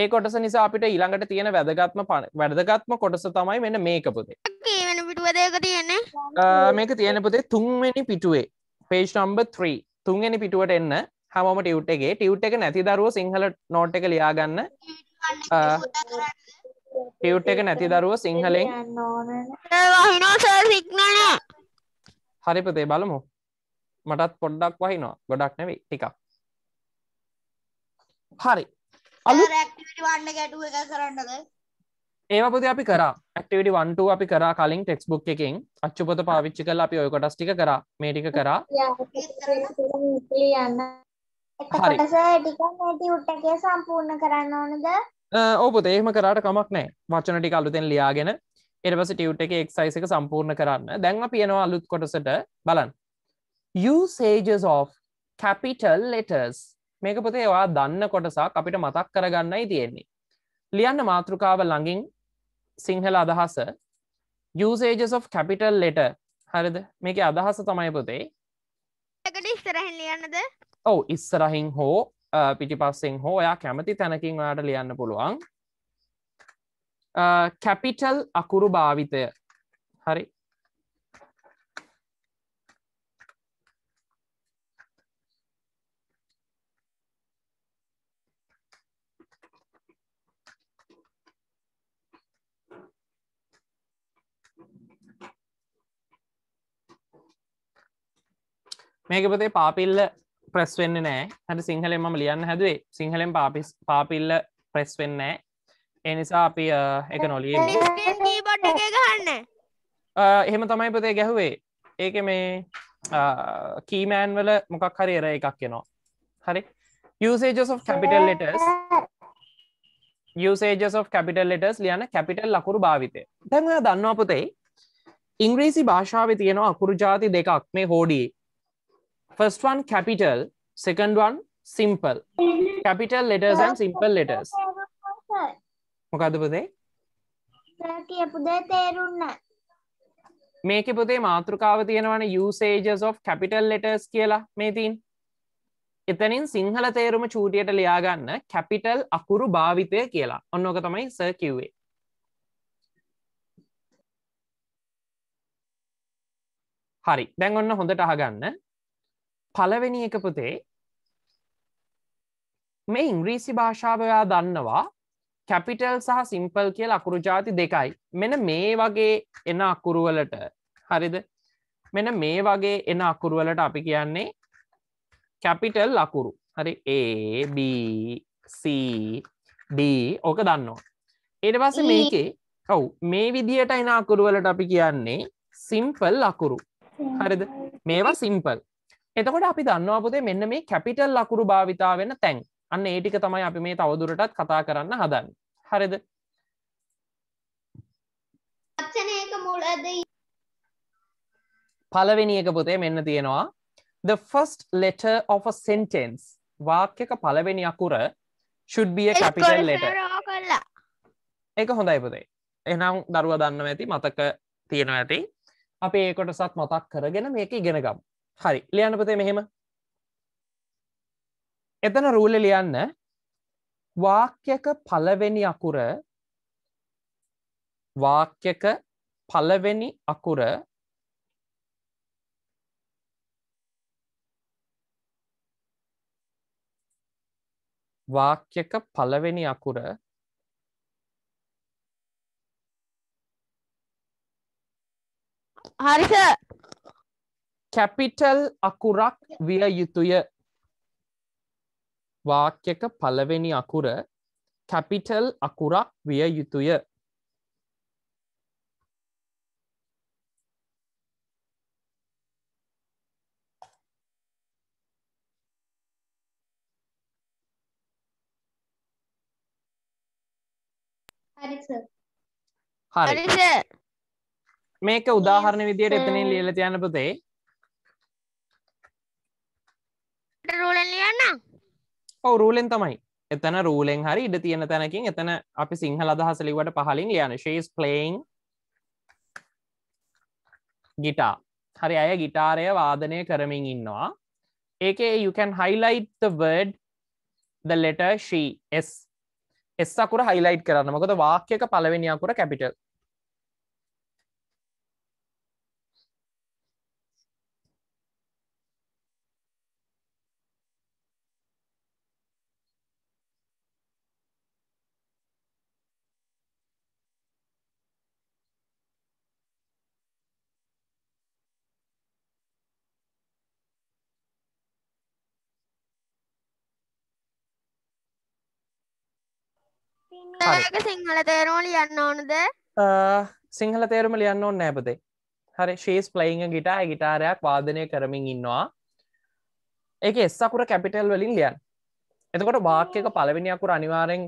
ඒ කොටස නිසා අපිට ඊළඟට තියෙන වැදගත්ම පන වැදගත්ම කොටස තමයි මෙන්න මේක පුතේ තියන මේක තියෙන පුතේ තුන්වැනි පිටුවේ පේජ් නම්බ 3 තුන්ගනි පිටුවට එන්න හමම ටියව් එකේ ටියව් එක නැති දරුව සිංහල නෝට් එක ලියාගන්න ටියව් එක නැති දරුව සිංහලෙන් හරිපතේ බලමු මටත් පොඩ්ඩක් වහිනවා ගොඩක් නැවෙයි ටිකක් හරි ඒවපති අපි කර ඇක්ටිවිටි වන්ට අපි කර කලින් ටෙක්ස් බුක් එකින් අච්චුපත පාවිච්චි කල අපි ඔය කොටස් ටික කර මේටික කර හරි සම්පූර්ණ කරන්න ඕනද ඕපත ඒම කරට කමක් නෑ වචන ටික අලුතෙන් ලියාගෙන එරවස ටියව් එක එක්සයිස එක සම්පූර්ණ කරන්න දැන්ව පියනවා අලුත් කොටසට බලන් usages of capital letters මේක පොතේ වා දන්න කොටසක් අපිට මතක් කරගන්නයි තියෙන්නේ ලියන්න මාතෘකාව ළඟින් සිංහල අදහස usages of capital letter හරිද මේක අදහස තමයි පොතේ ඉස්සරහින් ලියන්නද ඔව ඉස්සරහින් හෝ පිටිපස්සෙන් හෝ ඔයා කැමති තැනකින් ඔයාට ලියන්න පුළුවන් කැපිටල් අකුරු භාවිතය හරි මේක පොතේ පාපිල්ල ප්‍රස් වෙන්න නෑ හට සිංහලෙන් ම ලියන්න හැදුවේ සිංහලෙන් පාපිස් පාපිල්ල ප්‍රෙස් වෙන්න ඒ නිසා අපි එක නොලිය ගන්න එහෙම තමයි පොතේ ගැහුවේ ඒක මේ කීමෑන් වල මොකක් හරි එර එකක් කෙනවා හරි usages of capital letters usages of capital letters ලියන කැපිටල් ලකුරු භාවිතය දැන් ඔයා දන්නවා පුතේ ඉංග්‍රීසි භාෂාව තියෙනවා අකුරු ජාති දෙකක් මේ හෝඩියේ First one capital, second one simple. Capital letters and simple letters. මොකද පුතේ? කියපු දේ තේරුණා. මේක පුතේ මාතෘකාව තියෙනවනේ usages of capital letters කියලා මේ තියෙන. එතනින් සිංහල තේරුම චූටියට ලියා ගන්න capital අකුරු භාවිතය කියලා. ඔන්න ඕක තමයි සර් කිව්වේ. හරි. දැන් ඔන්න හොඳට අහගන්න. පලවෙනි එක පුතේ මේ ඉංග්‍රීසි භාෂාවයා දන්නවා කැපිටල් සහ සිම්පල් කියල අකුරු ජාති දෙකයි මෙන මේ වගේ එන අකුරුවලට හරිද මෙන මේ වගේ එන අකුරුවලට අපි කියන්නේ කැපිටල් අකුරු හරි ABCD ඕක දන්නවා ඒට පස්ස e. මේකේ ඔවු මේ විදියට එන අකුරුවලට අපි කියන්නේ සිම්පල් අකුරු හරිද මේවා සිම්පල් එතකොට අපි දන්නවා පොතේ මෙන්න මේ කැපිටල් ලකුරු භාවිතා වෙන තැන් අන්න ඒටික තමයි අපි මේ තවදුරටත් කතා කරන්න හදන්න හරිද පලවෙනි එක පොතේ මෙන්න තියෙනවා the first letter of a sentence වාක්‍යක පලවෙනි අකුර should be a capital letter ඒක හොඳයි පොතේ එනම් දරුව දන්නව ඇති මතක තියෙනවා ඇති අප ඒ කොටසත් මතක් කරගෙන මේක ඉගෙනගම් හරි ලියන්න පතේ මෙහෙම එතන රූල ලියන්න වාක්‍යක පලවෙනි අකුර වාක්‍යක පලවෙනි අකුර වාක්‍යක පලවෙනි අකුර හරිස කැපිටල් අකුරක් විය යුතුය වාක්‍යක පළවෙනි අකුර කැපිටල් අකුරක් විය යුතුය හරි මේක උදාහරණ විදියට එතනින් ලියල තියන්න පුතේ රූලෙන් ලියන්න ඔව රූලෙන් තමයි එතන රූලෙන් හරි ඉඩ තියෙන තැනකින් එතන අපි සිංහල අදහස ලිවට පහලින් ලියන ශේස් ප්ලේන් ගිටා හරි අය ගිටාරය වාදනය කරමින් ඉන්නවා ඒකේ you can highlight the word the letter she s S අකුර highlight කරන්න මොකද වාක්‍යක පළවෙනි අකුර කැපිටල් සිංහල තේරුම ලියන්න ඕනද සිංහල තේරුම ලියන්න ඕන්න නැපතේ හරි ශේස් ප්ලයිං ගිටා ගිටාරයක් වාදනය කරමින් ඉන්නවා එක එස්සකුර කැපිටල් වලින් ලියන් එතකොට වාක්‍යක පලවිනිියකුර අනිවාරෙන්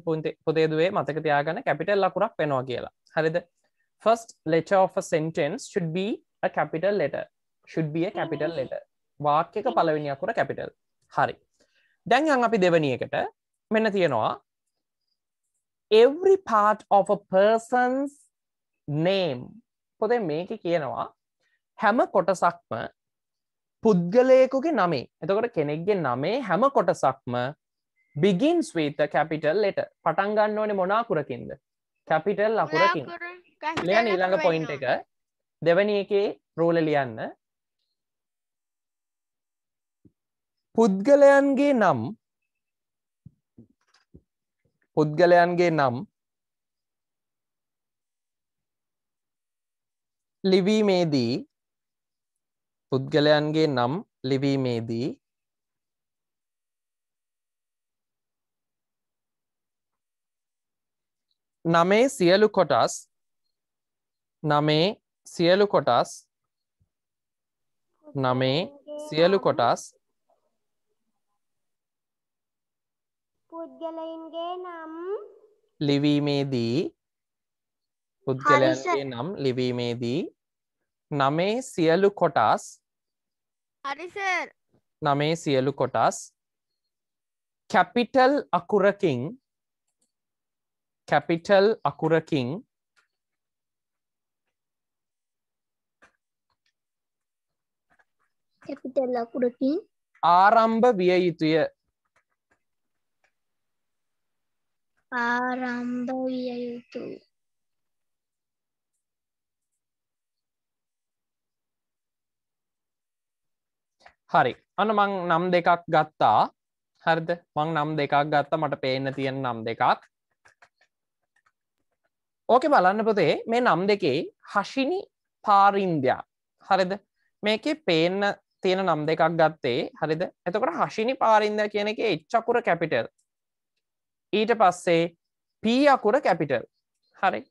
පුතේදුවේ මතක තියාගන කැපිටල් ලකුරක් පෙනවා කියලා හරිද first letter of a sentence should be a capital letter should be a capital letter වාක්‍යක පලවිනිියකුර කැපිටල් හරි දැන් යන් අපි දෙවනියකට මෙන්න තියෙනවා every part of a person's name පොදේ මේක කියනවා හැම කොටසක්ම පුද්ගලයකුගේ නමේ එතකොට කෙනෙක්ගේ නමේ හැම කොටසක්ම බිගින් ස්වීත කැපිටල් ලෙට පටන්ගන්න ඕනේ මොනාකුරකින්ද කැපිටල් ලකුරකින් ලියන් ඊළඟ පොයින්් එක දෙවැනි එකේ රෝල ලියන්න පුද්ගලයන්ගේ නම් පුද්ගලයන්ගේ නම් ලිවීමේදී පුද්ගලයන්ගේ නම් ලිවීමේදී නමේ සියලු කොටස් නමේ සියලු කොටස් නමේ සියලු කොටස් පුද්ගලයින්ගේ නම් ලිවීමේදී පුද්ගලයන්ගේ නම් ලිවීමේදී නමේ සියලු කොටස් හරිසර් නමේ සියලු කොටස් කැපිටල් අකුරකින් කැපිටල් අකුරකින් කැපිටල් අකුරකින් ආරම්භ විය යුතුය ආරම්භ විය යුතුය. හරි අන මං නම් දෙකක් ගත්තා හරිද මං නම් දෙකක් ගත්තා මට පේන්න තියෙන නම් දෙකක් ඕක බලන්න පොතේ මේ නම් දෙකේ හශිනි පාරින්දයා හරිද මේකේ පේන්න තියෙන නම් දෙකක් ගත්තේ හරිද එතකොට හශිනි පාරින්ද කියන එක එච්චකුර කැපිටල් ඊට පස්සේ පී අකුර කැපිටල් හරි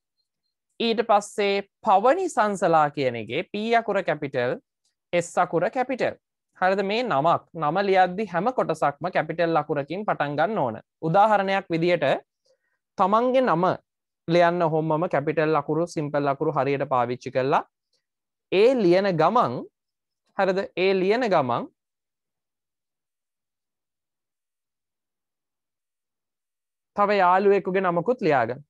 ඊට පස්සේ පවනි සංසලා කියනගේ පී අකුර කැපිටල් එස් අකුර කැපිටල් හරිද මේ නමක් නම ලියද්දි හැම කොටසක්ම කැපිටල් අකුරකින් පටන්ගන්න ඕන උදාහරණයක් විදියට තමන්ගේ නම ලියන්න හොම්මම කැපිටල් අකුරු සිම්පල් අකුරු හරියට පාවිච්චි කරලා ඒ ලියන ගමන් හරද ඒ ලියන ගමන් තව යාළුවෙකුගේ නමකුත් ලියාගන්න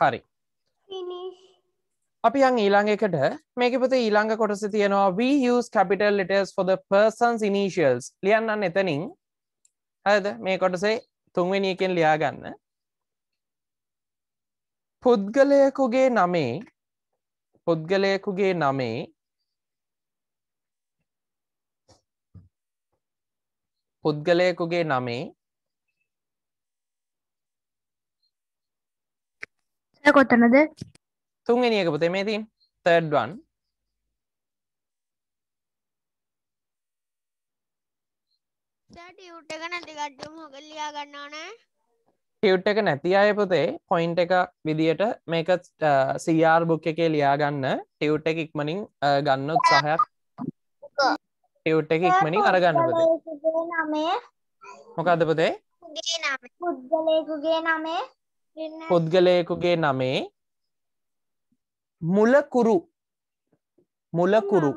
හරි අපි යන් ඊළඟකට මේකපති ඊළඟ කොටස තියෙනවා වස් කපිටල් ලටස් for the persons initials ලියන්නන්න එතනින් හද මේ කොටසේ තුන්වෙනියකෙන් ලියාගන්න පුද්ගලයකුගේ නමේ පුද්ගලයකුගේ නමේ පුද්ගලයකුගේ නමේ කොතනද තුන්ගෙනියක පුතේ මේ තින් තර්ඩ්වන් ියුට් එක නැති ගට්ටුම් හොකල්ලියා ගන්නානෑ ියුට් එක නැති අය පුතේ පොයින්් එක විදියට මේක සර් බුක් එකේ ලියා ගන්න ටියුට් එක ඉක්මනින් ගන්න උත්සාහයක් ටියුට් එක ඉක්මනින් අරගන්න පුතේ මොකක්ද පුතේ පුද්ගලයකුගේ නමේ පුද්ගලයකුගේ නමේ මුලකුරු මුලකුරු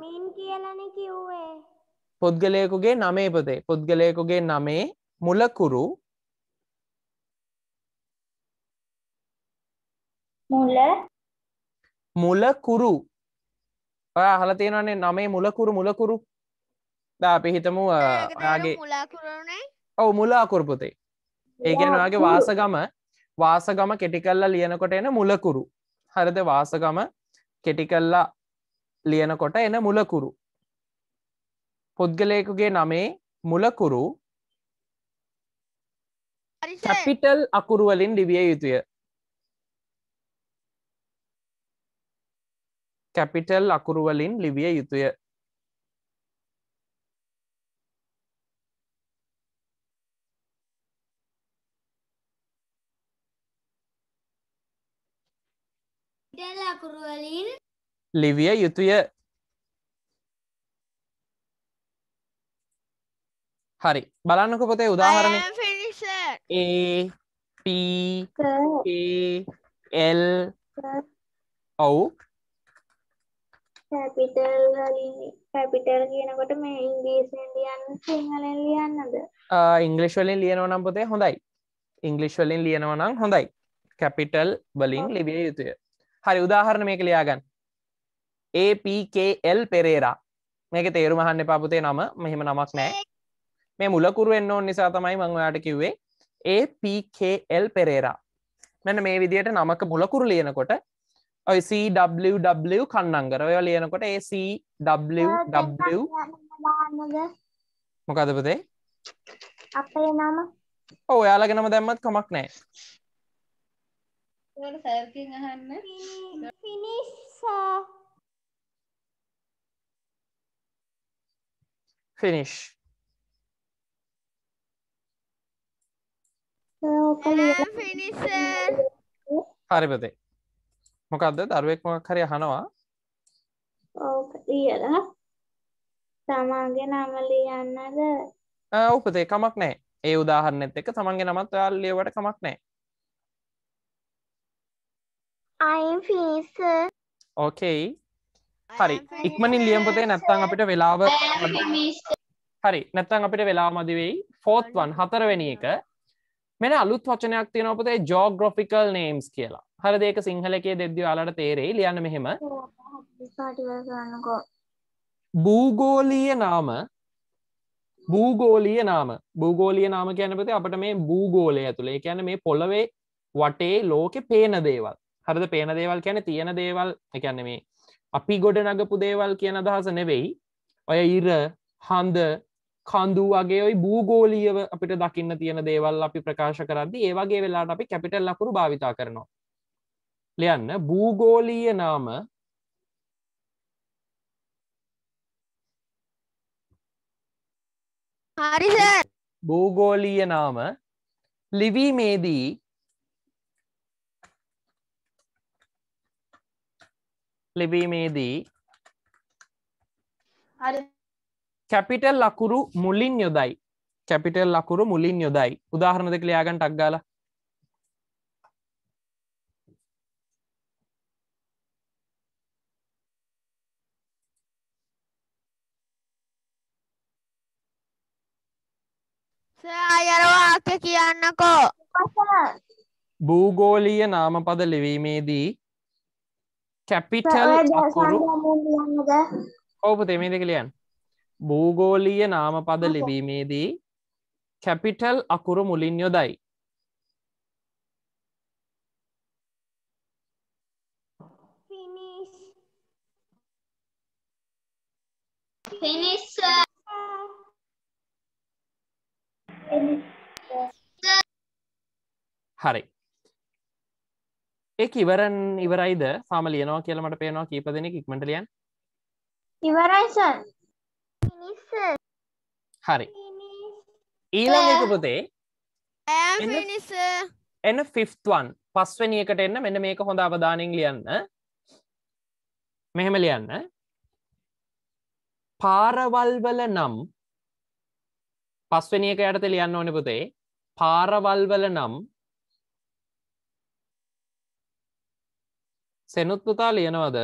පුද්ගලයකුගේ නමේ පොතේ පුද්ගලයකුගේ නමේ මුලකුරු මුලකුරු ඔය අහල තියෙනවන්නේ නමේ මුලකුරු මුලකුරු ද අපි හිතමු ඔයාගේ ඔවු මුලාකුරු පොතේ ඒගැන ඔයාගේ වාසගම වාසගම කෙටිකල්ලා ලියනකොට එන මුලකුරු හරද වාසගම කෙටිකල්ලා ලියනකොට එන මුලකුරු පුද්ගලයකුගේ නමේ මුලකුරු කැපිටල් අකුරුවලින් ලිවිය යුතුය කැපිටල් අකුරුවලින් ලිවිය යුතුය අකුරුවලින් ලිවිය යුතුය හරි බලන්නක පොතේ උදාහරණ ඒල් ඔවු කැපිටල් කියනකොට මේ ඉංග්‍රීසින් ලියන්න සිංහලෙන් ලියන්නද ඉංගලිෂ් වලින් ලියනව නම් පොතේ හොඳයි ඉංගලිෂ් වලින් ලියනව නම් හොඳයි කැපිටල් වලින් ලිවිය යුතුය හරි උදාහරණ මේක ලියාගන්න APKL පෙරේරා මේක තේරුම අහන්න එපා පුතේ නම මෙහෙම නමක් නෑ මේ මුලකුරු වෙන්න ඕන නිසා තමයි මම ඔයාලට කිව්වේ APKL පෙරේරා මෙන්න මේ විදිහට නමක මුලකුරු ලියනකොට ඔය CWW කන්නංගර ඔය ලියනකොට ඒ CWW මොකද පුතේ අපේ නම ඔයාලගෙනම දැම්මත් කමක් නෑ ඒකට සර් කින් අහන්න. Finish sir. Finish. Finish sir. හරි පුතේ. මොකද්ද දරුවෙක් මොකක් හරි අහනවා ඔව් ලියලා තමාගේ නම ලියන්නද ඔව් පුතේ කමක් නැහැ ඒ උදාහරණෙත් එක්ක තමන්ගේ නමත් ඔයාලා ලියවට කමක් නැහැ අයිම් පිස ඕකයි හරි ඉක්මනින් ලියම්පතේ නැත්තං අපිට වෙලාව හරි නැත්තං අපිට වෙලා මදිවෙයි ෆෝත් වන් හතරවෙනි එක මෙන අලුත් වචනයක් තියෙනපතේ ජෝග්‍රොෆිකල් නේම්ස් කියලා හර දෙක සිංහලකේ දෙද්දි අලට තේරෙයි ලියන්න මෙහෙම භූගෝලීය නාම භූගෝලිය නාම භූගෝලිය නාම කියනපති අපට මේ භූගෝලය ඇතුළේ කියැන මේ පොළවේ වටේ ලෝකෙ පේන දේවල් හරද පේන දේවල් කියැන තියෙන දේවල් එකන්න මේ අපි ගොඩ නගපු දේවල් කියන අදහස නෙවෙයි ඔය ඉර හන්ද කන්දු වගේ ඔයි භූගෝලියව අපිට දකින්න තියෙන දේවල් අපි ප්‍රකාශ කරදදි ඒවගේ වෙලාට අපි කැපිටල් ලකුරු භාවිතා කරනවා ලයන්න භූගෝලීය නාම භූගෝලීය නාම ලිවීමේදී ලැබීමේදී කැපිටල් ලකුරු මුලින් යොදයි කැපිටල් ලකුරු මුලින් යොදයි උදාහරණ දෙක ලියාගන්න ටක් ගාලා අයරවාක්‍ය කියන්නකෝ භූගෝලීය නාමපද ලිවීමේදී කැපිටල් ඔවපතේ මේ දෙක ලියන් භූගෝලීය නාමපද ලෙබීමේදී කැපිටල් අකුරු මුලින් යොදයි හරි ඒ ඉවරන් ඉවරයිද සාම ලියනවා කියලමට පේනවා කීප දෙනෙ ඉක්මටලියන් ඉවරයිස හරි ඊළඟක පොතේ එන ෆිෆ්වන් පස්වනියකට එන්න මෙන්න මේක හොඳ අවධානෙන් ලියන්න මෙහෙම ලියන්න පාරවල්වල නම් පස්වනියක යටත ලියන්න ඕන පුතේ පාරවල්වල නම් සෙනුත් පුතා ලියනවද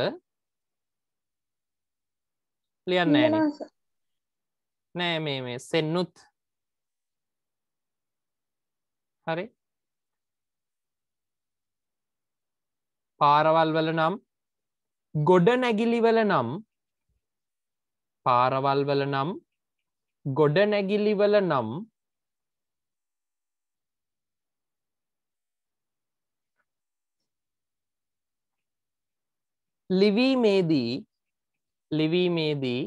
ලියන්න නෑ මේ මේ සෙන්නුත් හරි පාරවල් වල නම් ගොඩ නැගිලිවල නම් පාරවල් වල නම් ගොඩ නැගිලිවල නම් ලිවීමේදී ලිවීමේදී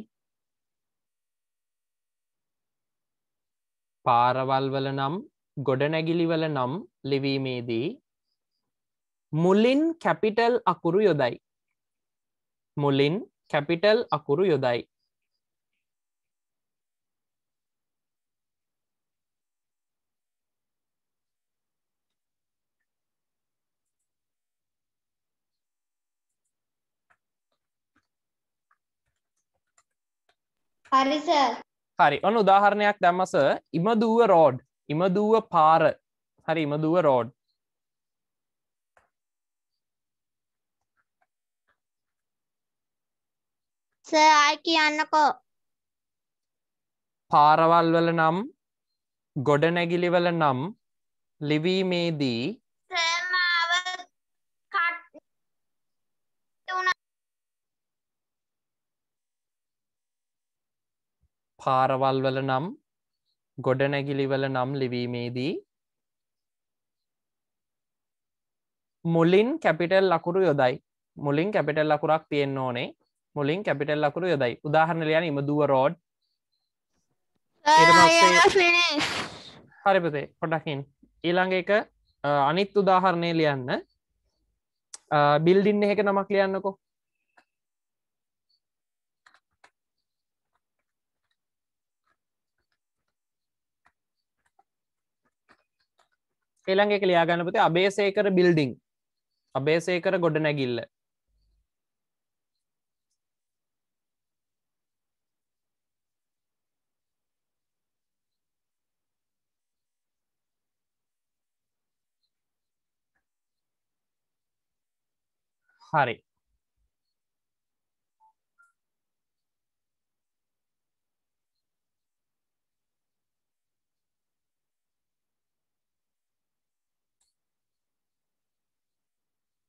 පාරවල්වල නම් ගොඩනැගිලිවල නම් ලිවීමේදී මුලින් කැපිටල් අකුරු යොදයි මුලින් කැපිටල් අකුරු යොදයි හරිස හරි ඔන්න උදාහරණයක් දැම්මස ඉමදුව රෝඩ් ඉමදුව පාර හරි ඉමදුව රෝඩ් සයි කියන්නකෝ පාරවල් වල නම් ගොඩනැගිලිවල නම් ලිවීමේදී පාරවල් වල නම් ගොඩනැගිලිවල නම් ලිවීමේදී මුලින් කැපිටල් ලකුරු යොදයි මුලින් කැපිටල් ලකුරක් තියෙන්න්න ඕනේ මුලින් කැපිටල් ලකුරු යොදයි උදාහරණ ලයන ඉමදුව රෝඩ් හරිපතේ පොඩකින් ඊළඟ එක අනිත් උදාහරණය ලියන්න බිල්ඩින්න එක නමක් ලියන්නකෝ ඊළඟ එක ලියාගන්නපතේ අබේසේකර බිල්ඩිං අබේසේකර ගොඩ නැගිල්ල හරි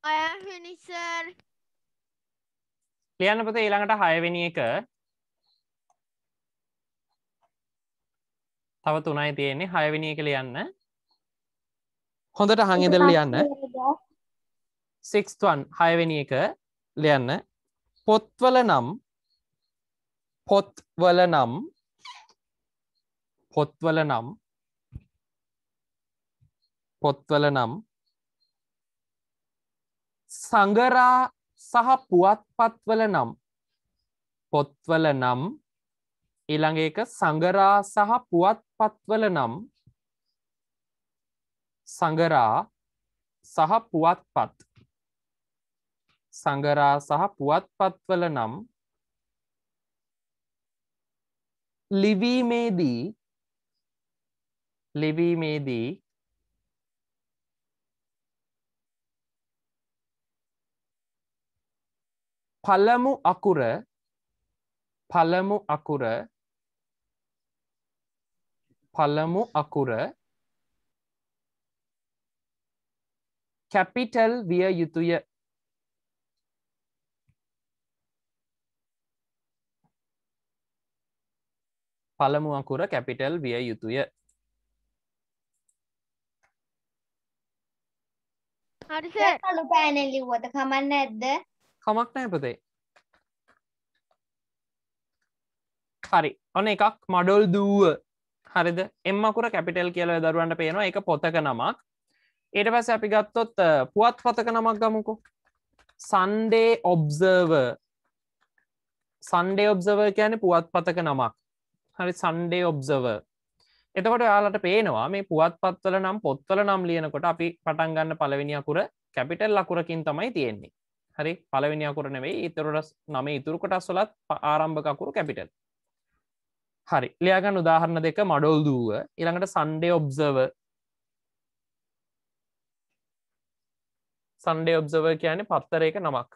ඔයා හිනිසර් ලියන්න පොතේ ඊළඟට හයවෙනි එක තව තුනයි තියෙන්නේ හයවෙනි එක ලියන්න හොඳට හඟදල් ලියන්න සික්ස්වන් හයවෙනි එක ලියන්න පොත්වල නම් පොත්වල නම් පොත්වල නම් පොත්වල නම් සඟරා සහ පුවත්පත්වල නම් පොත්වල නම් ඊළඟ එක සඟරා සහ පුවත්පත්වල නම් සඟරා සහ පුවත්පත් සඟරා සහ පුවත්පත්වල නම් ලිවීමේදී ලිවීමේදී පළමු අකුර පළමු අකුර පළමු අකුර කැපිටල් විය යුතුය පළමු අකුර කැපිටල් විය යුතුය හරි සර් කළු පෑනෙන් ලිව්වද කමන්න ඇද්ද කමක් නෑ පුතේ හරි ඔන එකක් මඩොල් දූව හරිද එම්මකුර කැපිටල් කියල දරුවන්ට පේනවා එක පොතක නමක් ඒට පැස අපි ගත්තොත් පුවත් පතක නමක් ගමුකු සන්ඩේ ඔබ්සර්ව සන්ඩේ ඔබ්සව කියන පුවත් පතක නමක් හරි සන්ඩේ ඔබ්සව එතකොට යාලට පේනවා මේ පුවත් පත්වල නම් පොත්වල නම් ලියනකොට අපි පටන්ගන්න පලවෙනිියකුර කැපිටල් ලකුරකින් තමයි තියෙන්නේ හරි පලවෙනිියකුර නෙවෙයි ඉතුරට නම ඉතුරු කොටස් වලත් ආරම්භකකුරු කැපිටල් හරි ලයාගන්න උදාහරණ දෙක මඩොල් දුව ඉළඟට සන්ඩේ ඔබ්සව සන්ඩේ ඔබ්සව කියන පත්තරයක නමක්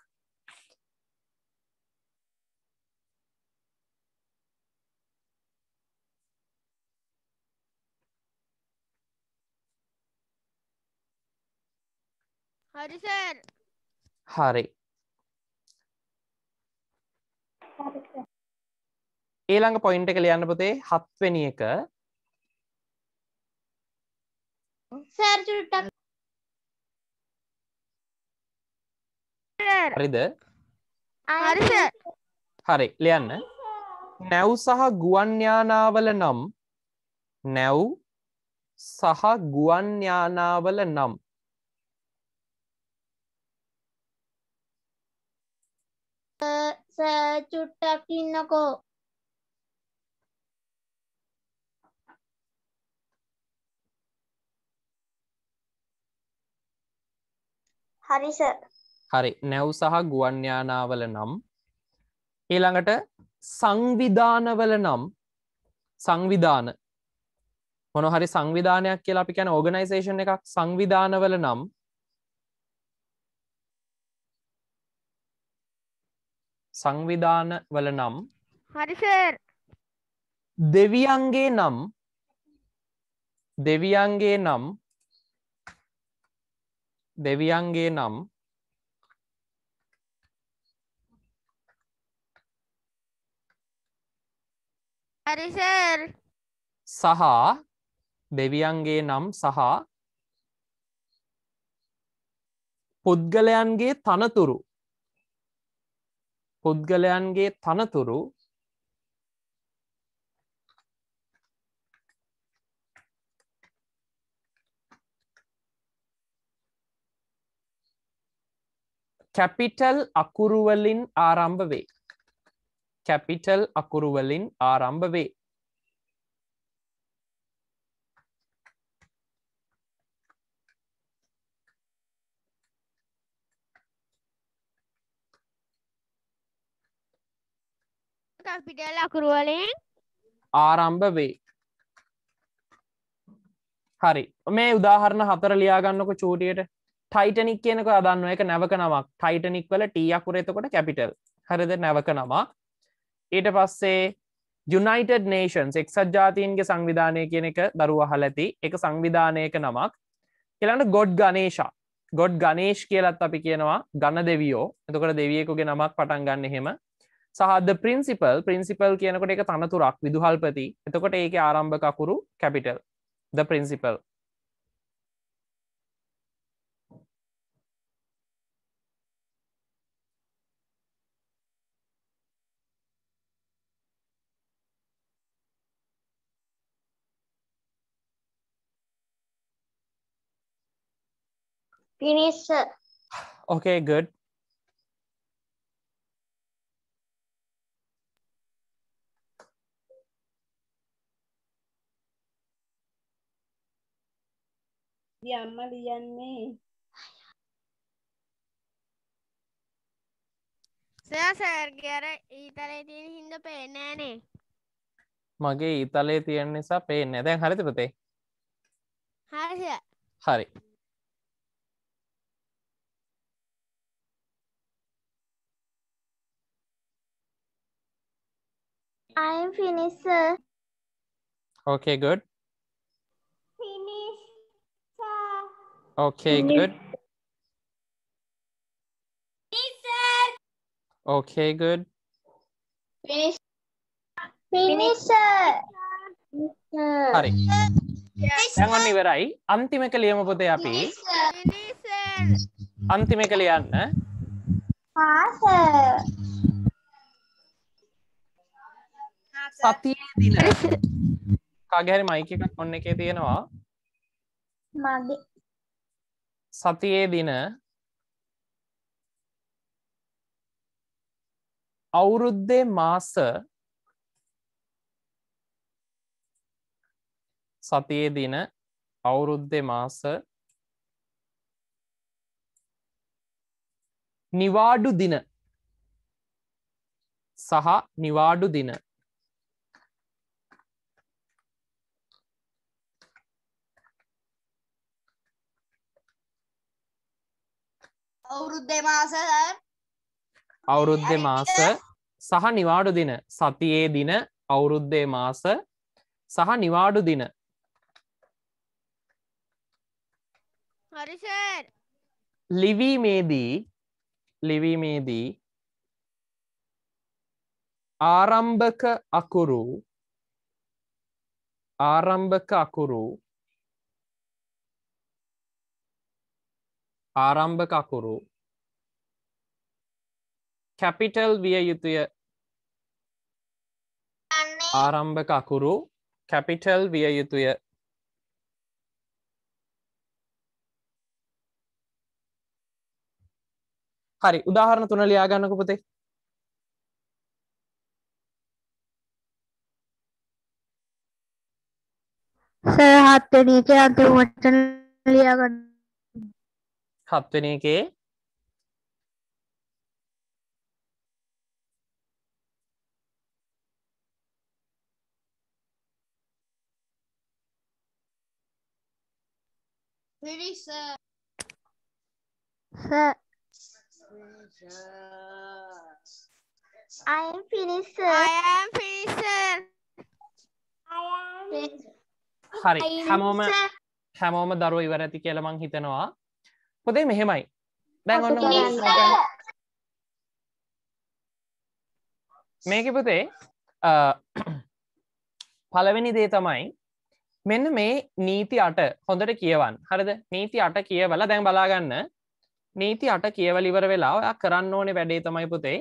හරිසර් හරි ඒළඟ පොයින්ට එක ලියන්න පොතේ හත්වෙනි එක හරිද හරි ලියන්න නැව් සහ ගුවන්්‍යානාවල නම් නැව් සහ ගුවන්්‍යානාවල නම් සර් චුට්ටක් ඉන්නකෝ හරි සර් හරි නැව් සහ ගුවන්්‍යානාවල නම් ඊළඟට සංවිධානවල නම් සංවිධාන මොනොහරි සංවිධානයක් කියලා අපි කැන ඕගනයිසේෂන් එකක් සංවිධානවල නම් සංවිධාන වල නම් හරිසර් දෙවියන්ගේ නම් දෙවියන්ගේ නම් දෙවියන්ගේ නම් හරිසර් සහ දෙවියන්ගේ නම් සහ පුද්ගලයන්ගේ තනතුරු පුද්ගලයන්ගේ තනතුරු කැපිටල් අකුරුවලින් ආරම්භ වේ කැපිටල් අකුරුවලින් ආරම්භ වේ සස්පිටල් අකුරුවලෙන් ආරම්භ වේ හරි මේ උදාහරණ හතර ලියාගන්නක චූටියට ටයිටනික් කියනක අදන්න එක නැවක නමක් ටයිටනික් වල ටිය අකුරේතකොට කැපිටල් හරිද නැවක නමක් ඊට පස්සේ යුනයිටඩ් නේෂන්ස් එක්සත් ජාතීන්ගේ සංවිධානය කියන එක දරුවහල ඇති එක සංවිධානයක නමක් එළඟට ගොඩ් ගනේශා ගොඩ් ගනේශ් කියලත් අපි කියනවා ගණ දෙවියෝ එතකොට දෙවියෙකුගේ නමක් පටන් ගන්න එහෙම සහද පින්සිපල් පින්සිපල් කියනකොට එක තනතුරක් විදුහල්පති එතකොට ඒක ආරම්භකකුරු කැපිටල් ද පින්සිපල් පිනිස්ස ඕකේ ගඩ් අම්ම ලියන්නේ සයා සෑර්ගේ අර ඊතලේ තියෙන හින්ද පේනෑනේ මගේ ඊතලේ තියෙන නිසා පේන දැන් හරිත පතේ හරි හරි I'm finished, sir. Okay, good. Mm-hmm. Okay, good. Finisher. Okay, good. Finisher. Finisher. හරි. දැන් ඔන්න ඉවරයි. අන්තිම එක ලියමු පොතේ අපි. Finisher. අන්තිම එක ලියන්න. හා සර්. සතියේ දින. කාගේ හරි මයික් එකක් ඔන්න එකේ තියෙනවා. මගේ සතියේ දින අවුරුද්දේ මාස සතියේ දින අවුරුද්දේ මාස නිවාඩු දින සහ නිවාඩු දින අවුරුද්දේ මාස අවුරුද්දේ මාස සහ නිවාඩු දින සතියේ දින අවුරුද්දේ මාස සහ නිවාඩු දින ලිවීමේදී ලිවීමේදී ආරම්භක අකුරු ආරම්භක අකුරු ආරම්භ කකුරු කැපිටල් විය යුතුය ආරම්භ කකුරු කැපිටල් විය යුතුය හරි උදාහරණ තුන ලියාගන්නක පුතේ සහත්වනීච අන්තිම වචන ලියාගන්න හත්වෙන එකේ Pretty sir. Sir. I am pretty sir. I am pretty sir. I am. හරි හැමෝම හැමෝම දරුවෝ ඉවර ඇති කියලා මං හිතනවා. පොදේ මෙහෙමයි දැන් ඔන්න මේක පුතේ පළවෙනි දේ තමයි මෙන්න මේ නීති අට හොඳට කියවන් හරිද නීති අට කියවල දැන් බලාගන්න නීති අට කියවලිවර වෙලා ඔයා කරන්න ඕනේ වැඩේ තමයි පුතේ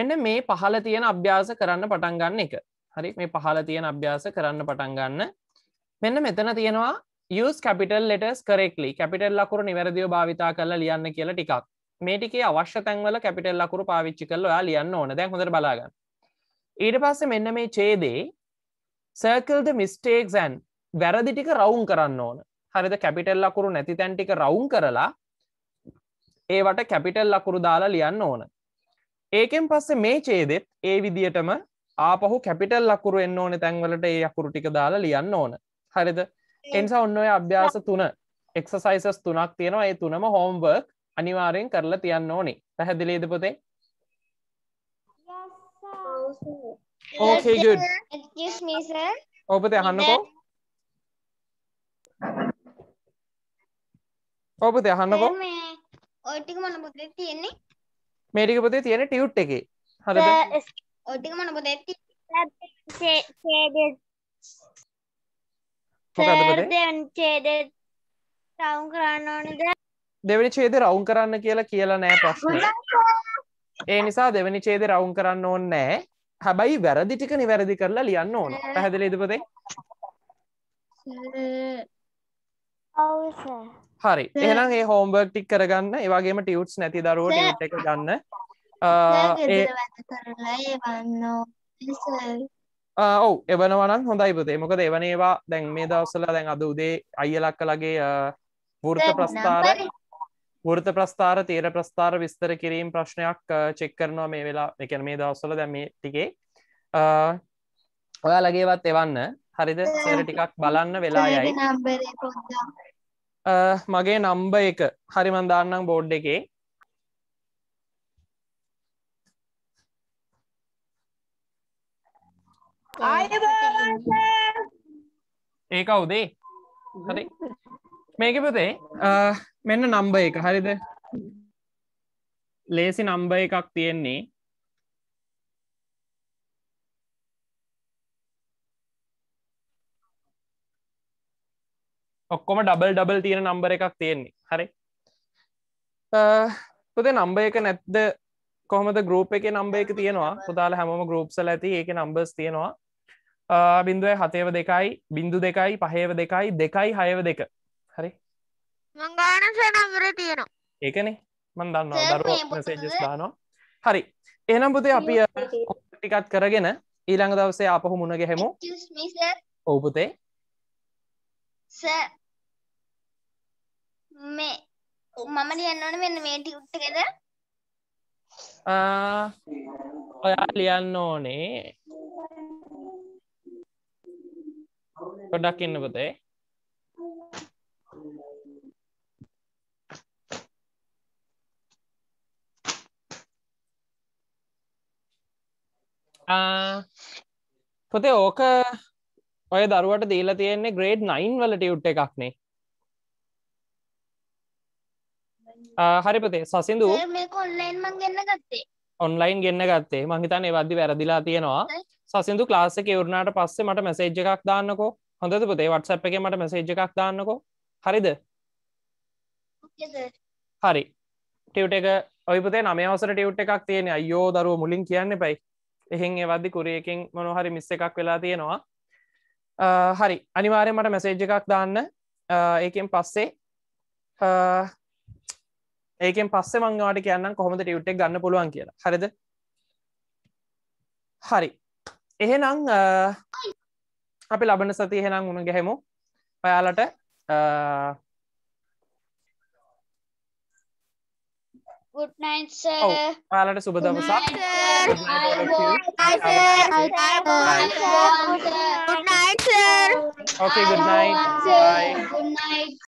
මෙන්න මේ පහල තියෙන අභ්‍යාස කරන්න පටන් ගන්න එක හරි මේ පහල තියෙන අභ්‍යාස කරන්න පටන් ගන්න මෙන්න මෙතන තියෙනවා use capital letters correctly capital ලකුරු නිවැරදිව භාවිතා කරලා ලියන්න කියලා ටිකක් මේ ටිකේ අවශ්‍ය තැන්වල capital ලකුරු පාවිච්චි කරලා ඔයා ලියන්න ඕන දැන් හොඳට බලා ගන්න ඊට පස්සේ මෙන්න මේ ඡේදේ circle the mistakes and වැරදි ටික රවුම් කරන්න ඕන හරිද capital ලකුරු නැති තැන් ටික රවුම් කරලා ඒවට කැපිටල් ලකුරු දාලා ලියන්න ඕන ඒකෙන් පස්සේ මේ ඡේදෙත් ඒ විදිහටම ආපහු කැපිටල් ලකුරු එන්න ඕනේ තැන්වලට ඒ අකුරු ටික දාලා ලියන්න ඕන හරිද එනිසා ඔන්න ඔය අභ්‍යාස තුන එක්සසයිසස් තුනක් තියෙනවා ඒ තුනම හෝම්වර්ක් අනිවාරයෙන් කරලා තියන්න ඕනේ පැහැදිලේද පොතේ ඔබත අහන්නකෝ ඔබත අහන්නකෝ ඔටික මොන පොතේ තියෙන්නේ මේටික පොතේ තියෙන ටියුට් එකේ හරි ඔටික මොන පොතේ දැන් චේද රවුන් කරන්න ඕනද දෙවැනි චේද රවුන් කරන්න කියලා කියලා නෑ ප්‍රශ්න ඒ නිසා දෙවැනි චේද රවුන් කරන්න ඕන්න නෑ හැබැයි වැරදි ටික නිවැරදි කරලා ලියන්න ඕන පැහැදිලි ඉදපතේ හරි එහෙනම් ඒ හෝම්බර්ක් ටික් කරගන්න ඒවාගේම ටියුට්ස් නැති දරුවට ටියුට් එක ගන්න ඒ ඔව එවනවනම් හොඳයි පුතේ මොකද එවනේවා දැන් මේ දවසල දැන් අද උදේ අයලක්ක ලගේ වෘත ප්‍රස්ථාර වෘත ප්‍රස්ථාර තේර ප්‍රස්ථාර විස්තර කිරීම් ප්‍රශ්නයක් චෙක් කරනවා මේ වෙලා එකන මේ දවස්සල දැම ටිකේ ඔයා ලගේවත් එවන්න හරිද සර ටිකක් බලන්න වෙලා යයි මගේ නම්බ එක හරිමන්දාන්නම් බෝඩ් එකේ ඒක අවුදේ හරි මේක පුතේ මෙන්න නම්බ එක හරිද ලේසි නම්බ එකක් තියෙන්නේ ඔක්කොම ඩබල් ඩබල් තියෙන නම්බර එකක් තියෙන්නේ හරි පුතේ නම්බ එක නැත්ද කොහොමද ගරප් එක නම්බ එක තියෙනවා පුදාල හැම ගරුප්සල ඇති ඒක නම්බස් තියෙනවා බින්දුව හතේව දෙකයි බින්දු දෙකයි පහේව දෙකයි දෙකයි හයව දෙක හරි මංගානසනම්ර තියෙනවා ඒකනේ මන් දන්නවා දරුව සේජස් දානවා හරි එහනම් පුතේ අපි ටිකත් කරගෙන ඊළඟ දවසේ අපහු මුණග හෙමු ඔවපුතේ මේ මම ලියන්නවන මෙන්න මේ ටිකුට්ටකෙද ඔයා ලියන්න ඕනේ පොඩක් ඉන්න පුතේ පොතේ ඕක ඔය දරුවට දීලා තියෙන්නේ ග්‍රේඩ් නයින් වල ටියුට් එකක්නේ හරි පතේ සසිදු ඔන්ලයින් ගන්න ගත්තේ ඔන්ලයින් ගෙන්න්න ගත්තේ මහිතන එවදදි වැරදිලා තියෙනවා සසිදු ලාසක යවරුණට පස්සේ මට මැසේජ් එකක් දාන්නකෝ හොඳද පුතේ WhatsApp එකේ මට මැසේජ් එකක් දාන්නකෝ හරිද හරි ටියුට් එක ඔයි පුතේ නමේ අවසර ටියුට් එකක් තියෙන අයෝ දරුව මුලින් කියන්න එපයි එහෙන් එවදදි කුරයකින් මොනොහරි මිස් එකක් වෙලා තියෙනවා හරි අනිවාරය මට මැසේජ් එකක් දාන්න ඒකෙන් පස්සේ ඒකෙන් පස්සේ මංවාට කියන්න කොහොමද ටියුට් එක ගන්න පුළුවන් කියලා හරිද හරි එහෙනම් අපි ලබන සති හෙනම් උුණ ගැහෙමු ඔයාලට පාලට සුබ දවසක් ඕකේ ගුඩ්නයි